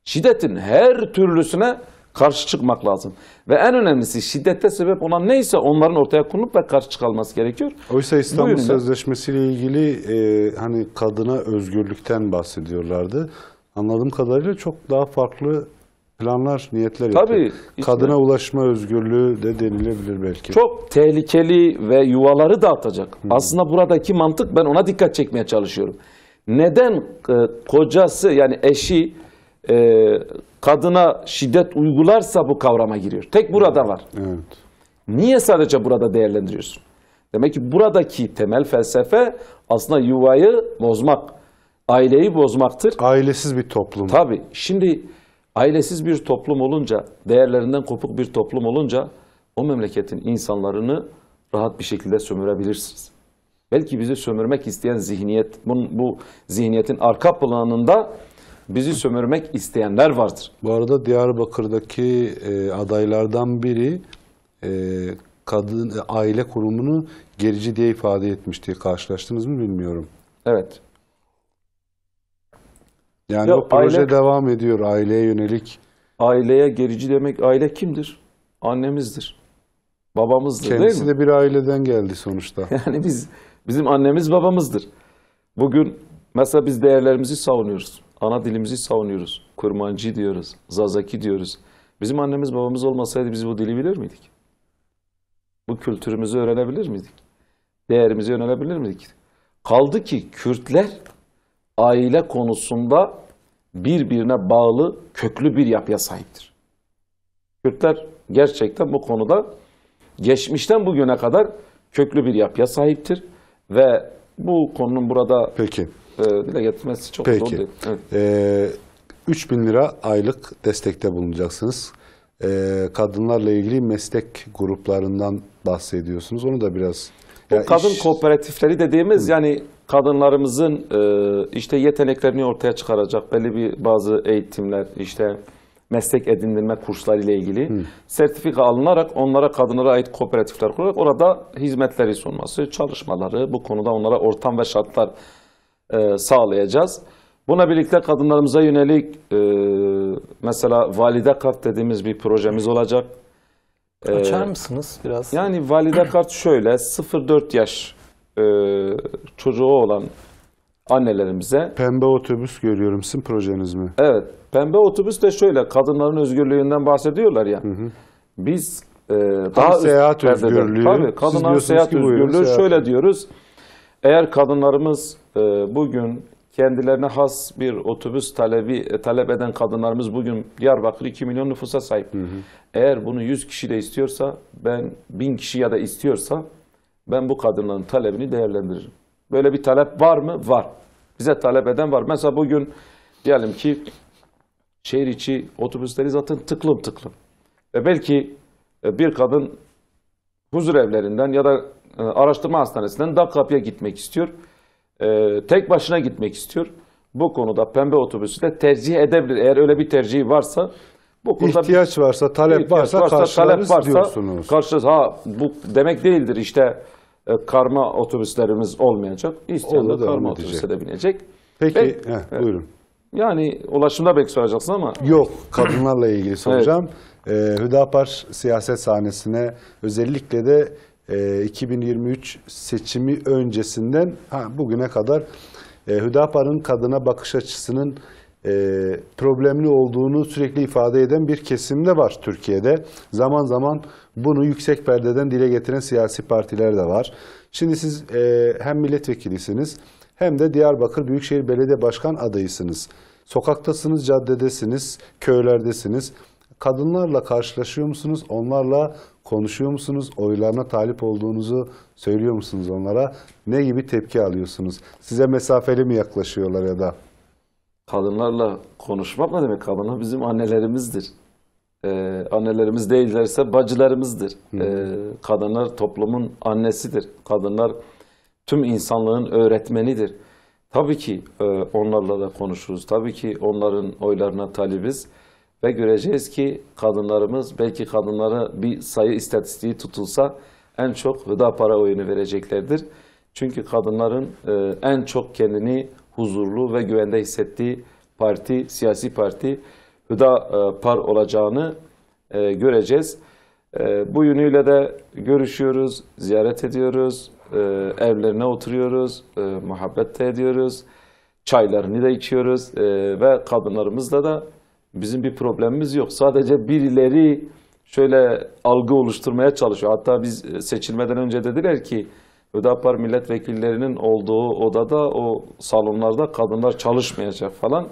Şiddetin her türlüsüne karşı çıkmak lazım. Ve en önemlisi şiddette sebep olan neyse onların ortaya konup ve karşı çıkılması gerekiyor. Oysa İstanbul Buyurun Sözleşmesi ile ilgili e, hani kadına özgürlükten bahsediyorlardı. Anladığım kadarıyla çok daha farklı planlar, niyetler Tabii, yapıyor. Işte, Kadına ulaşma özgürlüğü de denilebilir belki. Çok tehlikeli ve yuvaları dağıtacak. Hı. Aslında buradaki mantık ben ona dikkat çekmeye çalışıyorum. Neden e, kocası yani eşi e, kadına şiddet uygularsa bu kavrama giriyor? Tek burada var. Evet. Niye sadece burada değerlendiriyorsun? Demek ki buradaki temel felsefe aslında yuvayı bozmak, aileyi bozmaktır. Ailesiz bir toplum. Tabii. Şimdi Ailesiz bir toplum olunca, değerlerinden kopuk bir toplum olunca o memleketin insanlarını rahat bir şekilde sömürebilirsiniz. Belki bizi sömürmek isteyen zihniyet, bu, bu zihniyetin arka planında bizi sömürmek isteyenler vardır. Bu arada Diyarbakır'daki e, adaylardan biri e, kadın e, aile kurumunu gerici diye ifade etmişti. Karşılaştınız mı bilmiyorum. Evet. Yani ya o proje aile, devam ediyor aileye yönelik. Aileye gerici demek aile kimdir? Annemizdir. Babamızdır Kendisi değil mi? de bir aileden geldi sonuçta. Yani biz bizim annemiz babamızdır. Bugün mesela biz değerlerimizi savunuyoruz. Ana dilimizi savunuyoruz. Kurmancı diyoruz. Zazaki diyoruz. Bizim annemiz babamız olmasaydı biz bu dili bilir miydik? Bu kültürümüzü öğrenebilir miydik? Değerimizi öğrenebilir miydik? Kaldı ki Kürtler aile konusunda birbirine bağlı köklü bir yapıya sahiptir. Kürtler gerçekten bu konuda geçmişten bugüne kadar köklü bir yapıya sahiptir ve bu konunun burada Peki. E, dile getirmesi çok Peki. zor değil. Evet. Ee, 3 bin lira aylık destekte bulunacaksınız. Ee, kadınlarla ilgili meslek gruplarından bahsediyorsunuz. Onu da biraz... Bu kadın iş... kooperatifleri dediğimiz Hı. yani kadınlarımızın e, işte yeteneklerini ortaya çıkaracak belli bir bazı eğitimler işte meslek edindirme kursları ile ilgili Hı. sertifika alınarak onlara kadınlara ait kooperatifler kurarak orada hizmetleri sunması, çalışmaları bu konuda onlara ortam ve şartlar e, sağlayacağız. Buna birlikte kadınlarımıza yönelik e, mesela valide kart dediğimiz bir projemiz olacak. E, Açar ee, mısınız biraz? Yani valide kart şöyle 0-4 yaş e, çocuğu olan annelerimize. Pembe otobüs görüyorum sizin projeniz mi? Evet. Pembe otobüs de şöyle kadınların özgürlüğünden bahsediyorlar ya. Hı hı. Biz e, daha seyahat özgürlüğü. Tabii kadınların seyahat özgürlüğü buyurun, şöyle diyoruz. Eğer kadınlarımız e, bugün kendilerine has bir otobüs talebi e, talep eden kadınlarımız bugün Diyarbakır 2 milyon nüfusa sahip. Hı hı. Eğer bunu 100 kişi de istiyorsa ben 1000 kişi ya da istiyorsa ben bu kadınların talebini değerlendiririm. Böyle bir talep var mı? Var. Bize talep eden var. Mesela bugün diyelim ki şehir içi otobüsleri zaten tıklım tıklım. Ve belki e, bir kadın huzur evlerinden ya da e, araştırma hastanesinden da kapıya gitmek istiyor. E, tek başına gitmek istiyor. Bu konuda pembe otobüsü de tercih edebilir. Eğer öyle bir tercihi varsa bu konuda ihtiyaç varsa, talep ihtiyaç varsa, varsa talep varsa diyorsunuz. Karşılarız. Ha bu demek değildir işte e, karma otobüslerimiz olmayacak. İsteyen de karma otobüse de binecek. Peki, Ve, heh, e, buyurun. Yani ulaşımda belki soracaksın ama. Yok, kadınlarla ilgili soracağım. Evet. Ee, Hüdapar siyaset sahnesine özellikle de e, 2023 seçimi öncesinden ha, bugüne kadar e, Hüdapar'ın kadına bakış açısının e, problemli olduğunu sürekli ifade eden bir kesimde var Türkiye'de. Zaman zaman bunu yüksek perdeden dile getiren siyasi partiler de var. Şimdi siz e, hem milletvekilisiniz hem de Diyarbakır Büyükşehir Belediye Başkan adayısınız. Sokaktasınız, caddedesiniz, köylerdesiniz. Kadınlarla karşılaşıyor musunuz? Onlarla konuşuyor musunuz? Oylarına talip olduğunuzu söylüyor musunuz onlara? Ne gibi tepki alıyorsunuz? Size mesafeli mi yaklaşıyorlar ya da? Kadınlarla konuşmak ne demek? Kadınlar bizim annelerimizdir e, annelerimiz değillerse bacılarımızdır. E, kadınlar toplumun annesidir. Kadınlar tüm insanlığın öğretmenidir. Tabii ki e, onlarla da konuşuruz. Tabii ki onların oylarına talibiz. Ve göreceğiz ki kadınlarımız, belki kadınlara bir sayı istatistiği tutulsa en çok para oyunu vereceklerdir. Çünkü kadınların e, en çok kendini huzurlu ve güvende hissettiği parti, siyasi parti gıda e, par olacağını e, göreceğiz. E, bu yönüyle de görüşüyoruz, ziyaret ediyoruz, evlerine oturuyoruz, muhabbet de ediyoruz, çaylarını da içiyoruz ve kadınlarımızla da bizim bir problemimiz yok. Sadece birileri şöyle algı oluşturmaya çalışıyor. Hatta biz seçilmeden önce dediler ki Hüdapar milletvekillerinin olduğu odada o salonlarda kadınlar çalışmayacak falan.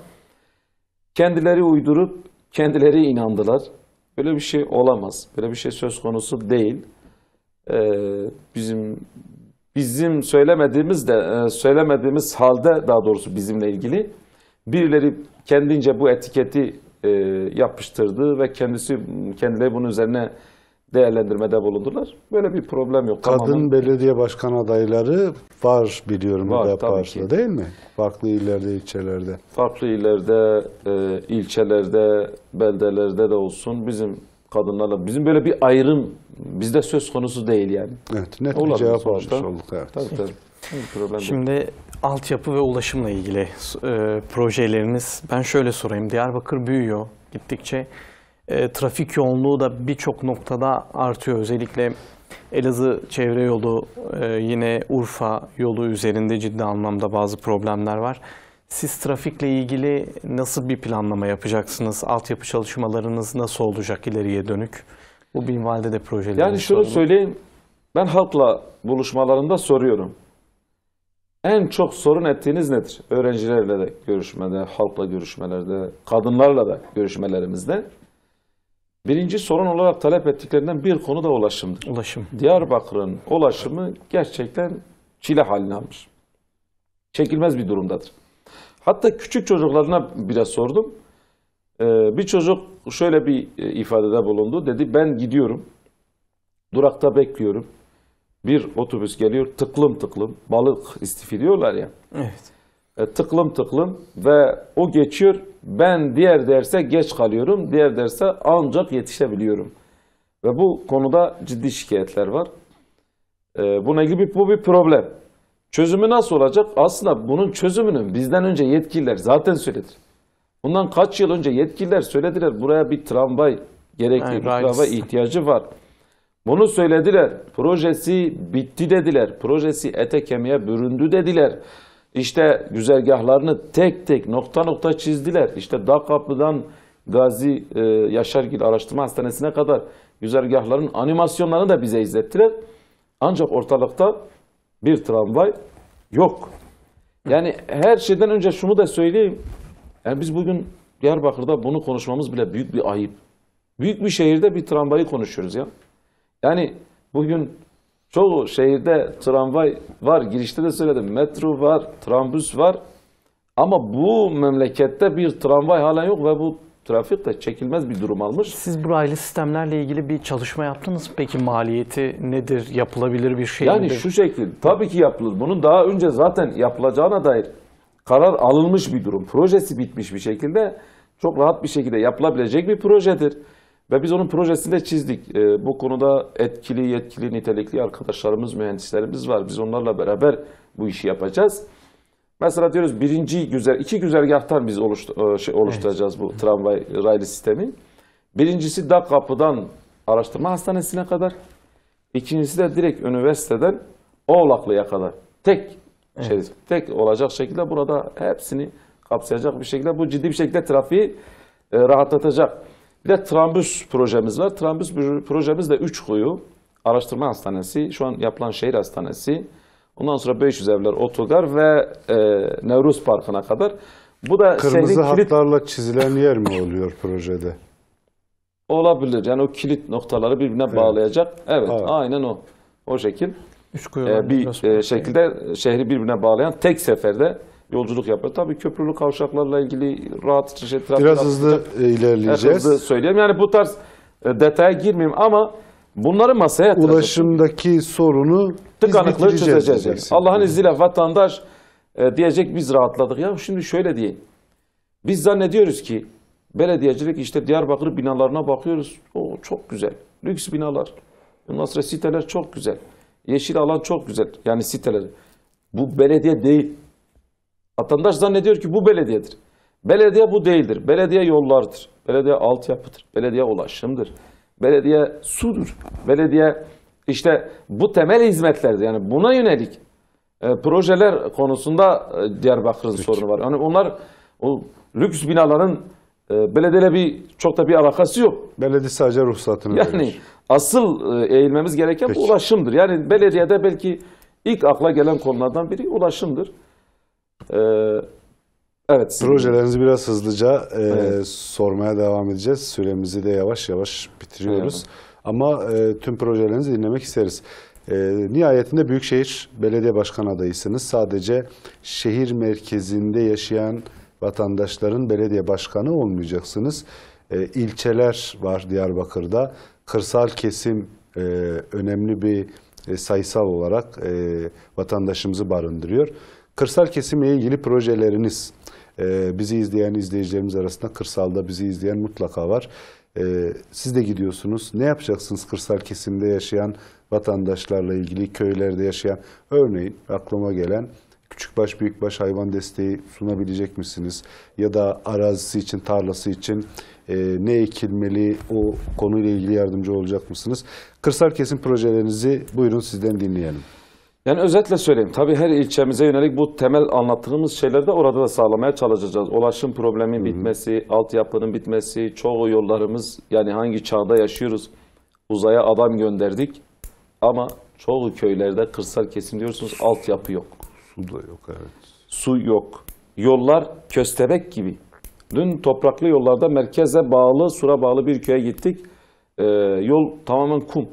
Kendileri uydurup kendileri inandılar. Böyle bir şey olamaz. Böyle bir şey söz konusu değil. Ee, bizim bizim söylemediğimiz de e, söylemediğimiz halde daha doğrusu bizimle ilgili birileri kendince bu etiketi e, yapıştırdı ve kendisi kendileri bunun üzerine değerlendirmede bulundular. Böyle bir problem yok. Kadın Tamamen... belediye başkan adayları var biliyorum var, Hüdapar'da değil mi? Farklı illerde, ilçelerde. Farklı illerde, e, ilçelerde, beldelerde de olsun bizim kadınlarla bizim böyle bir ayrım bizde söz konusu değil yani. Evet, net Olabilir cevap sonuçta. almış olduk. Evet. Tabii, tabii. Problem Şimdi değil. altyapı ve ulaşımla ilgili e, projeleriniz ben şöyle sorayım. Diyarbakır büyüyor gittikçe. E, trafik yoğunluğu da birçok noktada artıyor. Özellikle Elazığ çevre yolu, e, yine Urfa yolu üzerinde ciddi anlamda bazı problemler var. Siz trafikle ilgili nasıl bir planlama yapacaksınız? Altyapı çalışmalarınız nasıl olacak ileriye dönük? Bu binvalide de projeleriniz Yani şunu soralım. söyleyeyim, ben halkla buluşmalarında soruyorum. En çok sorun ettiğiniz nedir? Öğrencilerle de görüşmede, halkla görüşmelerde, kadınlarla da görüşmelerimizde. Birinci sorun olarak talep ettiklerinden bir konu da ulaşımdır. Ulaşım. Diyarbakır'ın ulaşımı gerçekten çile haline almış. Çekilmez bir durumdadır. Hatta küçük çocuklarına biraz sordum. Ee, bir çocuk şöyle bir e, ifadede bulundu. Dedi ben gidiyorum. Durakta bekliyorum. Bir otobüs geliyor tıklım tıklım. Balık istifiliyorlar ya. Evet. E, tıklım tıklım ve o geçiyor ben diğer derse geç kalıyorum, diğer derse ancak yetişebiliyorum. Ve bu konuda ciddi şikayetler var. Ee, buna gibi bu bir problem. Çözümü nasıl olacak? Aslında bunun çözümünü bizden önce yetkililer zaten söyledi. Bundan kaç yıl önce yetkililer söylediler buraya bir tramvay gerekli, yani, bir tramvay ihtiyacı var. Bunu söylediler. Projesi bitti dediler. Projesi ete kemiğe büründü dediler. İşte güzergahlarını tek tek nokta nokta çizdiler. İşte Dağ Kapı'dan Gazi e, Yaşargil Araştırma Hastanesi'ne kadar güzergahların animasyonlarını da bize izlettiler. Ancak ortalıkta bir tramvay yok. Yani her şeyden önce şunu da söyleyeyim. Yani biz bugün Diyarbakır'da bunu konuşmamız bile büyük bir ayıp. Büyük bir şehirde bir tramvayı konuşuyoruz ya. Yani bugün Çoğu şehirde tramvay var, girişte de söyledim, metro var, trambüs var. Ama bu memlekette bir tramvay halen yok ve bu trafik de çekilmez bir durum almış. Siz burayla sistemlerle ilgili bir çalışma yaptınız mı? Peki maliyeti nedir? Yapılabilir bir şey yani midir? Yani şu şekilde tabii ki yapılır. Bunun daha önce zaten yapılacağına dair karar alınmış bir durum. Projesi bitmiş bir şekilde çok rahat bir şekilde yapılabilecek bir projedir. Ve biz onun projesini de çizdik. E, bu konuda etkili, yetkili, nitelikli arkadaşlarımız, mühendislerimiz var. Biz onlarla beraber bu işi yapacağız. Mesela diyoruz birinci güzel, iki güzergahtan biz oluştu, e, şey, oluşturacağız evet. bu tramvay raylı sistemin. Birincisi da kapıdan araştırma hastanesine kadar. İkincisi de direkt üniversiteden Oğlaklı'ya kadar. Tek evet. şey, tek olacak şekilde burada hepsini kapsayacak bir şekilde bu ciddi bir şekilde trafiği e, rahatlatacak. Bir de trambüs projemiz var. Trambüs projemiz de 3 kuyu. Araştırma Hastanesi, şu an yapılan şehir hastanesi. Ondan sonra 500 evler, otogar ve e, Nevruz Parkı'na kadar. Bu da Kırmızı hatlarla kilit... çizilen yer mi oluyor projede? Olabilir. Yani o kilit noktaları birbirine evet. bağlayacak. Evet, evet, aynen o. O şekil. Üç kuyu. Ee, bir e, şekilde şehri birbirine bağlayan tek seferde yolculuk yapıyor. Tabii köprülü kavşaklarla ilgili rahat şey, trafik biraz hızlı e, ilerleyeceğiz. hızlı söyleyeyim. Yani bu tarz e, detaya girmeyeyim ama bunları masaya yatıracağız. Ulaşımdaki sorunu tıkanıklığı çözeceğiz. Yani. Allah'ın izniyle vatandaş e, diyecek biz rahatladık. Ya şimdi şöyle diyeyim. Biz zannediyoruz ki belediyecilik işte Diyarbakır binalarına bakıyoruz. O çok güzel. Lüks binalar. Nasıl siteler çok güzel. Yeşil alan çok güzel. Yani siteler. Bu belediye değil. Vatandaş zannediyor ki bu belediyedir. Belediye bu değildir. Belediye yollardır. Belediye altyapıdır. Belediye ulaşımdır. Belediye sudur. Belediye işte bu temel hizmetlerdir. Yani buna yönelik e, projeler konusunda e, Diyarbakır'ın sorunu var. Yani onlar o lüks binaların e, belediyeyle bir çok da bir alakası yok. Belediye sadece ruhsatını yani, verir. asıl e, eğilmemiz gereken Peki. bu ulaşımdır. Yani belediyede belki ilk akla gelen konulardan biri ulaşımdır. Ee, evet. Projelerinizi biraz hızlıca e, evet. sormaya devam edeceğiz. Süremizi de yavaş yavaş bitiriyoruz. Evet. Ama e, tüm projelerinizi dinlemek isteriz. E, nihayetinde Büyükşehir Belediye Başkan adayısınız. Sadece şehir merkezinde yaşayan vatandaşların belediye başkanı olmayacaksınız. E, ilçeler var Diyarbakır'da. Kırsal kesim e, önemli bir e, sayısal olarak e, vatandaşımızı barındırıyor. Kırsal kesimle ilgili projeleriniz, e, bizi izleyen izleyicilerimiz arasında kırsalda bizi izleyen mutlaka var. E, siz de gidiyorsunuz. Ne yapacaksınız kırsal kesimde yaşayan vatandaşlarla ilgili, köylerde yaşayan? Örneğin aklıma gelen küçük baş büyük baş hayvan desteği sunabilecek misiniz? Ya da arazisi için, tarlası için e, ne ekilmeli o konuyla ilgili yardımcı olacak mısınız? Kırsal kesim projelerinizi buyurun sizden dinleyelim. Yani özetle söyleyeyim. Tabii her ilçemize yönelik bu temel anlattığımız şeyleri de orada da sağlamaya çalışacağız. Ulaşım probleminin bitmesi, altyapının bitmesi, çoğu yollarımız yani hangi çağda yaşıyoruz. Uzaya adam gönderdik ama çoğu köylerde kırsal kesim diyorsunuz altyapı yok. Su da yok evet. Su yok. Yollar köstebek gibi. Dün topraklı yollarda merkeze bağlı, sura bağlı bir köye gittik. Ee, yol tamamen kum.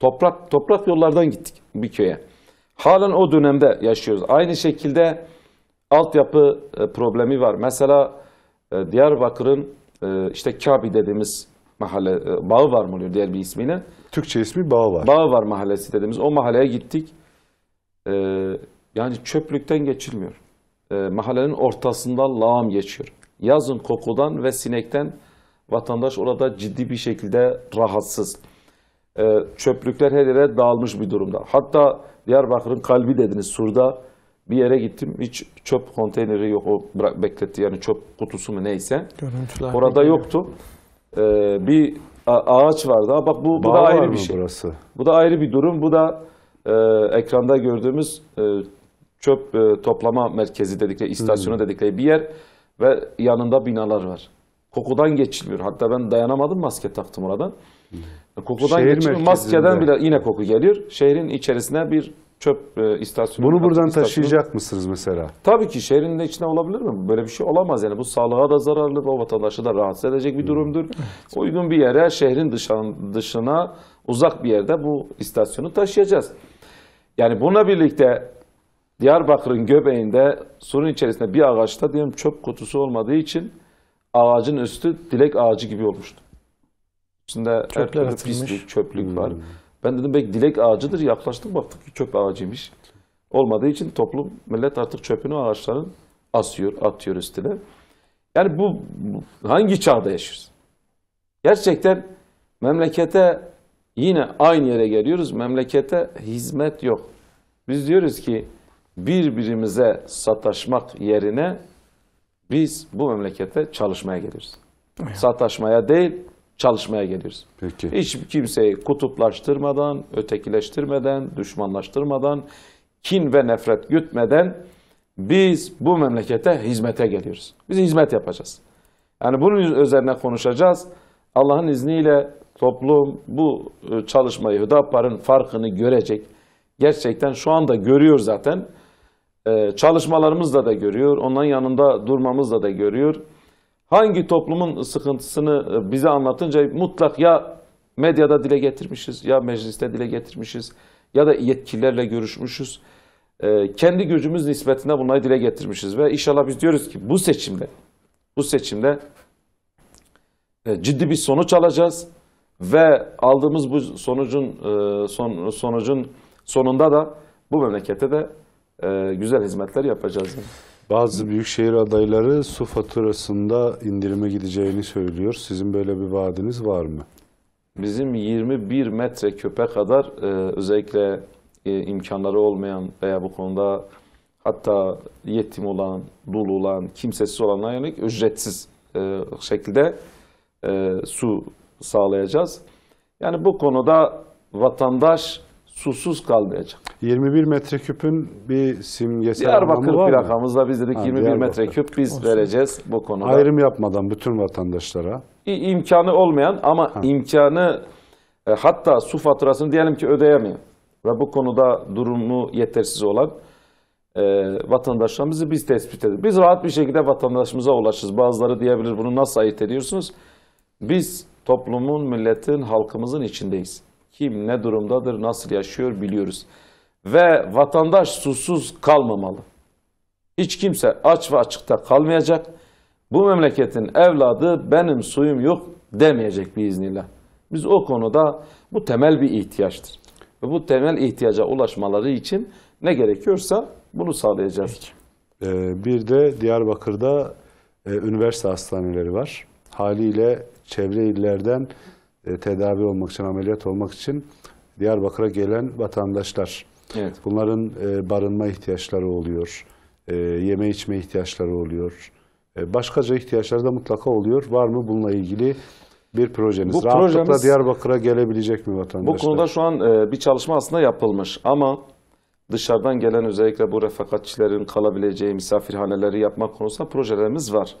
Toprak toprak yollardan gittik bir köye. Halen o dönemde yaşıyoruz. Aynı şekilde altyapı e, problemi var. Mesela e, Diyarbakır'ın e, işte Kabi dediğimiz mahalle, bağı var mı oluyor diğer bir ismiyle? Türkçe ismi bağı var. Bağı var mahallesi dediğimiz. O mahalleye gittik. Yani çöplükten geçilmiyor. Mahallenin ortasında lağım geçiyor. Yazın kokudan ve sinekten vatandaş orada ciddi bir şekilde rahatsız. Çöplükler her yere dağılmış bir durumda. Hatta Diyarbakır'ın kalbi dediniz. Sur'da bir yere gittim. Hiç çöp konteyneri yok. O bırak, bekletti yani çöp kutusu mu neyse. Görüntüler Orada bekliyor. yoktu. Ee, bir ağaç vardı. Ha, bak bu, bu da ayrı bir şey. Burası? Bu da ayrı bir durum. Bu da e, ekranda gördüğümüz e, çöp e, toplama merkezi dedikleri, hmm. istasyonu hmm. dedikleri bir yer ve yanında binalar var. Kokudan geçilmiyor. Hatta ben dayanamadım maske taktım oradan. E, kokudan Şehir geçiyor. merkezinde. maskeden bile yine koku geliyor. Şehrin içerisine bir çöp e, istasyonu. Bunu buradan istasyonu. taşıyacak mısınız mesela? Tabii ki şehrin de içine olabilir mi? Böyle bir şey olamaz yani. Bu sağlığa da zararlı, o vatandaşı da rahatsız edecek bir durumdur. Uygun bir yere, şehrin dışan, dışına uzak bir yerde bu istasyonu taşıyacağız. Yani bununla birlikte Diyarbakır'ın göbeğinde surun içerisinde bir ağaçta diyelim çöp kutusu olmadığı için ağacın üstü dilek ağacı gibi olmuştu. İçinde her türlü pislik, çöplük hmm. var. Ben dedim belki dilek ağacıdır. Yaklaştık baktık ki çöp ağacıymış. Olmadığı için toplum, millet artık çöpünü ağaçların asıyor, atıyor üstüne. Yani bu hangi çağda yaşıyoruz? Gerçekten memlekete yine aynı yere geliyoruz. Memlekete hizmet yok. Biz diyoruz ki birbirimize sataşmak yerine biz bu memlekete çalışmaya geliyoruz. Sataşmaya değil, çalışmaya geliriz. Peki. Hiç kimseyi kutuplaştırmadan, ötekileştirmeden, düşmanlaştırmadan, kin ve nefret gütmeden biz bu memlekete hizmete geliyoruz. Biz hizmet yapacağız. Yani bunun üzerine konuşacağız. Allah'ın izniyle toplum bu e, çalışmayı, Hüdapar'ın farkını görecek. Gerçekten şu anda görüyor zaten. E, çalışmalarımızla da görüyor. Onların yanında durmamızla da görüyor hangi toplumun sıkıntısını e, bize anlatınca mutlak ya medyada dile getirmişiz, ya mecliste dile getirmişiz, ya da yetkililerle görüşmüşüz. E, kendi gücümüz nispetinde bunları dile getirmişiz ve inşallah biz diyoruz ki bu seçimde, bu seçimde e, ciddi bir sonuç alacağız ve aldığımız bu sonucun son, sonucun sonunda da bu memlekete de güzel hizmetler yapacağız. Bazı büyükşehir adayları su faturasında indirime gideceğini söylüyor. Sizin böyle bir vaadiniz var mı? Bizim 21 metre köpe kadar e, özellikle e, imkanları olmayan veya bu konuda hatta yetim olan, dul olan, kimsesiz olanlara yönelik ücretsiz e, şekilde e, su sağlayacağız. Yani bu konuda vatandaş susuz kalmayacak. 21 metreküpün bir simgesi. Diyarbakır anlamı var mı? plakamızla biz dedik Ha, 21 metreküp biz Olsun. vereceğiz bu konuda. Ayrım yapmadan bütün vatandaşlara. İmkanı olmayan ama imkanı e, hatta su faturasını diyelim ki ödeyemeyen ve bu konuda durumu yetersiz olan e, vatandaşlarımızı biz tespit ediyoruz. Biz rahat bir şekilde vatandaşımıza ulaşırız. Bazıları diyebilir bunu nasıl ayırt ediyorsunuz? Biz toplumun, milletin, halkımızın içindeyiz. Kim ne durumdadır, nasıl yaşıyor biliyoruz. Ve vatandaş susuz kalmamalı. Hiç kimse aç ve açıkta kalmayacak. Bu memleketin evladı benim suyum yok demeyecek bir biiznillah. Biz o konuda bu temel bir ihtiyaçtır. Ve bu temel ihtiyaca ulaşmaları için ne gerekiyorsa bunu sağlayacağız. Peki. Ee, bir de Diyarbakır'da e, üniversite hastaneleri var. Haliyle çevre illerden e, tedavi olmak için, ameliyat olmak için Diyarbakır'a gelen vatandaşlar Evet. Bunların e, barınma ihtiyaçları oluyor, e, yeme içme ihtiyaçları oluyor. E, başkaca ihtiyaçları da mutlaka oluyor. Var mı bununla ilgili bir projeniz? Bu Rahatlıkla projemiz, Diyarbakır'a gelebilecek mi vatandaşlar? Bu konuda şu an e, bir çalışma aslında yapılmış ama dışarıdan gelen özellikle bu refakatçilerin kalabileceği misafirhaneleri yapmak konusunda projelerimiz var.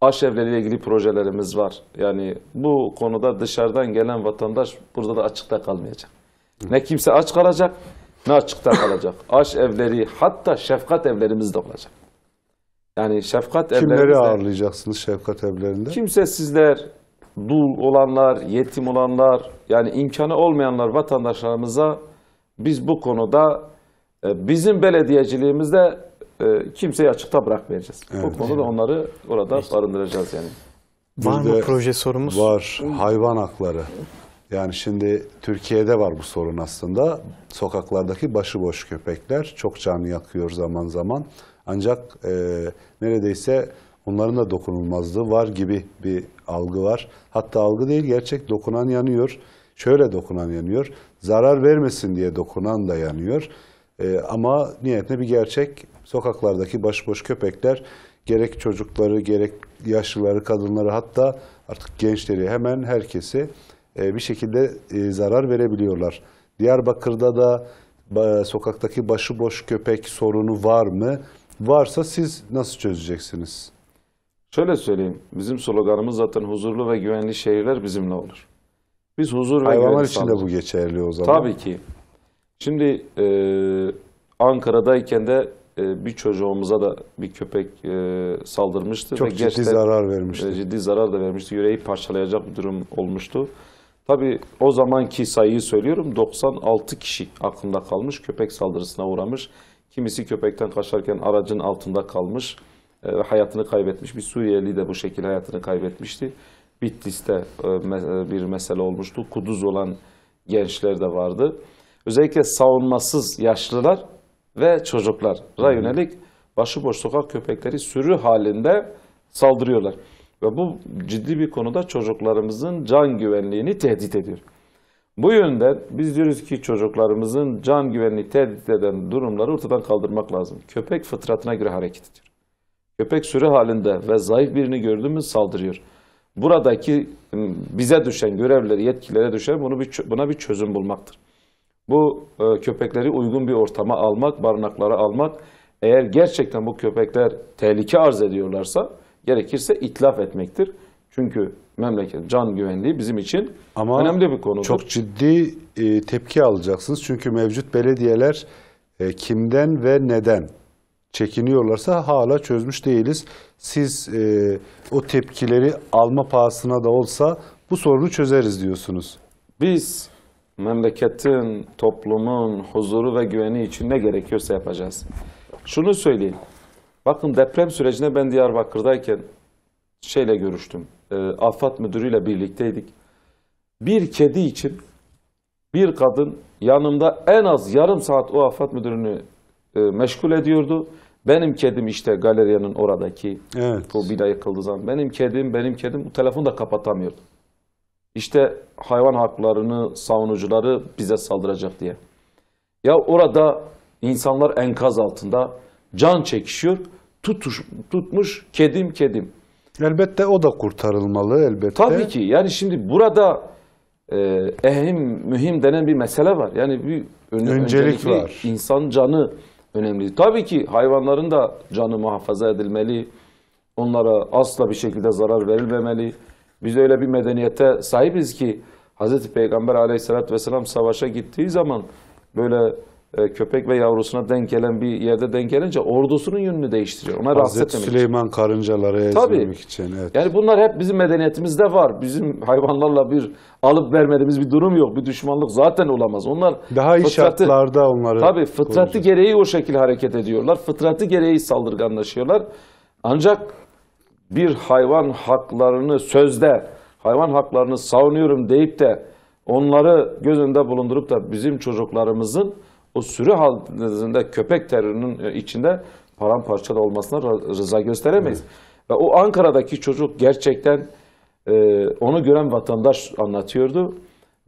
Aşevleriyle ilgili projelerimiz var. Yani bu konuda dışarıdan gelen vatandaş burada da açıkta kalmayacak. Ne kimse aç kalacak ne açıkta kalacak. Aş evleri hatta şefkat evlerimiz de olacak. Yani şefkat evlerinde... Kimleri ağırlayacaksınız şefkat evlerinde? Kimsesizler, dul olanlar, yetim olanlar, yani imkanı olmayanlar vatandaşlarımıza biz bu konuda e, bizim belediyeciliğimizde e, kimseyi açıkta bırakmayacağız. Evet. Bu konuda onları orada barındıracağız yani. Var mı proje sorumuz? Var. Hayvan hakları. Yani şimdi Türkiye'de var bu sorun aslında. Sokaklardaki başıboş köpekler çok canı yakıyor zaman zaman. Ancak e, neredeyse onların da dokunulmazlığı var gibi bir algı var. Hatta algı değil gerçek dokunan yanıyor. Şöyle dokunan yanıyor. Zarar vermesin diye dokunan da yanıyor. E, ama niyetine bir gerçek sokaklardaki başıboş köpekler gerek çocukları gerek yaşlıları kadınları hatta artık gençleri hemen herkesi e, bir şekilde e, zarar verebiliyorlar. Diyarbakır'da da sokaktaki başıboş köpek sorunu var mı? Varsa siz nasıl çözeceksiniz? Şöyle söyleyeyim, bizim sloganımız zaten huzurlu ve güvenli şehirler bizimle olur. Biz huzur ve Hayvanlar için de bu geçerli o zaman. Tabii ki. Şimdi e, Ankara'dayken de e, bir çocuğumuza da bir köpek e, saldırmıştı. Çok ve ciddi gerçekten, zarar vermişti. E, ciddi zarar da vermişti. Yüreği parçalayacak bir durum olmuştu. Tabi o zamanki sayıyı söylüyorum 96 kişi aklımda kalmış köpek saldırısına uğramış. Kimisi köpekten kaçarken aracın altında kalmış e, ve hayatını kaybetmiş. Bir Suriyeli de bu şekilde hayatını kaybetmişti. Bitlis'te e, e bir mesele olmuştu. Kuduz olan gençler de vardı. Özellikle savunmasız yaşlılar ve çocuklara yönelik başıboş sokak köpekleri sürü halinde saldırıyorlar. Ve bu ciddi bir konuda çocuklarımızın can güvenliğini tehdit ediyor. Bu yönden biz diyoruz ki çocuklarımızın can güvenliği tehdit eden durumları ortadan kaldırmak lazım. Köpek fıtratına göre hareket ediyor. Köpek sürü halinde ve zayıf birini gördü mü saldırıyor. Buradaki bize düşen görevleri, yetkilere düşen bunu bir, buna bir çözüm bulmaktır. Bu e, köpekleri uygun bir ortama almak, barınaklara almak. Eğer gerçekten bu köpekler tehlike arz ediyorlarsa gerekirse itlaf etmektir. Çünkü memleket can güvenliği bizim için Ama önemli bir konu. Çok ciddi e, tepki alacaksınız. Çünkü mevcut belediyeler e, kimden ve neden çekiniyorlarsa hala çözmüş değiliz. Siz e, o tepkileri alma pahasına da olsa bu sorunu çözeriz diyorsunuz. Biz memleketin, toplumun huzuru ve güveni için ne gerekiyorsa yapacağız. Şunu söyleyeyim. Bakın deprem sürecine ben Diyarbakır'dayken şeyle görüştüm. E, ee, Afat müdürüyle birlikteydik. Bir kedi için bir kadın yanımda en az yarım saat o Afat müdürünü e, meşgul ediyordu. Benim kedim işte galeriyanın oradaki evet. o bina yıkıldığı zaman. Benim kedim, benim kedim. Bu telefonu da kapatamıyordu. İşte hayvan haklarını savunucuları bize saldıracak diye. Ya orada insanlar enkaz altında can çekişiyor. Tutuş, tutmuş kedim kedim. Elbette o da kurtarılmalı elbette. Tabii ki. Yani şimdi burada e, ehim, mühim denen bir mesele var. Yani bir ön, öncelik var. İnsan canı önemli. Tabii ki hayvanların da canı muhafaza edilmeli. Onlara asla bir şekilde zarar verilmemeli. Biz öyle bir medeniyete sahibiz ki Hz. Peygamber aleyhissalatü vesselam savaşa gittiği zaman böyle e, köpek ve yavrusuna denk gelen bir yerde denk gelince ordusunun yönünü değiştiriyor. Ona rahatsız etmemek Süleyman için. karıncaları ezdirmek için. Evet. Yani bunlar hep bizim medeniyetimizde var. Bizim hayvanlarla bir alıp vermediğimiz bir durum yok. Bir düşmanlık zaten olamaz. Onlar daha iyi fıtratı, şartlarda onları Tabii fıtratı koruyacak. gereği o şekilde hareket ediyorlar. Fıtratı gereği saldırganlaşıyorlar. Ancak bir hayvan haklarını sözde hayvan haklarını savunuyorum deyip de onları göz önünde bulundurup da bizim çocuklarımızın o sürü halinde köpek terörünün e, içinde paramparça da olmasına rıza gösteremeyiz. Evet. Ve o Ankara'daki çocuk gerçekten e, onu gören vatandaş anlatıyordu.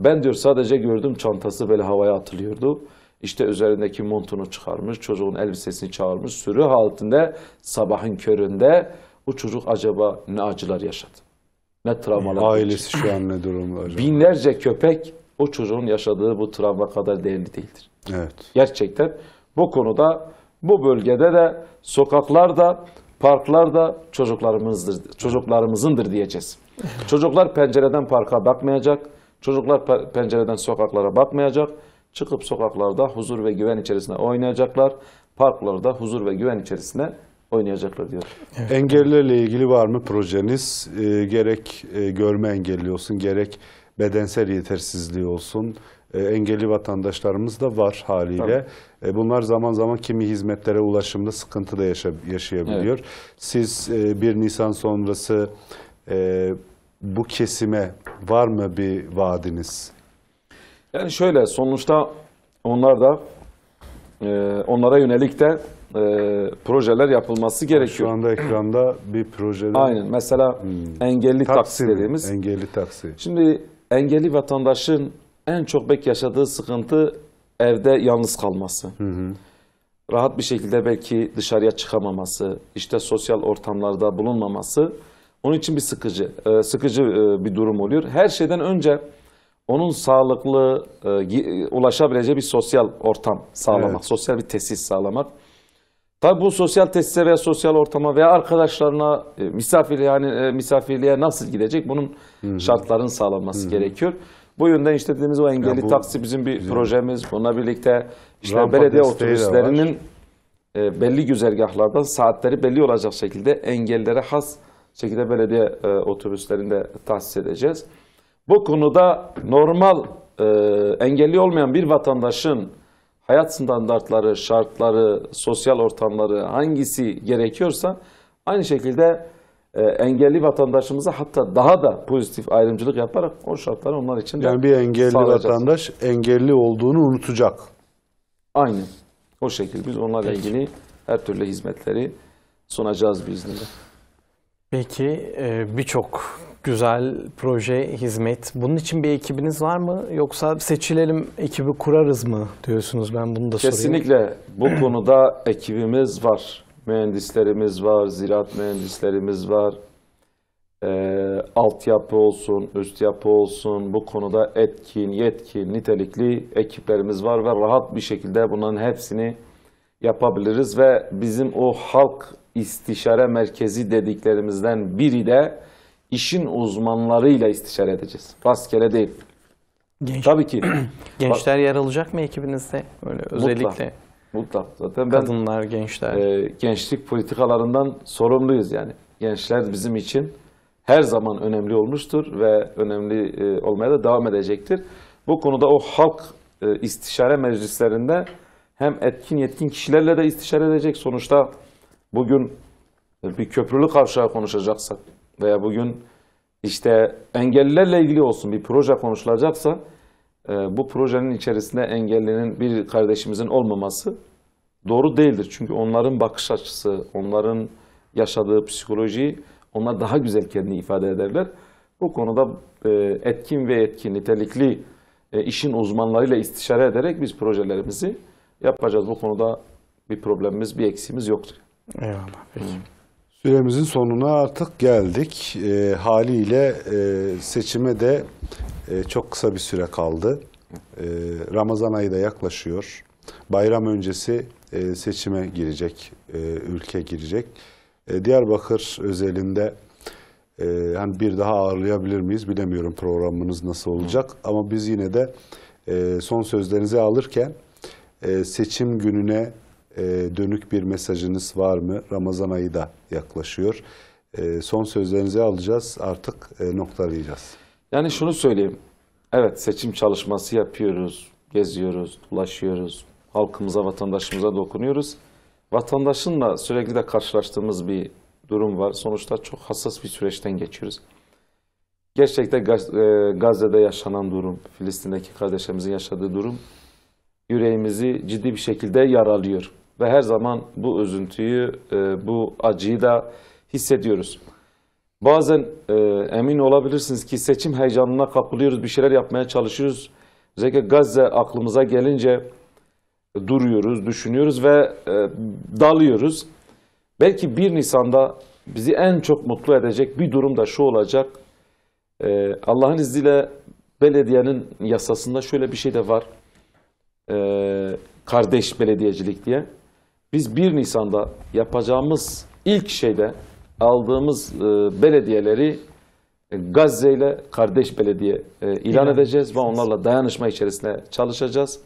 Ben diyor sadece gördüm çantası böyle havaya atılıyordu. İşte üzerindeki montunu çıkarmış, çocuğun elbisesini çağırmış. Sürü halinde sabahın köründe bu çocuk acaba ne acılar yaşadı? Ne travmalar? Ailesi şu an ne durumda acaba? Binlerce köpek o çocuğun yaşadığı bu travma kadar değerli değildir. Evet. Gerçekten bu konuda bu bölgede de sokaklarda parklarda çocuklarımızdır, çocuklarımızındır diyeceğiz. Çocuklar pencereden parka bakmayacak, çocuklar pencereden sokaklara bakmayacak, çıkıp sokaklarda huzur ve güven içerisinde oynayacaklar, parklarda huzur ve güven içerisinde oynayacaklar diyor. Evet. Engellilerle ilgili var mı projeniz? E, gerek e, görme engelli olsun, gerek bedensel yetersizliği olsun, e, engelli vatandaşlarımız da var haliyle. E, bunlar zaman zaman kimi hizmetlere ulaşımda sıkıntı da yaşayabiliyor. Evet. Siz e, 1 Nisan sonrası e, bu kesime var mı bir vaadiniz? Yani şöyle sonuçta onlar da e, onlara yönelik de e, projeler yapılması gerekiyor. Şu anda ekranda bir projede... Aynen. Mesela hmm. engelli taksi, taksi dediğimiz. Engelli taksi. Şimdi engelli vatandaşın en çok belki yaşadığı sıkıntı evde yalnız kalması. Hı hı. Rahat bir şekilde belki dışarıya çıkamaması, işte sosyal ortamlarda bulunmaması onun için bir sıkıcı, e, sıkıcı e, bir durum oluyor. Her şeyden önce onun sağlıklı e, ulaşabileceği bir sosyal ortam sağlamak, evet. sosyal bir tesis sağlamak. Tabii bu sosyal tesise veya sosyal ortama veya arkadaşlarına misafir yani misafirliğe nasıl gidecek bunun Hı -hı. şartların sağlanması Hı -hı. gerekiyor. Bu yönden işlediğimiz o engelli yani bu, taksi bizim bir bizim projemiz. Bununla birlikte işte belediye otobüslerinin e, belli güzergahlarda saatleri belli olacak şekilde engellere has şekilde belediye e, otobüslerinde tahsis edeceğiz. Bu konuda normal e, engelli olmayan bir vatandaşın hayat standartları, şartları, sosyal ortamları hangisi gerekiyorsa aynı şekilde e, engelli vatandaşımıza hatta daha da pozitif ayrımcılık yaparak o şartları onlar için de Yani bir engelli vatandaş engelli olduğunu unutacak. Aynı. O şekilde biz onlarla Peki. ilgili her türlü hizmetleri sunacağız biiznillah. Peki e, birçok güzel proje, hizmet. Bunun için bir ekibiniz var mı? Yoksa seçilelim ekibi kurarız mı diyorsunuz? Ben bunu da Kesinlikle sorayım. Kesinlikle bu konuda ekibimiz var mühendislerimiz var, ziraat mühendislerimiz var. E, altyapı olsun, üst yapı olsun bu konuda etkin, yetkin, nitelikli ekiplerimiz var ve rahat bir şekilde bunların hepsini yapabiliriz ve bizim o halk istişare merkezi dediklerimizden biri de işin uzmanlarıyla istişare edeceğiz. Rastgele değil. Genç, Tabii ki. Gençler yer alacak mı ekibinizde? Öyle özellikle. Mutlak. Mutlak zaten ben kadınlar, gençler. E, gençlik politikalarından sorumluyuz yani. Gençler bizim için her zaman önemli olmuştur ve önemli e, olmaya da devam edecektir. Bu konuda o halk e, istişare meclislerinde hem etkin yetkin kişilerle de istişare edecek. Sonuçta bugün e, bir köprülü kavşağı konuşacaksak veya bugün işte engellilerle ilgili olsun bir proje konuşulacaksa e, bu projenin içerisinde engellinin bir kardeşimizin olmaması doğru değildir. Çünkü onların bakış açısı, onların yaşadığı psikoloji, onlar daha güzel kendini ifade ederler. Bu konuda e, etkin ve etkin, nitelikli e, işin uzmanlarıyla istişare ederek biz projelerimizi yapacağız. Bu konuda bir problemimiz, bir eksiğimiz yoktur. Eyvallah. Peki. Hmm. Süremizin sonuna artık geldik. E, haliyle e, seçime de e, çok kısa bir süre kaldı. E, Ramazan ayı da yaklaşıyor. Bayram öncesi e, seçime girecek, e, ülke girecek. E, Diyarbakır özelinde e, hani bir daha ağırlayabilir miyiz bilemiyorum programımız nasıl olacak. Hı. Ama biz yine de e, son sözlerinizi alırken e, seçim gününe e, dönük bir mesajınız var mı? Ramazan ayı da yaklaşıyor. E, son sözlerinizi alacağız artık e, noktalayacağız. Yani şunu söyleyeyim. Evet seçim çalışması yapıyoruz, geziyoruz, ulaşıyoruz, Halkımıza, vatandaşımıza dokunuyoruz. Vatandaşınla sürekli de karşılaştığımız bir durum var. Sonuçta çok hassas bir süreçten geçiyoruz. Gerçekte e, Gazze'de yaşanan durum, Filistin'deki kardeşimizin yaşadığı durum yüreğimizi ciddi bir şekilde yaralıyor. Ve her zaman bu üzüntüyü, e, bu acıyı da hissediyoruz. Bazen e, emin olabilirsiniz ki seçim heyecanına kapılıyoruz, bir şeyler yapmaya çalışıyoruz. Özellikle Gazze aklımıza gelince duruyoruz, düşünüyoruz ve e, dalıyoruz. Belki 1 Nisan'da bizi en çok mutlu edecek bir durum da şu olacak. E, Allah'ın izniyle belediyenin yasasında şöyle bir şey de var. E, kardeş belediyecilik diye. Biz 1 Nisan'da yapacağımız ilk şeyde aldığımız e, belediyeleri e, Gazze ile kardeş belediye e, ilan, edeceğiz ve onlarla dayanışma içerisinde çalışacağız.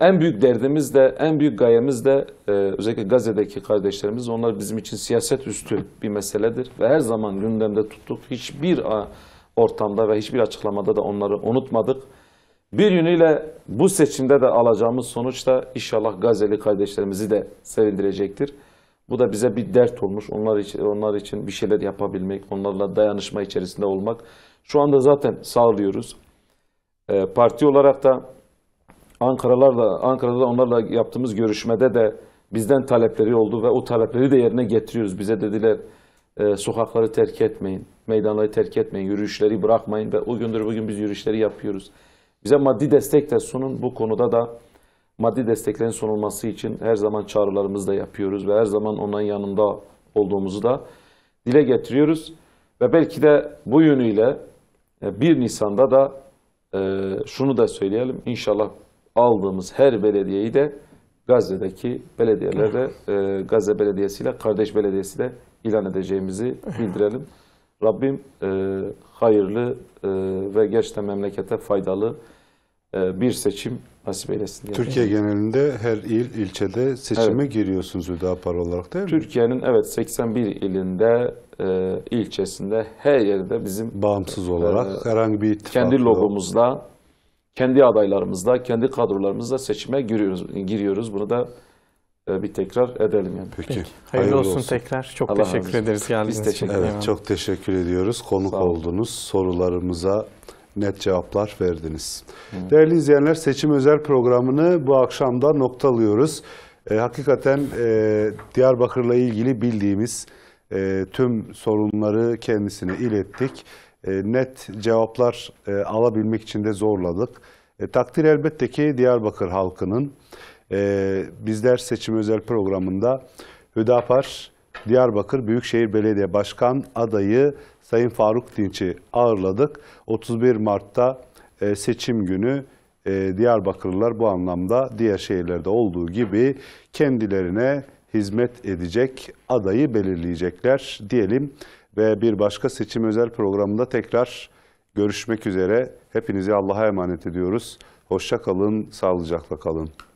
en büyük derdimiz de, en büyük gayemiz de özellikle Gazze'deki kardeşlerimiz, onlar bizim için siyaset üstü bir meseledir ve her zaman gündemde tuttuk. Hiçbir ortamda ve hiçbir açıklamada da onları unutmadık. Bir yönüyle bu seçimde de alacağımız sonuç da inşallah Gazze'li kardeşlerimizi de sevindirecektir. Bu da bize bir dert olmuş. Onlar için, onlar için bir şeyler yapabilmek, onlarla dayanışma içerisinde olmak. Şu anda zaten sağlıyoruz. E, parti olarak da Ankara'larla Ankara'da onlarla yaptığımız görüşmede de bizden talepleri oldu ve o talepleri de yerine getiriyoruz. Bize dediler e, sokakları terk etmeyin, meydanları terk etmeyin, yürüyüşleri bırakmayın ve o gündür bugün biz yürüyüşleri yapıyoruz. Bize maddi destek de sunun bu konuda da maddi desteklerin sunulması için her zaman çağrılarımızı da yapıyoruz ve her zaman onun yanında olduğumuzu da dile getiriyoruz. Ve belki de bu yönüyle 1 e, Nisan'da da e, şunu da söyleyelim. İnşallah aldığımız her belediyeyi de Gazze'deki belediyelerle, e, Gazze Belediyesi ile Kardeş Belediyesi de ilan edeceğimizi bildirelim. Rabbim hayırlı ve gerçekten memlekete faydalı bir seçim nasip eylesin diye. Türkiye genelinde her il, ilçede seçime evet. giriyorsunuz Hüdapar olarak değil mi? Türkiye'nin evet 81 ilinde, e, ilçesinde her yerde bizim bağımsız e, olarak e, herhangi bir ittifak kendi logomuzla, kendi adaylarımızla, kendi kadrolarımızla seçime giriyoruz. Giriyoruz. Bunu da e, bir tekrar edelim yani. Peki. Peki. Hayırlı, Hayırlı olsun, olsun tekrar. Çok Allah teşekkür ederiz geldiğiniz için. Evet, çok teşekkür ediyoruz. Konuk oldunuz. Sorularımıza net cevaplar verdiniz. Evet. Değerli izleyenler seçim özel programını bu akşamda noktalıyoruz. E, hakikaten e, Diyarbakır'la ilgili bildiğimiz e, tüm sorunları kendisine ilettik. E, net cevaplar e, alabilmek için de zorladık. E, takdir elbette ki Diyarbakır halkının. E, bizler seçim özel programında Hüdapar Diyarbakır Büyükşehir Belediye Başkan adayı Sayın Faruk Dinç'i ağırladık. 31 Mart'ta e, seçim günü e, Diyarbakırlılar bu anlamda diğer şehirlerde olduğu gibi kendilerine hizmet edecek adayı belirleyecekler diyelim. Ve bir başka seçim özel programında tekrar görüşmek üzere. Hepinizi Allah'a emanet ediyoruz. Hoşça kalın, sağlıcakla kalın.